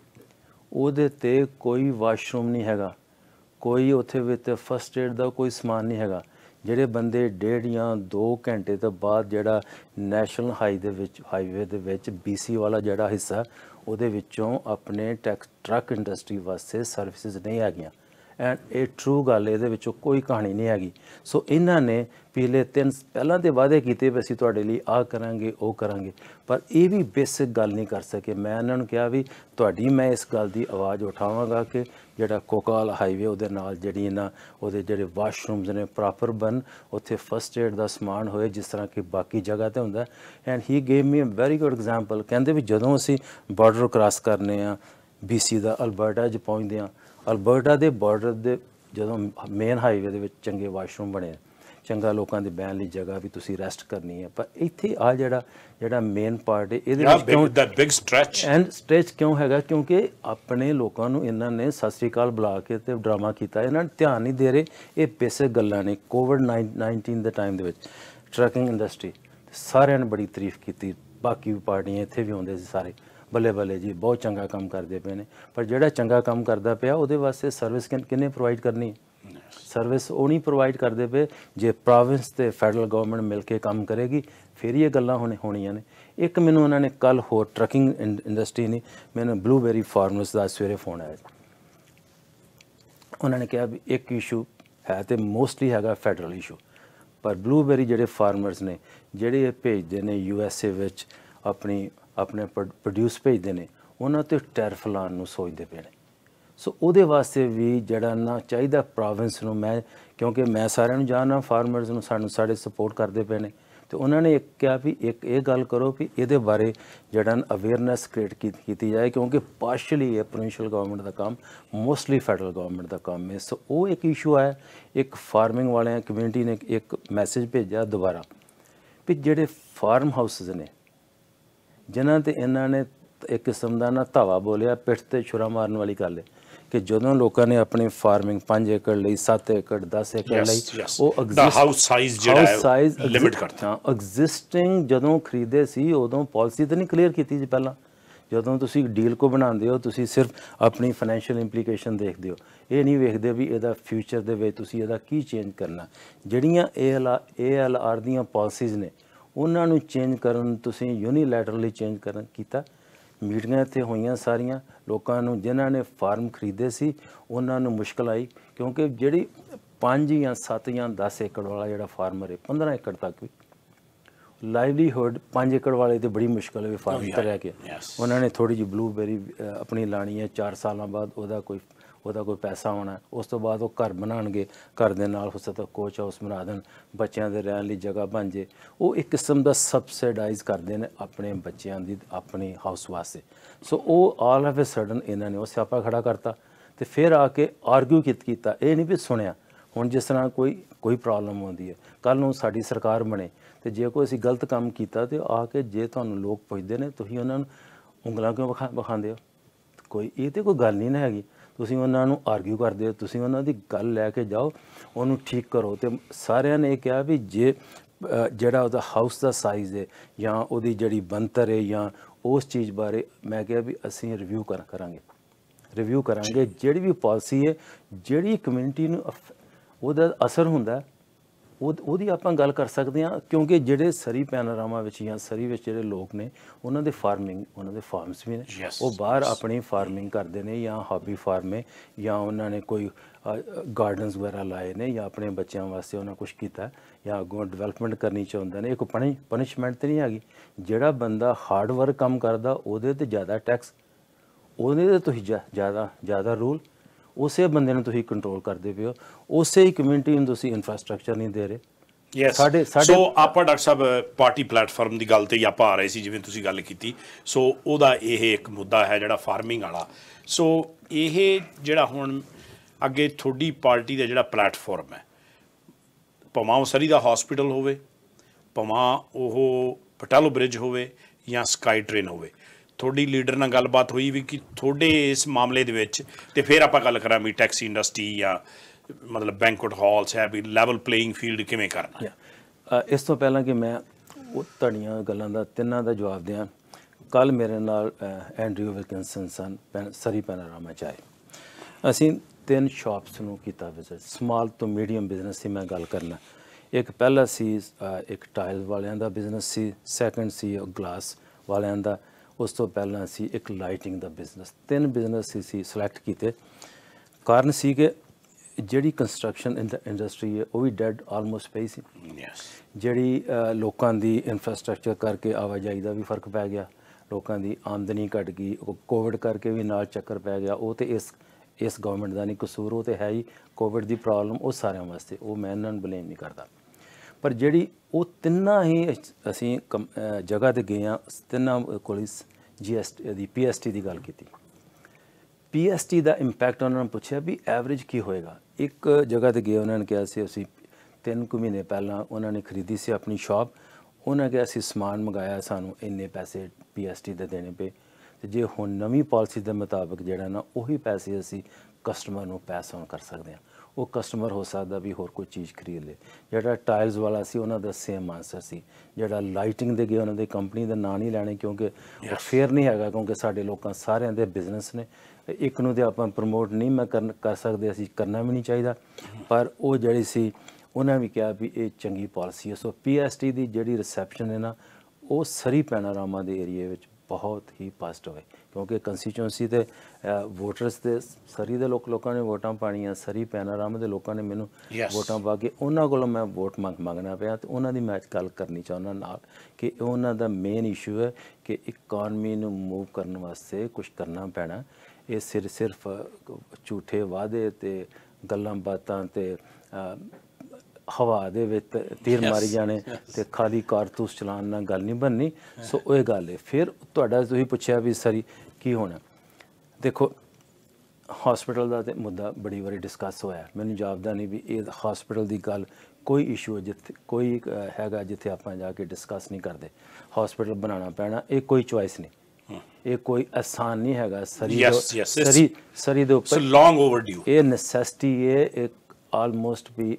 ਉਹਦੇ ਤੇ ਕੋਈ ਵਾਸ਼ਰੂਮ ਨਹੀਂ ਹੈਗਾ ਕੋਈ ਉੱਥੇ ਵਿੱਚ ਫਸਟ ਏਡ ਦਾ ਕੋਈ ਸਮਾਨ ਨਹੀਂ ਹੈਗਾ ਜਿਹੜੇ ਬੰਦੇ ਡੇਢ ਜਾਂ 2 ਘੰਟੇ ਤੋਂ ਬਾਅਦ ਜਿਹੜਾ ਨੈਸ਼ਨਲ ਹਾਈ ਦੇ ਵਿੱਚ ਹਾਈਵੇ ਦੇ ਵਿੱਚ BC ਵਾਲਾ ਜਿਹੜਾ ਹਿੱਸਾ ਉਹਦੇ ਵਿੱਚੋਂ ਆਪਣੇ ਟਰੱਕ ਇੰਡਸਟਰੀ ਵਾਸਤੇ ਸਰਵਿਸਿਜ਼ ਨਹੀਂ ਆ ਗਈਆਂ ਐਂਡ ਇਹ ਟਰੂ ਗੱਲ ਇਹਦੇ ਵਿੱਚੋਂ ਕੋਈ ਕਹਾਣੀ ਨਹੀਂ ਹੈਗੀ ਸੋ ਇਹਨਾਂ ਨੇ ਪਿਛਲੇ ਤਿੰਨ ਪਹਿਲਾਂ ਦੇ ਵਾਅਦੇ ਕੀਤੇ ਵੀ ਅਸੀਂ ਤੁਹਾਡੇ ਲਈ ਆ ਕਰਾਂਗੇ ਉਹ ਕਰਾਂਗੇ ਪਰ ਇਹ ਵੀ ਬੇਸਿਕ ਗੱਲ ਨਹੀਂ ਕਰ ਸਕੇ ਮੈਂ ਇਹਨਾਂ ਨੂੰ ਕਿਹਾ ਵੀ ਤੁਹਾਡੀ ਮੈਂ ਇਸ ਗੱਲ ਦੀ ਆਵਾਜ਼ ਉਠਾਵਾਂਗਾ ਕਿ ਜਿਹੜਾ ਕੋਕਾਲ ਹਾਈਵੇ ਉਹਦੇ ਨਾਲ ਜਿਹੜੀ ਨਾ ਉਹਦੇ ਜਿਹੜੇ ਵਾਸ਼ਰੂਮਸ ਨੇ ਪ੍ਰੋਪਰ ਬਣ ਉੱਥੇ ਫਰਸਟ ਏਡ ਦਾ ਸਮਾਨ ਹੋਏ ਜਿਸ ਤਰ੍ਹਾਂ ਕਿ ਬਾਕੀ ਜਗ੍ਹਾ ਤੇ ਹੁੰਦਾ and he gave me a very good example ਕਹਿੰਦੇ ਵੀ ਜਦੋਂ ਅਸੀਂ ਬਾਰਡਰ ਕ੍ਰਾਸ ਕਰਨੇ ਆ ਬੀਸੀ ਦਾ ਅਲਬਰਟਾ ਜ ਪਹੁੰਚਦੇ ਆ ਅਲਬਰਟਾ ਦੇ ਬਾਰਡਰ ਦੇ ਜਦੋਂ ਮੇਨ ਹਾਈਵੇ ਦੇ ਵਿੱਚ ਚੰਗੇ ਵਾਸ਼ਰੂਮ ਬਣੇ ਚੰਗਾ ਲੋਕਾਂ ਦੇ ਬਹਿਣ ਲਈ ਜਗ੍ਹਾ ਵੀ ਤੁਸੀਂ ਰੈਸਟ ਕਰਨੀ ਹੈ ਪਰ ਇੱਥੇ ਆ ਜਿਹੜਾ ਜਿਹੜਾ ਮੇਨ ਪਾਰਟ ਹੈ ਇਹਦੇ ਵਿੱਚ ਕਿਉਂ ਦਾ ਬਿਗ ਸਟ੍ਰੈਚ ਐਂਡ ਸਟ੍ਰੈਚ ਕਿਉਂ ਹੈਗਾ ਕਿਉਂਕਿ ਆਪਣੇ ਲੋਕਾਂ ਨੂੰ ਇਹਨਾਂ ਨੇ ਸਤਿ ਸ੍ਰੀ ਅਕਾਲ ਬੁਲਾ ਕੇ ਤੇ ਡਰਾਮਾ ਕੀਤਾ ਇਹਨਾਂ ਨੇ ਧਿਆਨ ਨਹੀਂ ਦੇ ਰਹੇ ਇਹ ਬੇਸਿਕ ਗੱਲਾਂ ਨੇ ਕੋਵਿਡ 19 ਦੇ ਟਾਈਮ ਦੇ ਵਿੱਚ ਟਰੱਕਿੰਗ ਇੰਡਸਟਰੀ ਸਾਰਿਆਂ ਨੇ ਬੜੀ ਤਾਰੀਫ ਕੀਤੀ ਬਾਕੀ ਵੀ ਪਾਰਟੀਆਂ ਇੱਥੇ ਵੀ ਆਉਂਦੇ ਸੀ ਸਾਰੇ ਬੱਲੇ ਬੱਲੇ ਜੀ ਬਹੁਤ ਚੰਗਾ ਕੰਮ ਕਰਦੇ ਪਏ ਨੇ ਪਰ ਜਿਹੜਾ ਚੰਗਾ ਕੰਮ ਕਰਦਾ ਪਿਆ ਉਹਦੇ ਵਾਸਤੇ ਸਰਵਿਸ ਕਿੰਨੇ ਪ੍ਰੋਵਾਈਡ ਕਰਨੀ ਸਰਵਿਸ ਉਹ ਨਹੀਂ ਪ੍ਰੋਵਾਈਡ ਕਰਦੇ ਪਏ ਜੇ ਪ੍ਰੋਵਿੰਸ ਤੇ ਫੈਡਰਲ ਗਵਰਨਮੈਂਟ ਮਿਲ ਕੇ ਕੰਮ ਕਰੇਗੀ ਫਿਰ ਇਹ ਗੱਲਾਂ ਹੋਣੇ ਹੋਣੀਆਂ ਨੇ ਇੱਕ ਮੈਨੂੰ ਉਹਨਾਂ ਨੇ ਕੱਲ ਹੋਰ ਟਰਕਿੰਗ ਇੰਡਸਟਰੀ ਨੇ ਮੈਨੂੰ ਬਲੂਬੇਰੀ ਫਾਰਮਰਸ ਦਾ ਸਵੇਰੇ ਫੋਨ ਆਇਆ ਉਹਨਾਂ ਨੇ ਕਿਹਾ ਵੀ ਇੱਕ ਇਸ਼ੂ ਹੈ ਤੇ ਮੋਸਟਲੀ ਹੈਗਾ ਫੈਡਰਲ ਇਸ਼ੂ ਪਰ ਬਲੂਬੇਰੀ ਜਿਹੜੇ ਫਾਰਮਰਸ ਨੇ ਜਿਹੜੇ ਇਹ ਭੇਜਦੇ ਨੇ ਯੂ ਐਸ ਏ ਵਿੱਚ ਆਪਣੀ ਆਪਣੇ ਪ੍ਰੋਡਿਊਸ ਭੇਜਦੇ ਨੇ ਉਹਨਾਂ ਤੇ ਟੈਰਫ ਲਾਉਣ ਨੂੰ ਸੋਚਦੇ ਪਏ ਨੇ ਸੋ ਉਹਦੇ ਵਾਸਤੇ ਵੀ ਜਿਹੜਾ ਨਾ ਚਾਹੀਦਾ ਪ੍ਰੋਵਿੰਸ ਨੂੰ ਮੈਂ ਕਿਉਂਕਿ ਮੈਂ ਸਾਰਿਆਂ ਨੂੰ ਜਾਣਦਾ ਫਾਰਮਰਸ ਨੂੰ ਸਾਨੂੰ ਸਾਡੇ ਸਪੋਰਟ ਕਰਦੇ ਪਏ ਨੇ ਤੇ ਉਹਨਾਂ ਨੇ ਇੱਕ ਕਿਹਾ ਵੀ ਇੱਕ ਇਹ ਗੱਲ ਕਰੋ ਵੀ ਇਹਦੇ ਬਾਰੇ ਜਿਹੜਾ ਅਵੇਅਰਨੈਸ ਕ੍ਰੀਏਟ ਕੀਤੀ ਜਾਏ ਕਿਉਂਕਿ ਪਾਰਸ਼ਲੀ ਇਹ ਪ੍ਰੋਵਿੰਸ਼ੀਅਲ ਗਵਰਨਮੈਂਟ ਦਾ ਕੰਮ ਮੋਸਟਲੀ ਫੈਡਰਲ ਗਵਰਨਮੈਂਟ ਦਾ ਕੰਮ ਹੈ ਸੋ ਉਹ ਇੱਕ ਇਸ਼ੂ ਹੈ ਇੱਕ ਫਾਰਮਿੰਗ ਵਾਲਿਆਂ ਕਮਿਊਨਿਟੀ ਨੇ ਇੱਕ ਮੈਸੇਜ ਭੇਜਿਆ ਦੁਬਾਰਾ ਵੀ ਜਿਹੜੇ ਫਾਰਮ ਹਾਊਸਸ ਨੇ ਜਿਨ੍ਹਾਂ ਤੇ ਇਹਨਾਂ ਨੇ ਇੱਕ ਕਿਸਮ ਦਾ ਨਾ ਧਾਵਾ ਬੋਲਿਆ ਪਿੱਠ ਤੇ ਛੁਰਾ ਮਾਰਨ ਵਾਲੀ ਗੱਲ ਹੈ ਕਿ ਜਦੋਂ ਲੋਕਾਂ ਨੇ ਆਪਣੀ ਫਾਰਮਿੰਗ 5 ਏਕੜ ਲਈ 7 ਏਕੜ 10 ਏਕੜ ਲਈ ਉਹ ਐਗਜ਼ਿਸਟ ਹਾਊਸ ਸਾਈਜ਼ ਜਿਹੜਾ ਹੈ ਲਿਮਿਟ ਕਰਤਾ ਐਗਜ਼ਿਸਟਿੰਗ ਜਦੋਂ ਖਰੀਦੇ ਸੀ ਉਦੋਂ ਪਾਲਿਸੀ ਤਾਂ ਨਹੀਂ ਕਲੀਅਰ ਕੀਤੀ ਜੀ ਪਹਿਲਾਂ ਜਦੋਂ ਤੁਸੀਂ ਡੀਲ ਕੋ ਬਣਾਉਂਦੇ ਹੋ ਤੁਸੀਂ ਸਿਰਫ ਆਪਣੀ ਫਾਈਨੈਂਸ਼ੀਅਲ ਇੰਪਲੀਕੇਸ਼ਨ ਦੇਖਦੇ ਹੋ ਇਹ ਨਹੀਂ ਵੇਖਦੇ ਵੀ ਇਹਦਾ ਫਿਊਚਰ ਦੇ ਵਿੱਚ ਤੁਸੀਂ ਇਹਦਾ ਕੀ ਚੇਂਜ ਕਰਨਾ ਜਿਹੜੀਆਂ ਏਐਲਆਰ ਦੀਆਂ ਪਾਲਿਸੀਜ਼ ਨੇ ਉਹਨਾਂ ਨੂੰ ਚੇਂਜ ਕਰਨ ਤੁਸੀਂ ਯੂਨੀਲੈਟਰਲੀ ਚੇਂਜ ਕਰਨ ਕੀਤਾ ਮੀਟਿੰਗਾਂ ਇੱਥੇ ਹੋਈਆਂ ਸਾਰੀਆਂ ਲੋਕਾਂ ਨੂੰ ਜਿਨ੍ਹਾਂ ਨੇ ਫਾਰਮ ਖਰੀਦੇ ਸੀ ਉਹਨਾਂ ਨੂੰ ਮੁਸ਼ਕਲ ਆਈ ਕਿਉਂਕਿ ਜਿਹੜੀ 5 ਜਾਂ 7 ਜਾਂ 10 ਏਕੜ ਵਾਲਾ ਜਿਹੜਾ ਫਾਰਮਰ ਹੈ 15 ਏਕੜ ਤੱਕ ਵੀ ਲਾਈਵਲੀਹੁੱਡ 5 ਏਕੜ ਵਾਲੇ ਤੇ ਬੜੀ ਮੁਸ਼ਕਲ ਹੈ ਫਾਰਮ oh, ਤੇ ਰਹਿ ਕੇ ਉਹਨਾਂ ਨੇ ਥੋੜੀ ਜਿਹੀ ਬਲੂਬੇਰੀ ਆਪਣੀ ਲਾਣੀ ਹੈ 4 ਸਾਲਾਂ ਬਾਅਦ ਉਹਦਾ ਕੋਈ ਉਹਦਾ ਕੋਈ ਪੈਸਾ ਆਉਣਾ ਉਸ ਤੋਂ ਬਾਅਦ ਉਹ ਘਰ ਬਣਾਣਗੇ ਘਰ ਦੇ ਨਾਲ ਹੋ ਸਕਦਾ ਕੋਚ ਹਾਊਸ ਬਣਾ ਦੇਣ ਬੱਚਿਆਂ ਦੇ ਰਹਿਣ ਲਈ ਜਗ੍ਹਾ ਬਣ ਜੇ ਉਹ ਇੱਕ ਕਿਸਮ ਦਾ ਸਬਸਿਡਾਈਜ਼ ਕਰਦੇ ਨੇ ਆਪਣੇ ਬੱਚਿਆਂ ਦੀ ਆਪਣੇ ਹਾਊਸ ਵਾਸਤੇ ਸੋ ਉਹ ਆਲ ਆਫ ਅ ਸਡਨ ਇਹਨਾਂ ਨੇ ਉਹ ਸਿਆਪਾ ਖੜਾ ਕਰਤਾ ਤੇ ਫਿਰ ਆ ਕੇ ਆਰਗੂ ਕੀਤਾ ਇਹ ਨਹੀਂ ਵੀ ਸੁਣਿਆ ਹੁਣ ਜਿਸ ਤਰ੍ਹਾਂ ਕੋਈ ਕੋਈ ਪ੍ਰੋਬਲਮ ਆਉਂਦੀ ਹੈ ਕੱਲ ਨੂੰ ਸਾਡੀ ਸਰਕਾਰ ਬਣੇ ਤੇ ਜੇ ਕੋਈ ਅਸੀਂ ਗਲਤ ਕੰਮ ਕੀਤਾ ਤੇ ਆ ਕੇ ਜੇ ਤੁਹਾਨੂੰ ਲੋਕ ਪੁੱਛਦੇ ਨੇ ਤੁਸੀਂ ਉਹਨਾਂ ਨੂੰ ਉਂਗਲਾਂ ਕਿਉਂ ਵਿਖਾਉਂਦੇ ਹੋ ਕੋਈ ਇਹ ਤੇ ਕੋਈ ਗੱਲ ਨਹੀਂ ਨਾ ਹੈਗੀ ਤੁਸੀਂ ਉਹਨਾਂ ਨੂੰ ਆਰਗੂ ਕਰਦੇ ਹੋ ਤੁਸੀਂ ਉਹਨਾਂ ਦੀ ਗੱਲ ਲੈ ਕੇ ਜਾਓ ਉਹਨੂੰ ਠੀਕ ਕਰੋ ਤੇ ਸਾਰਿਆਂ ਨੇ ਇਹ ਕਿਹਾ ਵੀ ਜੇ ਜਿਹੜਾ ਉਹਦਾ ਹਾਊਸ ਦਾ ਸਾਈਜ਼ ਹੈ ਜਾਂ ਉਹਦੀ ਜਿਹੜੀ ਬੰਤਰ ਹੈ ਜਾਂ ਉਸ ਚੀਜ਼ ਬਾਰੇ ਮੈਂ ਕਿਹਾ ਵੀ ਅਸੀਂ ਰਿਵਿਊ ਕਰ ਕਰਾਂਗੇ ਰਿਵਿਊ ਕਰਾਂਗੇ ਜਿਹੜੀ ਵੀ ਪਾਲਿਸੀ ਹੈ ਜਿਹੜੀ ਕਮਿਊਨਿਟੀ ਨੂੰ ਉਹਦਾ ਅਸਰ ਹੁੰਦਾ ਉਹਦੀ ਆਪਾਂ ਗੱਲ ਕਰ ਸਕਦੇ ਹਾਂ ਕਿਉਂਕਿ ਜਿਹੜੇ ਸਰੀ ਪੈਨਰਾਮਾ ਵਿੱਚ ਜਾਂ ਸਰੀ ਵਿੱਚ ਜਿਹੜੇ ਲੋਕ ਨੇ ਉਹਨਾਂ ਦੇ ਫਾਰਮਿੰਗ ਉਹਨਾਂ ਦੇ ਫਾਰਮਸ ਵੀ ਨੇ ਉਹ ਬਾਹਰ ਆਪਣੀ ਫਾਰਮਿੰਗ ਕਰਦੇ ਨੇ ਜਾਂ ਹੌਬੀ ਫਾਰਮ ਹੈ ਜਾਂ ਉਹਨਾਂ ਨੇ ਕੋਈ ਗਾਰਡਨਸ ਵਗੈਰਾ ਲਾਏ ਨੇ ਜਾਂ ਆਪਣੇ ਬੱਚਿਆਂ ਵਾਸਤੇ ਉਹਨਾਂ ਕੁਝ ਕੀਤਾ ਜਾਂ ਅਗੋਂ ਡਿਵੈਲਪਮੈਂਟ ਕਰਨੀ ਚਾਹੁੰਦੇ ਨੇ ਇਹ ਕੋਈ ਪਨਿਸ਼ਮੈਂਟ ਤੇ ਨਹੀਂ ਗਈ ਜਿਹੜਾ ਬੰਦਾ ਹਾਰਡ ਵਰਕ ਕੰਮ ਕਰਦਾ ਉਹਦੇ ਤੇ ਜ਼ਿਆਦਾ ਟੈਕਸ ਉਹਨੇ ਤੇ ਤੁਸੀਂ ਜ਼ਿਆਦਾ ਜ਼ਿਆਦਾ ਰੂਲ ਉਸੇ ਬੰਦੇ ਨੂੰ ਤੁਸੀਂ ਕੰਟਰੋਲ ਕਰਦੇ ਪਿਓ ਉਸੇ ਹੀ ਕਮਿਊਨਿਟੀ ਨੂੰ ਤੁਸੀਂ ਇਨਫਰਾਸਟ੍ਰਕਚਰ ਨਹੀਂ ਦੇ ਰਹੇ ਯੈਸ ਸਾਡੇ ਸਾਡੇ ਸੋ ਆਪਾਂ ਡਾਕਟਰ ਸਾਹਿਬ ਪਾਰਟੀ ਪਲੇਟਫਾਰਮ ਦੀ ਗੱਲ ਤੇ ਹੀ ਆਪਾਂ ਆ ਰਹੇ ਸੀ ਜਿਵੇਂ ਤੁਸੀਂ ਗੱਲ ਕੀਤੀ ਸੋ ਉਹਦਾ ਇਹ ਇੱਕ ਮੁੱਦਾ ਹੈ ਜਿਹੜਾ ਫਾਰਮਿੰਗ ਵਾਲਾ ਸੋ ਇਹ ਜਿਹੜਾ ਹੁਣ ਅੱਗੇ ਤੁਹਾਡੀ ਪਾਰਟੀ ਦਾ ਜਿਹੜਾ ਪਲੇਟਫਾਰਮ ਹੈ ਪਮਾਉ ਸਰੀ ਦਾ ਹਸਪੀਟਲ ਹੋਵੇ ਪਮਾ ਉਹ ਪਟਾਲੋ ਬ੍ਰਿਜ ਹੋਵੇ ਜਾਂ ਸਕਾਈ ਟ੍ਰੇਨ ਹੋਵੇ ਤੁਹਾਡੀ ਲੀਡਰ ਨਾਲ ਗੱਲਬਾਤ ਹੋਈ ਵੀ ਕਿ ਤੁਹਾਡੇ ਇਸ ਮਾਮਲੇ ਦੇ ਵਿੱਚ ਤੇ ਫਿਰ ਆਪਾਂ ਗੱਲ ਕਰਾਂਗੇ ਟੈਕਸੀ ਇੰਡਸਟਰੀ ਜਾਂ ਮਤਲਬ ਬੈਂਕਟ ਹਾਲਸ ਹੈ ਵੀ ਲੈਵਲ ਪਲੇਇੰਗ ਫੀਲਡ ਕਿਵੇਂ ਕਰਨਾ ਇਸ ਤੋਂ ਪਹਿਲਾਂ ਕਿ ਮੈਂ ਉਹ ਤੜੀਆਂ ਗੱਲਾਂ ਦਾ ਤਿੰਨਾਂ ਦਾ ਜਵਾਬ ਦਿਆਂ ਕੱਲ ਮੇਰੇ ਨਾਲ ਐਂਡਰਿਊ ਵਿਲਕਿਨਸਨ ਸਨ ਸਰੀ ਪੈਨਾਰਾਮਾ ਚਾਏ ਅਸੀਂ ਤਿੰਨ ਸ਼ਾਪਸ ਨੂੰ ਕੀਤਾ ਵਿਜ਼ਿਟ ਸਮਾਲ ਤੋਂ ਮੀਡੀਅਮ ਬਿਜ਼ਨਸ ਦੀ ਮੈਂ ਗੱਲ ਕਰਨਾ ਇੱਕ ਪਹਿਲਾ ਸੀ ਇੱਕ ਟਾਇਲ ਵਾਲਿਆਂ ਦਾ ਬਿਜ਼ਨਸ ਸੀ ਸੈਕੰਡ ਸੀ ਗਲਾਸ ਵਾਲਿਆਂ ਦਾ ਉਸ ਤੋਂ ਪਹਿਲਾਂ ਅਸੀਂ ਇੱਕ ਲਾਈਟਿੰਗ ਦਾ ਬਿਜ਼ਨਸ ਤਿੰਨ ਬਿਜ਼ਨਸ ਸੀ ਸਿਲੈਕਟ ਕੀਤੇ ਕਾਰਨ ਸੀ ਕਿ ਜਿਹੜੀ ਕੰਸਟਰਕਸ਼ਨ ਇਨ ਦਾ ਇੰਡਸਟਰੀ ਹੈ ਉਹ ਵੀ ਡੈਡ ਆਲਮੋਸਟ ਪਈ ਸੀ ਜਿਹੜੀ ਲੋਕਾਂ ਦੀ ਇਨਫਰਾਸਟ੍ਰਕਚਰ ਕਰਕੇ ਆਵਾਜਾਈ ਦਾ ਵੀ ਫਰਕ ਪੈ ਗਿਆ ਲੋਕਾਂ ਦੀ ਆਮਦਨੀ ਘਟ ਗਈ ਕੋਵਿਡ ਕਰਕੇ ਵੀ ਨਾਲ ਚੱਕਰ ਪੈ ਗਿਆ ਉਹ ਤੇ ਇਸ ਇਸ ਗਵਰਨਮੈਂਟ ਦਾ ਨਹੀਂ ਕਸੂਰ ਉਹ ਤੇ ਹੈ ਹੀ ਕੋਵਿਡ ਦੀ ਪ੍ਰੋਬਲਮ ਉਹ ਸਾਰਿਆਂ ਵਾਸਤੇ ਉਹ ਮੈਂ ਇਹਨਾਂ ਨੂੰ ਬਲੇਮ ਨਹੀਂ ਕਰਦਾ ਪਰ ਜਿਹੜੀ ਉਹ ਤਿੰਨਾ ਹੀ ਅਸੀਂ ਜਗ੍ਹਾ ਤੇ ਗਏ ਆ ਤਿੰਨਾ ਕੋਲ ਇਸ ਜੀਐਸਟੀ ਦੀ ਪੀਐਸਟੀ ਦੀ ਗੱਲ ਕੀਤੀ ਪੀਐਸਟੀ ਦਾ ਇੰਪੈਕਟ ਉਹਨਾਂ ਨੂੰ ਪੁੱਛਿਆ ਵੀ ਐਵਰੇਜ ਕੀ ਹੋਏਗਾ ਇੱਕ ਜਗ੍ਹਾ ਤੇ ਗਏ ਉਹਨਾਂ ਨੇ ਕਿਹਾ ਸੀ ਅਸੀਂ ਤਿੰਨ ਕੁ ਮਹੀਨੇ ਪਹਿਲਾਂ ਉਹਨਾਂ ਨੇ ਖਰੀਦੀ ਸੀ ਆਪਣੀ ਸ਼ਾਪ ਉਹਨਾਂ ਕਿਹਾ ਸੀ ਸਮਾਨ ਮੰਗਾਇਆ ਸਾਨੂੰ ਇੰਨੇ ਪੈਸੇ ਪੀਐਸਟੀ ਦੇ ਦੇਣੇ ਪਏ ਤੇ ਜੇ ਹੁਣ ਨਵੀਂ ਪਾਲਿਸੀ ਦੇ ਮੁਤਾਬਕ ਜਿਹੜਾ ਨਾ ਉਹੀ ਪੈਸੇ ਅਸੀਂ ਕਸਟਮਰ ਨੂੰ ਪਾਸ ਔਨ ਕਰ ਸਕਦੇ ਹਾਂ ਉਹ ਕਸਟਮਰ ਹੋ ਸਕਦਾ ਵੀ ਹੋਰ ਕੋਈ ਚੀਜ਼ ਖਰੀਦ ਲੇ ਜਿਹੜਾ ਟਾਇਲਸ ਵਾਲਾ ਸੀ ਉਹਨਾਂ ਦਾ ਸੇਮ ਆਨਸਰ ਸੀ ਜਿਹੜਾ ਲਾਈਟਿੰਗ ਦੇ ਗਏ ਉਹਨਾਂ ਦੇ ਕੰਪਨੀ ਦਾ ਨਾਂ ਨਹੀਂ ਲੈਣੇ ਕਿਉਂਕਿ ਉਹ ਫੇਅਰ ਨਹੀਂ ਹੈਗਾ ਕਿਉਂਕਿ ਸਾਡੇ ਲੋਕਾਂ ਸਾਰਿਆਂ ਦੇ ਬਿਜ਼ਨਸ ਨੇ ਇੱਕ ਨੂੰ ਤੇ ਆਪਾਂ ਪ੍ਰਮੋਟ ਨਹੀਂ ਮੈਂ ਕਰ ਸਕਦੇ ਅਸੀਂ ਕਰਨਾ ਵੀ ਨਹੀਂ ਚਾਹੀਦਾ ਪਰ ਉਹ ਜਿਹੜੀ ਸੀ ਉਹਨਾਂ ਵੀ ਕਿਹਾ ਵੀ ਇਹ ਚੰਗੀ ਪਾਲਿਸੀ ਹੈ ਸੋ ਪੀਐਸਟੀ ਦੀ ਜਿਹੜੀ ਰਿਸੈਪਸ਼ਨ ਹੈ ਨਾ ਉਹ ਸਰੀ ਪੈਨਾਰਾਮਾ ਦੇ ਏਰੀਆ ਵਿੱਚ ਬਹੁਤ ਹੀ ਪਾਸਟ ਹੋਏ ਕਿਉਂਕਿ ਕੰਸਟੀਚੂਐਂਸੀ ਤੇ ਵੋਟਰਸ ਦੇ ਸਰੀ ਦੇ ਲੋਕ ਲੋਕਾਂ ਨੇ ਵੋਟਾਂ ਪਾਣੀਆਂ ਸਰੀ ਪੈਨਾਰਾਮ ਦੇ ਲੋਕਾਂ ਨੇ ਮੈਨੂੰ ਵੋਟਾਂ ਪਾ ਕੇ ਉਹਨਾਂ ਕੋਲੋਂ ਮੈਂ ਵੋਟ ਮੰਗ ਮੰਗਣਾ ਪਿਆ ਤੇ ਉਹਨਾਂ ਦੀ ਮੈਚ ਗੱਲ ਕਰਨੀ ਚਾਹੁੰਦਾ ਨਾਲ ਕਿ ਉਹਨਾਂ ਦਾ ਮੇਨ ਇਸ਼ੂ ਹੈ ਕਿ ਇਕਨੋਮੀ ਨੂੰ ਮੂਵ ਕਰਨ ਵਾਸਤੇ ਕੁਝ ਕਰਨਾ ਪੈਣਾ ਇਹ ਸਿਰ ਸਿਰਫ ਝੂਠੇ ਵਾਅਦੇ ਤੇ ਗੱਲਾਂ ਬਾਤਾਂ ਤੇ ਹਵਾ ਦੇ ਵਿੱਚ ਤੀਰ ਮਾਰੀ ਜਾਣੇ ਤੇ ਖਾਲੀ ਕਾਰਤੂਸ ਚਲਾਣ ਨਾਲ ਗੱਲ ਨਹੀਂ ਬਣਨੀ ਸੋ ਉਹ ਗੱਲ ਹੈ ਫਿਰ ਤੁਹਾਡਾ ਤੁਸੀਂ ਪੁੱਛਿਆ ਵੀ ਸਰੀ ਕੀ ਹੋਣਾ ਦੇਖੋ ਹਸਪੀਟਲ ਦਾ ਤੇ ਮੁੱਦਾ ਬੜੀ ਵਾਰੀ ਡਿਸਕਸ ਹੋਇਆ ਮੈਨੂੰ ਜਾਪਦਾ ਨਹੀਂ ਵੀ ਇਹ ਹਸਪੀਟਲ ਦੀ ਗੱਲ ਕੋਈ ਇਸ਼ੂ ਹੈ ਜਿੱਥੇ ਕੋਈ ਹੈਗਾ ਜਿੱਥੇ ਆਪਾਂ ਜਾ ਕੇ ਡਿਸਕਸ ਨਹੀਂ ਕਰਦੇ ਹਸਪੀਟਲ ਬਣਾਉਣਾ ਪੈਣਾ ਇਹ ਕੋਈ ਚੁਆਇਸ ਨਹੀਂ ਇਹ ਕੋਈ ਆਸਾਨ ਨਹੀਂ ਹੈਗਾ ਸਰੀ ਸਰੀ ਸਰੀ ਦੇ ਉੱਪਰ ਸੋ ਲੌਂਗ ਓਵਰਡਿਊ ਇਹ ਨੈਸੈਸਿਟੀ ਹੈ ਇੱਕ ਆਲਮੋਸਟ ਵੀ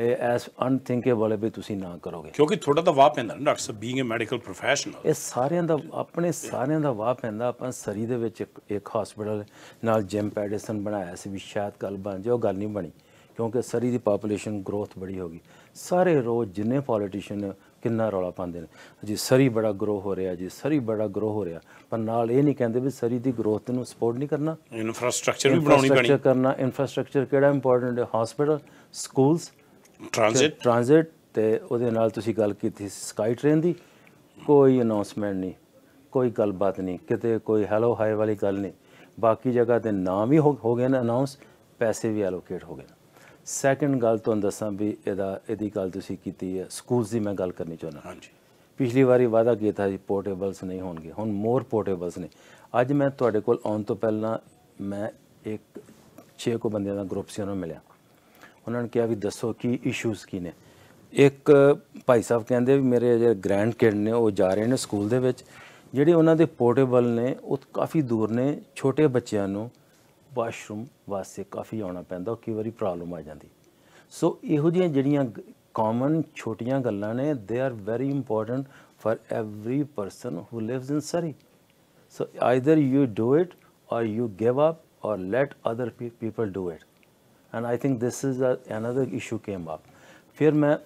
ਐਸ ਅਨਥਿੰਕੇਬਲ ਵੀ ਤੁਸੀਂ ਨਾ ਕਰੋਗੇ ਕਿਉਂਕਿ ਥੋੜਾ ਤਾਂ ਵਾਹ ਪੈਂਦਾ ਨਾ doctor sahib being a medical professional ਇਹ ਸਾਰਿਆਂ ਦਾ ਆਪਣੇ ਸਾਰਿਆਂ ਦਾ ਵਾਹ ਪੈਂਦਾ ਆਪਾਂ ਸਰੀ ਦੇ ਵਿੱਚ ਇੱਕ ਇੱਕ ਹਸਪੀਟਲ ਨਾਲ ਜਿਮ ਪੈਡਿਸਨ ਬਣਾਇਆ ਸੀ ਵੀ ਸ਼ਾਇਦ ਕੱਲ ਬਣ ਜਾਓ ਗੱਲ ਨਹੀਂ ਬਣੀ ਕਿਉਂਕਿ ਸਰੀ ਦੀ ਪੋਪੂਲੇਸ਼ਨ ਗਰੋਥ ਬੜੀ ਹੋ ਗਈ ਸਾਰੇ ਰੋਜ਼ ਜਿੰਨੇ ਪੋਲੀਟੀਸ਼ੀਅਨ ਕਿੰਨਾ ਰੌਲਾ ਪਾਉਂਦੇ ਨੇ ਜੀ ਸਰੀ ਬੜਾ ਗਰੋ ਹੋ ਰਿਹਾ ਜੀ ਸਰੀ ਬੜਾ ਗਰੋ ਹੋ ਰਿਹਾ ਪਰ ਨਾਲ ਇਹ ਨਹੀਂ ਕਹਿੰਦੇ ਵੀ ਸਰੀ ਦੀ ਗਰੋਥ ਨੂੰ ਸਪੋਰਟ ਨਹੀਂ ਕਰਨਾ ਇਨਫਰਾਸਟ੍ਰਕਚਰ ਵੀ ਬਣਾਉਣੀ ਪੈਣੀ ਇਨਫਰਾਸਟ੍ਰਕਚਰ ਕਰਨਾ ਇਨਫਰਾਸਟ੍ਰਕਚਰ ਕਿਹੜਾ ਇੰਪੋਰਟੈਂਟ ਹੈ ਹਸਪੀਟਲ ਸਕੂਲਸ ਟ੍ਰਾਂਜ਼ਿਟ ਟ੍ਰਾਂਜ਼ਿਟ ਤੇ ਉਹਦੇ ਨਾਲ ਤੁਸੀਂ ਗੱਲ ਕੀਤੀ ਸਕਾਈ ਟ੍ਰੇਨ ਦੀ ਕੋਈ ਅਨਾਉਂਸਮੈਂਟ ਨਹੀਂ ਕੋਈ ਗੱਲਬਾਤ ਨਹੀਂ ਕਿਤੇ ਕੋਈ ਹੈਲੋ ਹਾਈ ਵਾਲੀ ਗੱਲ ਨਹੀਂ ਬਾਕੀ ਜਗ੍ਹਾ ਤੇ ਨਾਮ ਹੀ ਹੋ ਗਏ ਨਾ ਅਨਾਉਂਸ ਪੈਸੇ ਵੀ ਅਲੋਕੇਟ ਹੋ ਗਏ ਸੈਕੰਡ ਗੱਲ ਤੁਹਾਨੂੰ ਦੱਸਾਂ ਵੀ ਇਹਦਾ ਇਹਦੀ ਗੱਲ ਤੁਸੀਂ ਕੀਤੀ ਹੈ ਸਕੂਲਸ ਦੀ ਮੈਂ ਗੱਲ ਕਰਨੀ ਚਾਹੁੰਦਾ ਹਾਂਜੀ ਪਿਛਲੀ ਵਾਰੀ ਵਾਦਾ ਕੀਤਾ ਸੀ ਪੋਰਟੇਬਲਸ ਨਹੀਂ ਹੋਣਗੇ ਹੁਣ ਮੋਰ ਪੋਰਟੇਬਲਸ ਨੇ ਅੱਜ ਮੈਂ ਤੁਹਾਡੇ ਕੋਲ ਆਉਣ ਤੋਂ ਪਹਿਲਾਂ ਮੈਂ ਇੱਕ 6 ਕੋ ਬੰਦਿਆਂ ਦਾ ਗਰੁੱਪ ਸੀ ਉਹਨਾਂ ਨੂੰ ਮਿਲਿਆ ਉਹਨਾਂ ਨੇ ਕਿਹਾ ਵੀ ਦੱਸੋ ਕੀ ਇਸ਼ੂਜ਼ ਕੀ ਨੇ ਇੱਕ ਭਾਈ ਸਾਹਿਬ ਕਹਿੰਦੇ ਵੀ ਮੇਰੇ ਜਿਹੜੇ ਗ੍ਰੈਂਡ ਕਿਡ ਨੇ ਉਹ ਜਾ ਰਹੇ ਨੇ ਸਕੂਲ ਦੇ ਵਿੱਚ ਜਿਹੜੇ ਉਹਨਾਂ ਦੇ ਪੋਰਟੇਬਲ ਨੇ ਉਹ ਕਾਫੀ ਦੂਰ ਨੇ ਛੋਟੇ ਬੱਚਿਆਂ ਨੂੰ ਵਾਸ਼ਰੂਮ ਵਾਸਤੇ ਕਾਫੀ ਆਉਣਾ ਪੈਂਦਾ ਉਹ ਕਈ ਵਾਰੀ ਪ੍ਰੋਬਲਮ ਆ ਜਾਂਦੀ ਸੋ ਇਹੋ ਜਿਹੀਆਂ ਜਿਹੜੀਆਂ ਕਾਮਨ ਛੋਟੀਆਂ ਗੱਲਾਂ ਨੇ they are very important for every person who lives in Surrey so either you do it or you give up or let other people do it and I think this is another issue came up ਫਿਰ ਮੈਂ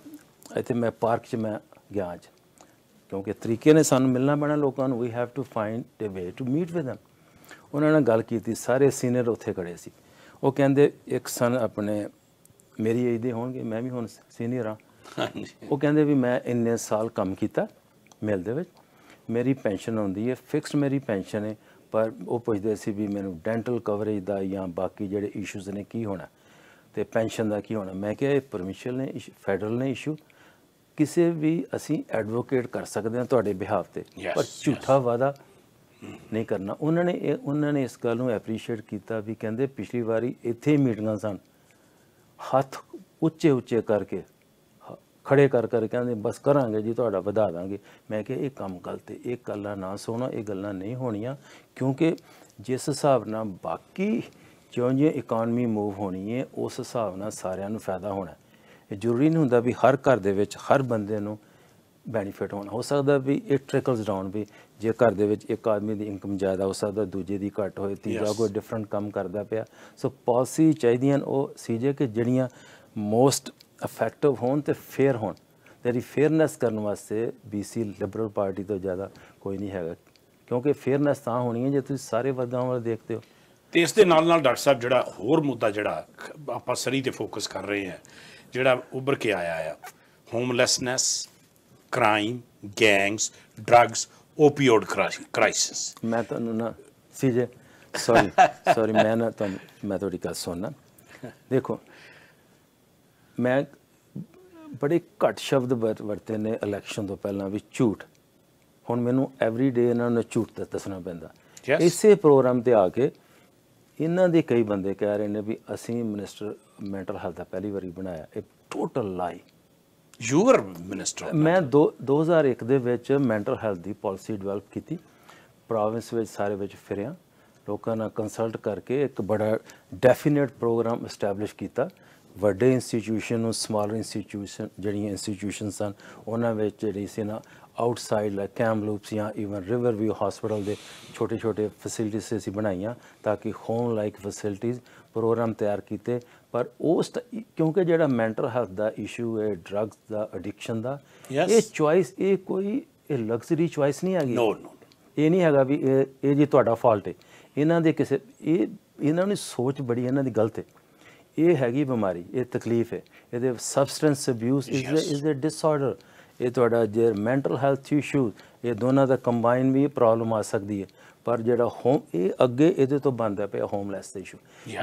ਇੱਥੇ ਮੈਂ park 'ਚ ਮੈਂ ਗਿਆ ਅੱਜ ਕਿਉਂਕਿ ਤਰੀਕੇ ਨੇ ਸਾਨੂੰ ਮਿਲਣਾ ਪੈਣਾ ਲੋਕਾਂ ਨੂੰ we have to find a way to meet with them ਉਹਨਾਂ ਨਾਲ ਗੱਲ ਕੀਤੀ ਸਾਰੇ ਸੀਨੀਅਰ ਉੱਥੇ ਖੜੇ ਸੀ ਉਹ ਕਹਿੰਦੇ ਇੱਕ ਸਨ ਆਪਣੇ ਮੇਰੀ ਏਜ ਦੇ ਹੋਣਗੇ ਮੈਂ ਵੀ ਹੁਣ ਸੀਨੀਅਰ ਆ ਹਾਂਜੀ ਉਹ ਕਹਿੰਦੇ ਵੀ ਮੈਂ ਇੰਨੇ ਸਾਲ ਕੰਮ ਕੀਤਾ ਮਿਲ ਦੇ ਵਿੱਚ ਮੇਰੀ ਪੈਨਸ਼ਨ ਆਉਂਦੀ ਹੈ ਫਿਕਸਡ ਮੇਰੀ ਪੈਨਸ਼ਨ ਹੈ ਪਰ ਉਹ ਪੁੱਛਦੇ ਸੀ ਵੀ ਮੈਨੂੰ ਡੈਂਟਲ ਕਵਰੇਜ ਦਾ ਜਾਂ ਬਾਕੀ ਜਿਹੜੇ ਇਸ਼ੂਜ਼ ਨੇ ਕੀ ਹੋਣਾ ਤੇ ਪੈਨਸ਼ਨ ਦਾ ਕੀ ਹੋਣਾ ਮੈਂ ਕਿਹਾ ਇਹ ਪਰਮਿਸ਼ਨ ਨੇ ਫੈਡਰਲ ਨੇ ਇਸ਼ੂ ਕਿਸੇ ਵੀ ਅਸੀਂ ਐਡਵੋਕੇਟ ਕਰ ਸਕਦੇ ਹਾਂ ਤੁਹਾਡੇ ਬਿਹਾਫ ਤੇ ਪਰ ਝੂਠਾ ਵਾਦਾ ਨਹੀਂ ਕਰਨਾ ਉਹਨਾਂ ਨੇ ਉਹਨਾਂ ਨੇ ਇਸ ਗੱਲ ਨੂੰ ਐਪਰੀਸ਼ੀਏਟ ਕੀਤਾ ਵੀ ਕਹਿੰਦੇ ਪਿਛਲੀ ਵਾਰੀ ਇੱਥੇ ਹੀ ਮੀਟਿੰਗਾਂ ਸਨ ਹੱਥ ਉੱਚੇ ਉੱਚੇ ਕਰਕੇ ਖੜੇ ਕਰ ਕਰ ਕਹਿੰਦੇ ਬਸ ਕਰਾਂਗੇ ਜੀ ਤੁਹਾਡਾ ਵਧਾ ਦਾਂਗੇ ਮੈਂ ਕਿਹਾ ਇਹ ਕੰਮ ਗਲਤ ਹੈ ਇਹ ਕੱਲਾ ਨਾ ਸੋਣਾ ਇਹ ਗੱਲਾਂ ਨਹੀਂ ਹੋਣੀਆਂ ਕਿਉਂਕਿ ਜਿਸ ਹਿਸਾਬ ਨਾਲ ਬਾਕੀ ਜਿਉਂ-ਜਿਉਂ ਇਕਨੋਮੀ ਮੂਵ ਹੋਣੀ ਹੈ ਉਸ ਹਿਸਾਬ ਨਾਲ ਸਾਰਿਆਂ ਨੂੰ ਫਾਇਦਾ ਹੋਣਾ ਇਹ ਜ਼ਰੂਰੀ ਨਹੀਂ ਹੁੰਦਾ ਵੀ ਹਰ ਘਰ ਦੇ ਵਿੱਚ ਹਰ ਬੰਦੇ ਨੂੰ ਬੈਨੀਫਿਟ ਹੋਣਾ ਹੋ ਸਕਦਾ ਵੀ ਇਹ ਟ੍ਰਿਕਲਸ ਡਾਊਨ ਵੀ ਜੇ ਘਰ ਦੇ ਵਿੱਚ ਇੱਕ ਆਦਮੀ ਦੀ ਇਨਕਮ ਜ਼ਿਆਦਾ ਹੋ ਸਕਦਾ ਦੂਜੇ ਦੀ ਘੱਟ ਹੋਏ ਤੀਜਾ ਕੋਈ ਡਿਫਰੈਂਟ ਕੰਮ ਕਰਦਾ ਪਿਆ ਸੋ ਪਾਲਿਸੀ ਚਾਹੀਦੀਆਂ ਉਹ ਸੀਜੇ ਕਿ ਜਿਹੜੀਆਂ ਮੋਸਟ ਇਫੈਕਟਿਵ ਹੋਣ ਤੇ ਫੇਅਰ ਹੋਣ ਤੇਰੀ ਫੇਅਰਨੈਸ ਕਰਨ ਵਾਸਤੇ ਬੀਸੀ ਲਿਬਰਲ ਪਾਰਟੀ ਤੋਂ ਜ਼ਿਆਦਾ ਕੋਈ ਨਹੀਂ ਹੈਗਾ ਕਿਉਂਕਿ ਫੇਅਰਨੈਸ ਤਾਂ ਹੋਣੀ ਹੈ ਜੇ ਤੁਸੀਂ ਸਾਰੇ ਵਰਗਾਂ ਵੱਲ ਦੇਖਦੇ ਹੋ ਤੇ ਇਸ ਦੇ ਨਾਲ ਨਾਲ ਡਾਕਟਰ ਸਾਹਿਬ ਜਿਹੜਾ ਹੋਰ ਮੁੱਦਾ ਜਿਹੜਾ ਆਪਾਂ ਸਰੀ ਤੇ ਫੋਕਸ ਕਰ ਰਹੇ ਆ ਜਿਹੜਾ ਉੱਭਰ ਕੇ ਆਇਆ ਆ homelessness crime gangs drugs opioid crisis ਮੈਂ ਤੁਹਾਨੂੰ ਨਾ ਸੀਜੇ ਸੌਰੀ ਸੌਰੀ ਮੈਂ ਨਾ ਤੁਹਾਨੂੰ ਮੈਂ ਤੁਹਾਡੀ ਗੱਲ ਸੁਣਨਾ ਦੇਖੋ ਮੈਂ ਬੜੇ ਘੱਟ ਸ਼ਬਦ ਵਰਤੇ ਨੇ ਇਲੈਕਸ਼ਨ ਤੋਂ ਪਹਿਲਾਂ ਵੀ ਝੂਠ ਹੁਣ ਮੈਨੂੰ ਐਵਰੀ ਡੇ ਇਹਨਾਂ ਨੂੰ ਝੂਠ ਦੱਸਣਾ ਪੈਂਦਾ ਇਸੇ ਪ੍ਰੋਗਰਾਮ ਤੇ ਆ ਕੇ ਇਹਨਾਂ ਦੇ ਕਈ ਬੰਦੇ ਕਹਿ ਰਹੇ ਨੇ ਵੀ ਅਸੀਂ ਮਿਨਿਸਟਰ ਮੈਂਟਲ ਹੈਲਥ ਦਾ ਪਹਿਲੀ ਵਾਰੀ ਬਣਾਇਆ ਇਹ ਟੋਟਲ ਲਾਈ ਯੂਰ ਮਿਨਿਸਟਰ ਮੈਂ 2001 ਦੇ ਵਿੱਚ ਮੈਂਟਲ ਹੈਲਥ ਦੀ ਪਾਲਿਸੀ ਡਿਵੈਲਪ ਕੀਤੀ ਪ੍ਰੋਵਿੰਸ ਵਿੱਚ ਸਾਰੇ ਵਿੱਚ ਫਿਰਿਆ ਲੋਕਾਂ ਨਾਲ ਕੰਸਲਟ ਕਰਕੇ ਇੱਕ ਬੜਾ ਡੈਫੀਨਿਟ ਪ੍ਰੋਗਰਾਮ ਐਸਟੈਬਲਿਸ਼ ਕੀਤਾ ਵੱਡੇ ਇੰਸਟੀਚੂਨ ਨੂੰ ਸਮਾਲਰ ਇੰਸਟੀਚੂਨ ਜਿਹੜੀਆਂ ਇੰਸਟੀਚੂਨਸ ਹਨ ਉਹਨਾਂ ਵਿੱਚ ਜਿਹੜੀ ਸੀ ਨਾ ਆਊਟਸਾਈਡ ਲਾਈਕ ਕੈਮਲੂਪਸ ਜਾਂ ਇਵਨ ਰਿਵਰ ਵਿਊ ਹਸਪੀਟਲ ਦੇ ਛੋਟੇ-ਛੋਟੇ ਫੈਸਿਲਿਟੀਜ਼ ਅਸੀਂ ਬਣਾਈਆਂ ਤਾਂ ਕਿ ਹੋਮ ਲਾਈਕ ਫੈਸਿਲਿਟੀਜ਼ ਪ੍ਰੋਗਰਾਮ ਤਿਆਰ ਕੀਤੇ ਪਰ ਉਸ ਕਿਉਂਕਿ ਜਿਹੜਾ ਮੈਂਟਲ ਹੈਲਥ ਦਾ ਇਸ਼ੂ ਹੈ ਡਰੱਗਸ ਦਾ ਐਡਿਕਸ਼ਨ ਦਾ ਇਹ ਚੁਆਇਸ ਇਹ ਕੋਈ ਇਹ ਲਗਜ਼ਰੀ ਚੁਆਇਸ ਨਹੀਂ ਹੈਗੀ ਨੋ ਨੋ ਇਹ ਨਹੀਂ ਹੈਗਾ ਵੀ ਇਹ ਜੀ ਤੁਹਾਡਾ ਫਾਲਟ ਹੈ ਇਹਨਾਂ ਦੇ ਕਿਸੇ ਇਹ ਇਹਨਾਂ ਨੇ ਸੋਚ ਬੜੀ ਇਹਨਾਂ ਦੀ ਗਲਤ ਹੈ ਇਹ ਹੈਗੀ ਬਿਮਾਰੀ ਇਹ ਤਕਲੀਫ ਹੈ ਇਹਦੇ substance abuse is is a disorder ਇਹ ਤੁਹਾਡਾ ਜੇ ਮੈਂਟਲ ਹੈਲਥ ਇਸ਼ੂ ਇਹ ਦੋਨਾਂ ਦਾ ਕੰਬਾਈਨ ਵੀ ਪ੍ਰੋਬਲਮ ਆ ਸਕਦੀ ਹੈ ਪਰ ਜਿਹੜਾ ਹੋਮ ਇਹ ਅੱਗੇ ਇਹਦੇ ਤੋਂ ਹੈ ਪਿਆ ਹੋਮਲੈਸ ਇਸ਼ੂ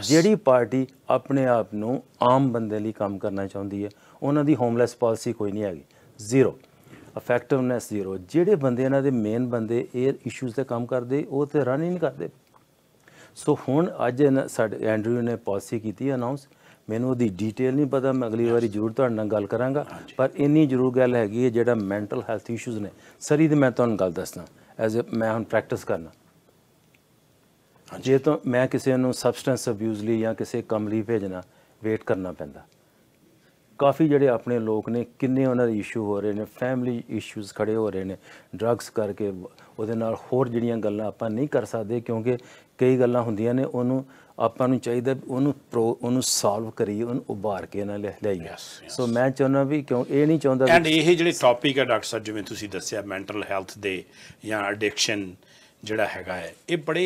ਜਿਹੜੀ ਪਾਰਟੀ ਆਪਣੇ ਆਪ ਨੂੰ ਆਮ ਬੰਦੇ ਲਈ ਕੰਮ ਕਰਨਾ ਚਾਹੁੰਦੀ ਹੈ ਉਹਨਾਂ ਦੀ ਹੋਮਲੈਸ ਪਾਲਿਸੀ ਕੋਈ ਨਹੀਂ ਹੈਗੀ ਜ਼ੀਰੋ ਇਫੈਕਟਿਵਨੈਸ ਜ਼ੀਰੋ ਜਿਹੜੇ ਬੰਦੇ ਇਹਨਾਂ ਦੇ ਮੇਨ ਬੰਦੇ ਇਹ ਇਸ਼ੂਸ ਤੇ ਕੰਮ ਕਰਦੇ ਉਹ ਤੇ ਰਨ ਹੀ ਨਹੀਂ ਕਰਦੇ ਸੋ ਹੁਣ ਅੱਜ ਸਾਡੇ ਐਂਡਰਿਊ ਨੇ ਪਾਲਿਸੀ ਕੀਤੀ ਅਨਾਉਂਸ ਮੈਨੂੰ ਉਹਦੀ ਡਿਟੇਲ ਨਹੀਂ ਪਤਾ ਮੈਂ ਅਗਲੀ ਵਾਰੀ ਜ਼ਰੂਰ ਤੁਹਾਡੇ ਨਾਲ ਗੱਲ ਕਰਾਂਗਾ ਪਰ ਇੰਨੀ ਜ਼ਰੂਰ ਗੱਲ ਹੈਗੀ ਹੈ ਜਿਹੜਾ ਮੈਂਟਲ ਹੈਲਥ ਇਸ਼ੂਜ਼ ਨੇ ਸਰੀ ਦੇ ਮੈਂ ਤੁਹਾਨੂੰ ਗੱਲ ਦੱਸਣਾ ਐਜ਼ ਮੈਂ ਹੁਣ ਪ੍ਰੈਕਟਿਸ ਕਰਨਾ ਜੇ ਤਾਂ ਮੈਂ ਕਿਸੇ ਨੂੰ ਸਬਸਟੈਂਸ ਅਬਿਊਜ਼ ਲਈ ਜਾਂ ਕਿਸੇ ਕੰਮ ਲਈ ਭੇਜਣਾ ਵੇਟ ਕਰਨਾ ਪੈਂਦਾ ਕਾਫੀ ਜਿਹੜੇ ਆਪਣੇ ਲੋਕ ਨੇ ਕਿੰਨੇ ਉਹਨਾਂ ਦੇ ਇਸ਼ੂ ਹੋ ਰਹੇ ਨੇ ਫੈਮਿਲੀ ਇਸ਼ੂਜ਼ ਖੜੇ ਹੋ ਰਹੇ ਨੇ ਡਰੱਗਸ ਕਰਕੇ ਉਹਦੇ ਨਾਲ ਹੋਰ ਜਿਹੜੀਆਂ ਗੱਲਾਂ ਆਪਾਂ ਨਹੀਂ ਕਰ ਸਕਦੇ ਕਿਉਂਕਿ ਕਈ ਗੱਲਾਂ ਹੁੰਦੀਆਂ ਨੇ ਉਹਨੂੰ ਆਪਾਂ ਨੂੰ ਚਾਹੀਦਾ ਉਹਨੂੰ ਉਹਨੂੰ ਸੋਲਵ ਕਰੀਏ ਉਹਨੂੰ ਉਭਾਰ ਕੇ ਨਾਲ ਲਿਆਈਏ ਸੋ ਮੈਂ ਚਾਹੁੰਦਾ ਵੀ ਕਿਉਂ ਇਹ ਨਹੀਂ ਚਾਹੁੰਦਾ ਐਂਡ ਇਹ ਜਿਹੜੇ ਟੌਪਿਕ ਹੈ ਡਾਕਟਰ ਸਾਹਿਬ ਜਿਵੇਂ ਤੁਸੀਂ ਦੱਸਿਆ ਮੈਂਟਲ ਹੈਲਥ ਦੇ ਜਾਂ ਐਡਿਕਸ਼ਨ ਜਿਹੜਾ ਹੈਗਾ ਹੈ ਇਹ ਬੜੇ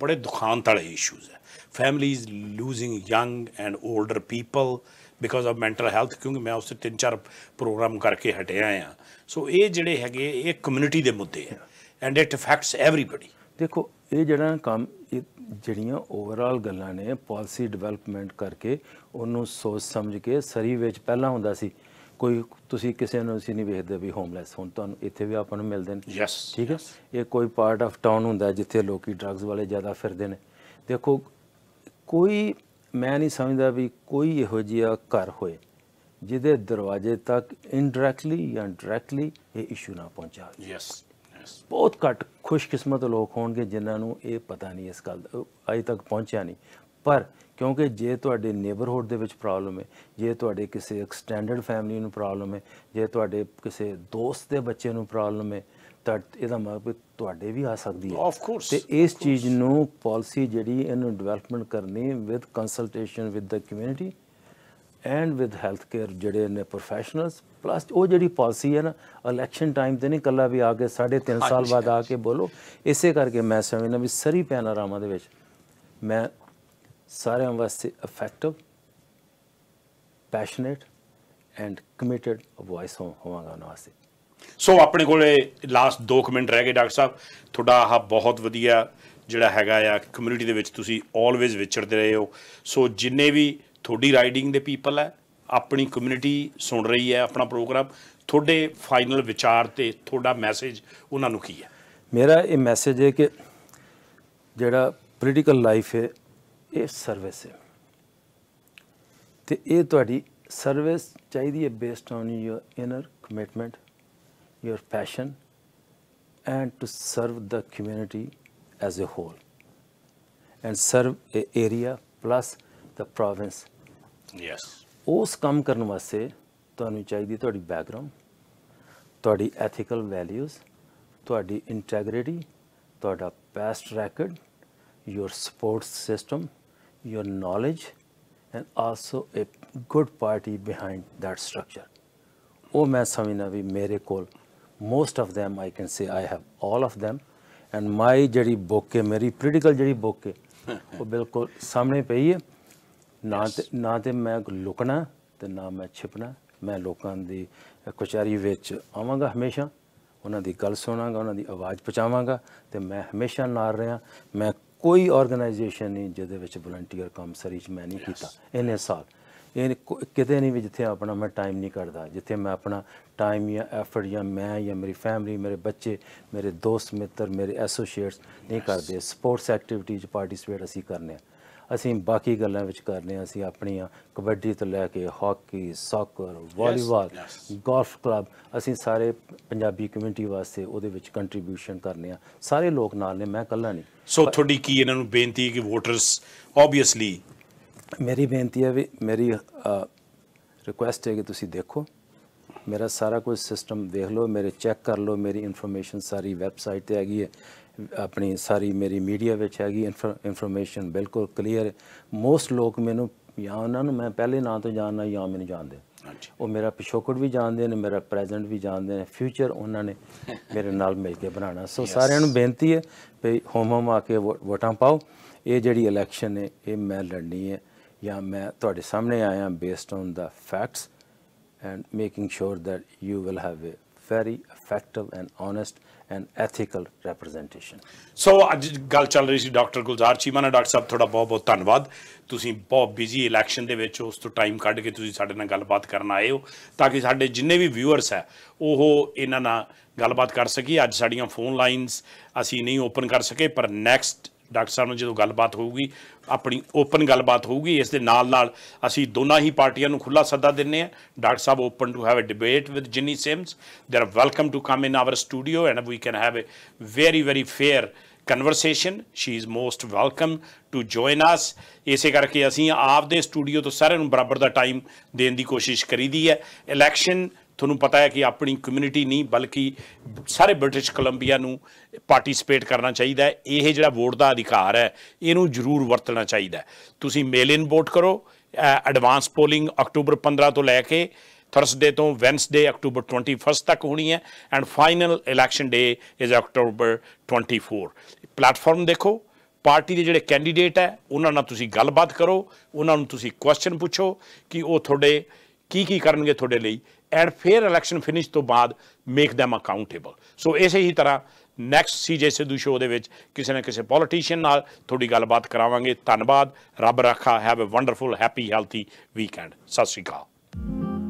ਬੜੇ ਦੁਖਾਂਤ ਵਾਲੇ ਇਸ਼ੂਜ਼ ਹੈ families losing young and older people because of mental health ਕਿਉਂਕਿ ਮੈਂ ਉਸ ਤਿੰਨ ਚਾਰ ਪ੍ਰੋਗਰਾਮ ਕਰਕੇ ਹਟਿਆ ਆ ਸੋ ਇਹ ਜਿਹੜੇ ਹੈਗੇ ਇਹ ਕਮਿਊਨਿਟੀ ਦੇ ਮੁੱਦੇ ਆ ਐਂਡ ਇਟ ਅਫੈਕਟਸ ਐਵਰੀਬਾਡੀ ਦੇਖੋ ਇਹ ਜਿਹੜਾ ਕੰਮ ਜਿਹੜੀਆਂ ਓਵਰਆਲ ਗੱਲਾਂ ਨੇ ਪਾਲਿਸੀ ਡਿਵੈਲਪਮੈਂਟ ਕਰਕੇ ਉਹਨੂੰ ਸੋਚ ਸਮਝ ਕੇ ਸਰੀ ਵਿੱਚ ਪਹਿਲਾਂ ਹੁੰਦਾ ਸੀ ਕੋਈ ਤੁਸੀਂ ਕਿਸੇ ਨੂੰ ਅਸੀਂ ਨਹੀਂ ਵੇਖਦੇ ਵੀ ਹੋਮਲੈਸ ਹੁਣ ਤੁਹਾਨੂੰ ਇੱਥੇ ਵੀ ਆਪਾਂ ਨੂੰ ਮਿਲਦੇ ਨੇ ਯੈਸ ਠੀਕ ਹੈ ਇਹ ਕੋਈ ਪਾਰਟ ਆਫ ਟਾਊਨ ਹੁੰਦਾ ਜਿੱਥੇ ਲੋਕੀ ਡਰੱਗਸ ਵਾਲੇ ਜ਼ਿਆਦਾ ਫਿਰਦੇ ਨੇ ਦੇਖੋ ਕੋਈ ਮੈਂ ਨਹੀਂ ਸਮਝਦਾ ਵੀ ਕੋਈ ਇਹੋ ਜਿਹਾ ਘਰ ਹੋਏ ਜਿਹਦੇ ਦਰਵਾਜ਼ੇ ਤੱਕ ਇਨਡਾਇਰੈਕਟਲੀ ਜਾਂ ਡਾਇਰੈਕਟਲੀ ਇਹ ਇਸ਼ੂ ਨਾ ਪਹੁੰਚਾ ਯੈਸ ਬਹੁਤ ਘੱਟ ਖੁਸ਼ਕਿਸਮਤ ਲੋਕ ਹੋਣਗੇ ਜਿਨ੍ਹਾਂ ਨੂੰ ਇਹ ਪਤਾ ਨਹੀਂ ਇਸ ਗੱਲ ਅਜੇ ਤੱਕ ਪਹੁੰਚਿਆ ਨਹੀਂ ਪਰ ਕਿਉਂਕਿ ਜੇ ਤੁਹਾਡੇ ਨੇਬਰਹੂਡ ਦੇ ਵਿੱਚ ਪ੍ਰੋਬਲਮ ਹੈ ਜੇ ਤੁਹਾਡੇ ਕਿਸੇ ਐਕਸਟੈਂਡਡ ਫੈਮਿਲੀ ਨੂੰ ਪ੍ਰੋਬਲਮ ਹੈ ਜੇ ਤੁਹਾਡੇ ਕਿਸੇ ਦੋਸਤ ਦੇ ਬੱਚੇ ਨੂੰ ਪ੍ਰੋਬਲਮ ਹੈ ਤਾਂ ਇਹਦਾ ਮਤਲਬ ਤੁਹਾਡੇ ਵੀ ਆ ਸਕਦੀ ਹੈ ਤੇ ਇਸ ਚੀਜ਼ ਨੂੰ ਪਾਲਿਸੀ ਜਿਹੜੀ ਇਹਨੂੰ ਡਿਵੈਲਪਮੈਂਟ ਕਰਨੀ with consultation with the community and with health care ਜਿਹੜੇ ਨੇ ਪ੍ਰੋਫੈਸ਼ਨਲਸ ਪਲੱਸ ਉਹ ਜਿਹੜੀ ਪਾਲਿਸੀ ਹੈ ਨਾ ਇਲੈਕਸ਼ਨ ਟਾਈਮ ਤੇ ਨਹੀਂ ਕੱਲਾ ਵੀ ਆ ਕੇ 3.5 ਸਾਲ ਬਾਅਦ ਆ ਕੇ ਬੋਲੋ ਇਸੇ ਕਰਕੇ ਮੈਂ ਸਮਝਦਾ ਵੀ ਸਰੀ ਪੈਨਾਰਾਮਾ ਦੇ ਵਿੱਚ ਮੈਂ ਸਾਰਿਆਂ ਵਾਸਤੇ effective passionate and committed voice ਹੋਵਾਂਗਾ ਉਹਨਾਂ ਵਾਸਤੇ ਸੋ ਆਪਣੇ ਕੋਲੇ ਲਾਸਟ 2 ਮਿੰਟ ਰਹਿ ਗਏ ਡਾਕਟਰ ਸਾਹਿਬ ਤੁਹਾਡਾ ਆਹ ਬਹੁਤ ਵਧੀਆ ਜਿਹੜਾ ਹੈਗਾ ਆ ਕਮਿਊਨਿਟੀ ਦੇ ਵਿੱਚ ਤੁਸੀਂ ਆਲਵੇਜ਼ ਵਿਚਰਦੇ ਰਹੇ ਹੋ ਸੋ ਜਿੰਨੇ ਵੀ ਤੁਹਾਡੀ ਰਾਈਡਿੰਗ ਦੇ ਪੀਪਲ ਹੈ ਆਪਣੀ ਕਮਿਊਨਿਟੀ ਸੁਣ ਰਹੀ ਹੈ ਆਪਣਾ ਪ੍ਰੋਗਰਾਮ ਤੁਹਾਡੇ ਫਾਈਨਲ ਵਿਚਾਰ ਤੇ ਤੁਹਾਡਾ ਮੈਸੇਜ ਉਹਨਾਂ ਨੂੰ ਕੀ ਹੈ ਮੇਰਾ ਇਹ ਮੈਸੇਜ ਹੈ ਕਿ ਜਿਹੜਾ ਪੋਲੀਟੀਕਲ ਲਾਈਫ ਹੈ ਇਹ ਸਰਵਿਸ ਹੈ ਤੇ ਇਹ ਤੁਹਾਡੀ ਸਰਵਿਸ ਚਾਹੀਦੀ ਹੈ based on your inner commitment your passion and to serve the community as a whole and serve area plus the province yes ਉਸ ਕੰਮ ਕਰਨ ਵਾਸਤੇ ਤੁਹਾਨੂੰ ਚਾਹੀਦੀ ਤੁਹਾਡੀ ਬੈਕਗ੍ਰਾਉਂਡ ਤੁਹਾਡੀ ਐਥੀਕਲ ਵੈਲਿਊਜ਼ ਤੁਹਾਡੀ ਇੰਟੈਗ੍ਰਿਟੀ ਤੁਹਾਡਾ past record your support system your knowledge and also a good party behind that structure ਉਹ ਮੈਂ ਸਮਝਣਾ ਵੀ ਮੇਰੇ ਕੋਲ most of them I can say I have all of them and my ਜਿਹੜੀ book ਹੈ ਮੇਰੀ ਪ੍ਰੀਟੀਕਲ ਜਿਹੜੀ ਬੁੱਕ ਹੈ ਉਹ ਬਿਲਕੁਲ ਸਾਹਮਣੇ ਪਈ ਹੈ ਨਾ ਤੇ ਨਾ ਤੇ ਮੈਂ ਲੁਕਣਾ ਤੇ ਨਾ ਮੈਂ ਛਿਪਣਾ ਮੈਂ ਲੋਕਾਂ ਦੀ ਕੁਚਾਰੀ ਵਿੱਚ ਆਵਾਂਗਾ ਹਮੇਸ਼ਾ ਉਹਨਾਂ ਦੀ ਗੱਲ ਸੁਣਾਂਗਾ ਉਹਨਾਂ ਦੀ ਆਵਾਜ਼ ਪਹੁੰਚਾਵਾਂਗਾ ਤੇ ਮੈਂ ਹਮੇਸ਼ਾ ਨਾਲ ਰਿਹਾ ਮੈਂ ਕੋਈ ਆਰਗੇਨਾਈਜੇਸ਼ਨ ਨਹੀਂ ਜਿਹਦੇ ਵਿੱਚ ਵਲੰਟੀਅਰ ਕੰਮ ਸਰੀਚ ਮੈਂ ਨਹੀਂ ਕੀਤਾ ਇਹਨੇ ਸਾਲ ਇਹ ਕਿਤੇ ਨਹੀਂ ਵੀ ਜਿੱਥੇ ਆਪਣਾ ਮੈਂ ਟਾਈਮ ਨਹੀਂ ਕੱਢਦਾ ਜਿੱਥੇ ਮੈਂ ਆਪਣਾ ਟਾਈਮ ਜਾਂ ਐਫਰਟ ਜਾਂ ਮੈਂ ਜਾਂ ਮੇਰੀ ਫੈਮਿਲੀ ਮੇਰੇ ਬੱਚੇ ਮੇਰੇ ਦੋਸਤ ਮਿੱਤਰ ਮੇਰੇ ਐਸੋਸੀਏਟਸ ਨਹੀਂ ਕਰਦੇ ਸਪੋਰਟਸ ਐਕਟੀਵਿਟੀਜ਼ ਪਾਰਟਿਸਪੇਟ ਅਸੀਂ ਕਰਨੇ ਆ ਅਸੀਂ ਬਾਕੀ ਗੱਲਾਂ ਵਿੱਚ ਕਰਨੇ ਆ ਅਸੀਂ ਆਪਣੀਆਂ ਕਬੱਡੀ ਤੋਂ ਲੈ ਕੇ hockey soccer volleyball golf club ਅਸੀਂ ਸਾਰੇ ਪੰਜਾਬੀ ਕਮਿਊਨਿਟੀ ਵਾਸਤੇ ਉਹਦੇ ਵਿੱਚ ਕੰਟਰੀਬਿਊਸ਼ਨ ਕਰਨੇ ਆ ਸਾਰੇ ਲੋਕ ਨਾਲ ਨੇ ਮੈਂ ਇਕੱਲਾ ਨਹੀਂ ਸੋ ਤੁਹਾਡੀ ਕੀ ਇਹਨਾਂ ਨੂੰ ਬੇਨਤੀ ਹੈ ਕਿ ਵੋਟਰਸ ਆਬਵੀਅਸਲੀ ਮੇਰੀ ਬੇਨਤੀ ਹੈ ਵੀ ਮੇਰੀ ਰਿਕੁਐਸਟ ਹੈ ਕਿ ਤੁਸੀਂ ਦੇਖੋ ਮੇਰਾ ਸਾਰਾ ਕੁਝ ਸਿਸਟਮ ਦੇਖ ਲਓ ਮੇਰੇ ਚੈੱਕ ਕਰ ਲਓ ਮੇਰੀ ਇਨਫੋਰਮੇਸ਼ਨ ਸਾਰੀ ਵੈਬਸਾਈਟ ਤੇ ਹੈਗੀ ਹੈ ਆਪਣੀ ਸਾਰੀ ਮੇਰੀ ਮੀਡੀਆ ਵਿੱਚ ਹੈਗੀ ਇਨਫੋਰਮੇਸ਼ਨ ਬਿਲਕੁਲ ਕਲੀਅਰ ਮੋਸਟ ਲੋਕ ਮੈਨੂੰ ਜਾਂ ਉਹਨਾਂ ਨੂੰ ਮੈਂ ਪਹਿਲੇ ਨਾਂ ਤੋਂ ਜਾਣਨਾ ਜਾਂ ਮੈਨੂੰ ਜਾਣਦੇ ਉਹ ਮੇਰਾ ਪਿਛੋਕੜ ਵੀ ਜਾਣਦੇ ਨੇ ਮੇਰਾ ਪ੍ਰੈਜ਼ੈਂਟ ਵੀ ਜਾਣਦੇ ਨੇ ਫਿਊਚਰ ਉਹਨਾਂ ਨੇ ਮੇਰੇ ਨਾਲ ਮਿਲ ਕੇ ਬਣਾਉਣਾ ਸੋ ਸਾਰਿਆਂ ਨੂੰ ਬੇਨਤੀ ਹੈ ਵੀ ਹੋਮ ਹੋਮ ਆ ਕੇ ਵੋਟਾਂ ਪਾਓ ਇਹ ਜਿਹੜੀ ਇਲੈਕਸ਼ਨ ਹੈ ਇਹ ਮੈਂ ਲੜਨੀ ਹੈ ਜਾਂ ਮੈਂ ਤੁਹਾਡੇ ਸਾਹਮਣੇ ਆਇਆ based on the facts and making sure that you will have a very effective and honest and ethical representation so ਅੱਜ ਗੱਲ ਚੱਲ ਰਹੀ ਸੀ ਡਾਕਟਰ ਗੁਲਜ਼ਾਰ ਚੀਮਾ ਨਾਲ ਡਾਕਟਰ ਸਾਹਿਬ ਤੁਹਾਡਾ ਬਹੁਤ ਬਹੁਤ ਧੰਨਵਾਦ ਤੁਸੀਂ ਬਹੁਤ ਬਿਜ਼ੀ ਇਲੈਕਸ਼ਨ ਦੇ ਵਿੱਚ ਉਸ ਤੋਂ ਟਾਈਮ ਕੱਢ ਕੇ ਤੁਸੀਂ ਸਾਡੇ ਨਾਲ ਗੱਲਬਾਤ ਕਰਨ ਆਏ ਹੋ ਤਾਂ ਕਿ ਸਾਡੇ ਜਿੰਨੇ ਵੀ ਵਿਊਅਰਸ ਹੈ ਉਹ ਇਹਨਾਂ ਨਾਲ ਗੱਲਬਾਤ ਕਰ ਸਕੀ ਅੱਜ ਸਾਡੀਆਂ ਫੋਨ ਲਾਈਨਸ ਅਸੀਂ ਨਹੀਂ ਓਪਨ ਕਰ ਸਕੇ ਪਰ ਨੈਕਸਟ ਡਾਕਟਰ ਸਾਹਿਬ ਨਾਲ ਜਦੋਂ ਗੱਲਬਾਤ ਹੋਊਗੀ ਆਪਣੀ ਓਪਨ ਗੱਲਬਾਤ ਹੋਊਗੀ ਇਸ ਦੇ ਨਾਲ ਨਾਲ ਅਸੀਂ ਦੋਨਾਂ ਹੀ ਪਾਰਟੀਆਂ ਨੂੰ ਖੁੱਲਾ ਸੱਦਾ ਦਿੰਨੇ ਆ doctor sahib open to have a debate with Jinny Sims they are welcome to come in our studio and we can have a very very fair conversation she is most welcome to join us ਇਸੇ ਕਰਕੇ ਅਸੀਂ ਆਪਦੇ studio ਤੋਂ ਸਾਰਿਆਂ ਨੂੰ ਬਰਾਬਰ ਦਾ time ਦੇਣ ਦੀ ਕੋਸ਼ਿਸ਼ ਕਰੀਦੀ ਹੈ ਇਲੈਕਸ਼ਨ ਤੁਹਾਨੂੰ ਪਤਾ ਹੈ ਕਿ ਆਪਣੀ ਕਮਿਊਨਿਟੀ ਨਹੀਂ ਬਲਕਿ ਸਾਰੇ ਬ੍ਰਿਟਿਸ਼ ਕੋਲੰਬੀਆ ਨੂੰ ਪਾਰਟਿਸਿਪੇਟ ਕਰਨਾ ਚਾਹੀਦਾ ਹੈ ਇਹ ਜਿਹੜਾ ਵੋਟ ਦਾ ਅਧਿਕਾਰ ਹੈ ਇਹਨੂੰ ਜ਼ਰੂਰ ਵਰਤਣਾ ਚਾਹੀਦਾ ਤੁਸੀਂ ਮੇਲ ਇਨ ਵੋਟ ਕਰੋ ਐਡਵਾਂਸ ਪੋਲਿੰਗ ਅਕਤੂਬਰ 15 ਤੋਂ ਲੈ ਕੇ ਥਰਸਡੇ ਤੋਂ ਵੈਨਸਡੇ ਅਕਤੂਬਰ 21 ਤੱਕ ਹੋਣੀ ਹੈ and final election day is October 24 platform ਦੇਖੋ ਪਾਰਟੀ ਦੇ ਜਿਹੜੇ ਕੈਂਡੀਡੇਟ ਹੈ ਉਹਨਾਂ ਨਾਲ ਤੁਸੀਂ ਗੱਲਬਾਤ ਕਰੋ ਉਹਨਾਂ ਨੂੰ ਤੁਸੀਂ ਕੁਐਸਚਨ ਪੁੱਛੋ ਕਿ ਉਹ ਤੁਹਾਡੇ ਕੀ ਕੀ ਕਰਨਗੇ ਤੁਹਾਡੇ ਲਈ ਐਂਡ ਫੇਅਰ ਇਲੈਕਸ਼ਨ ਫਿਨਿਸ਼ ਤੋਂ ਬਾਅਦ ਮੇਕ them ਅਕਾਊਂਟੇਬਲ ਸੋ ਇਸੇ ਹੀ ਤਰ੍ਹਾਂ ਨੈਕਸਟ ਸੀਜੇ ਸਿੱਧੂ ਸ਼ੋਅ ਦੇ ਵਿੱਚ ਕਿਸੇ ਨਾ ਕਿਸੇ ਪੋਲੀਟੀਸ਼ੀਅਨ ਨਾਲ ਤੁਹਾਡੀ ਗੱਲਬਾਤ ਕਰਾਵਾਂਗੇ ਧੰਨਵਾਦ ਰੱਬ ਰੱਖਾ have a wonderful happy healthy weekend Sat Shri Akal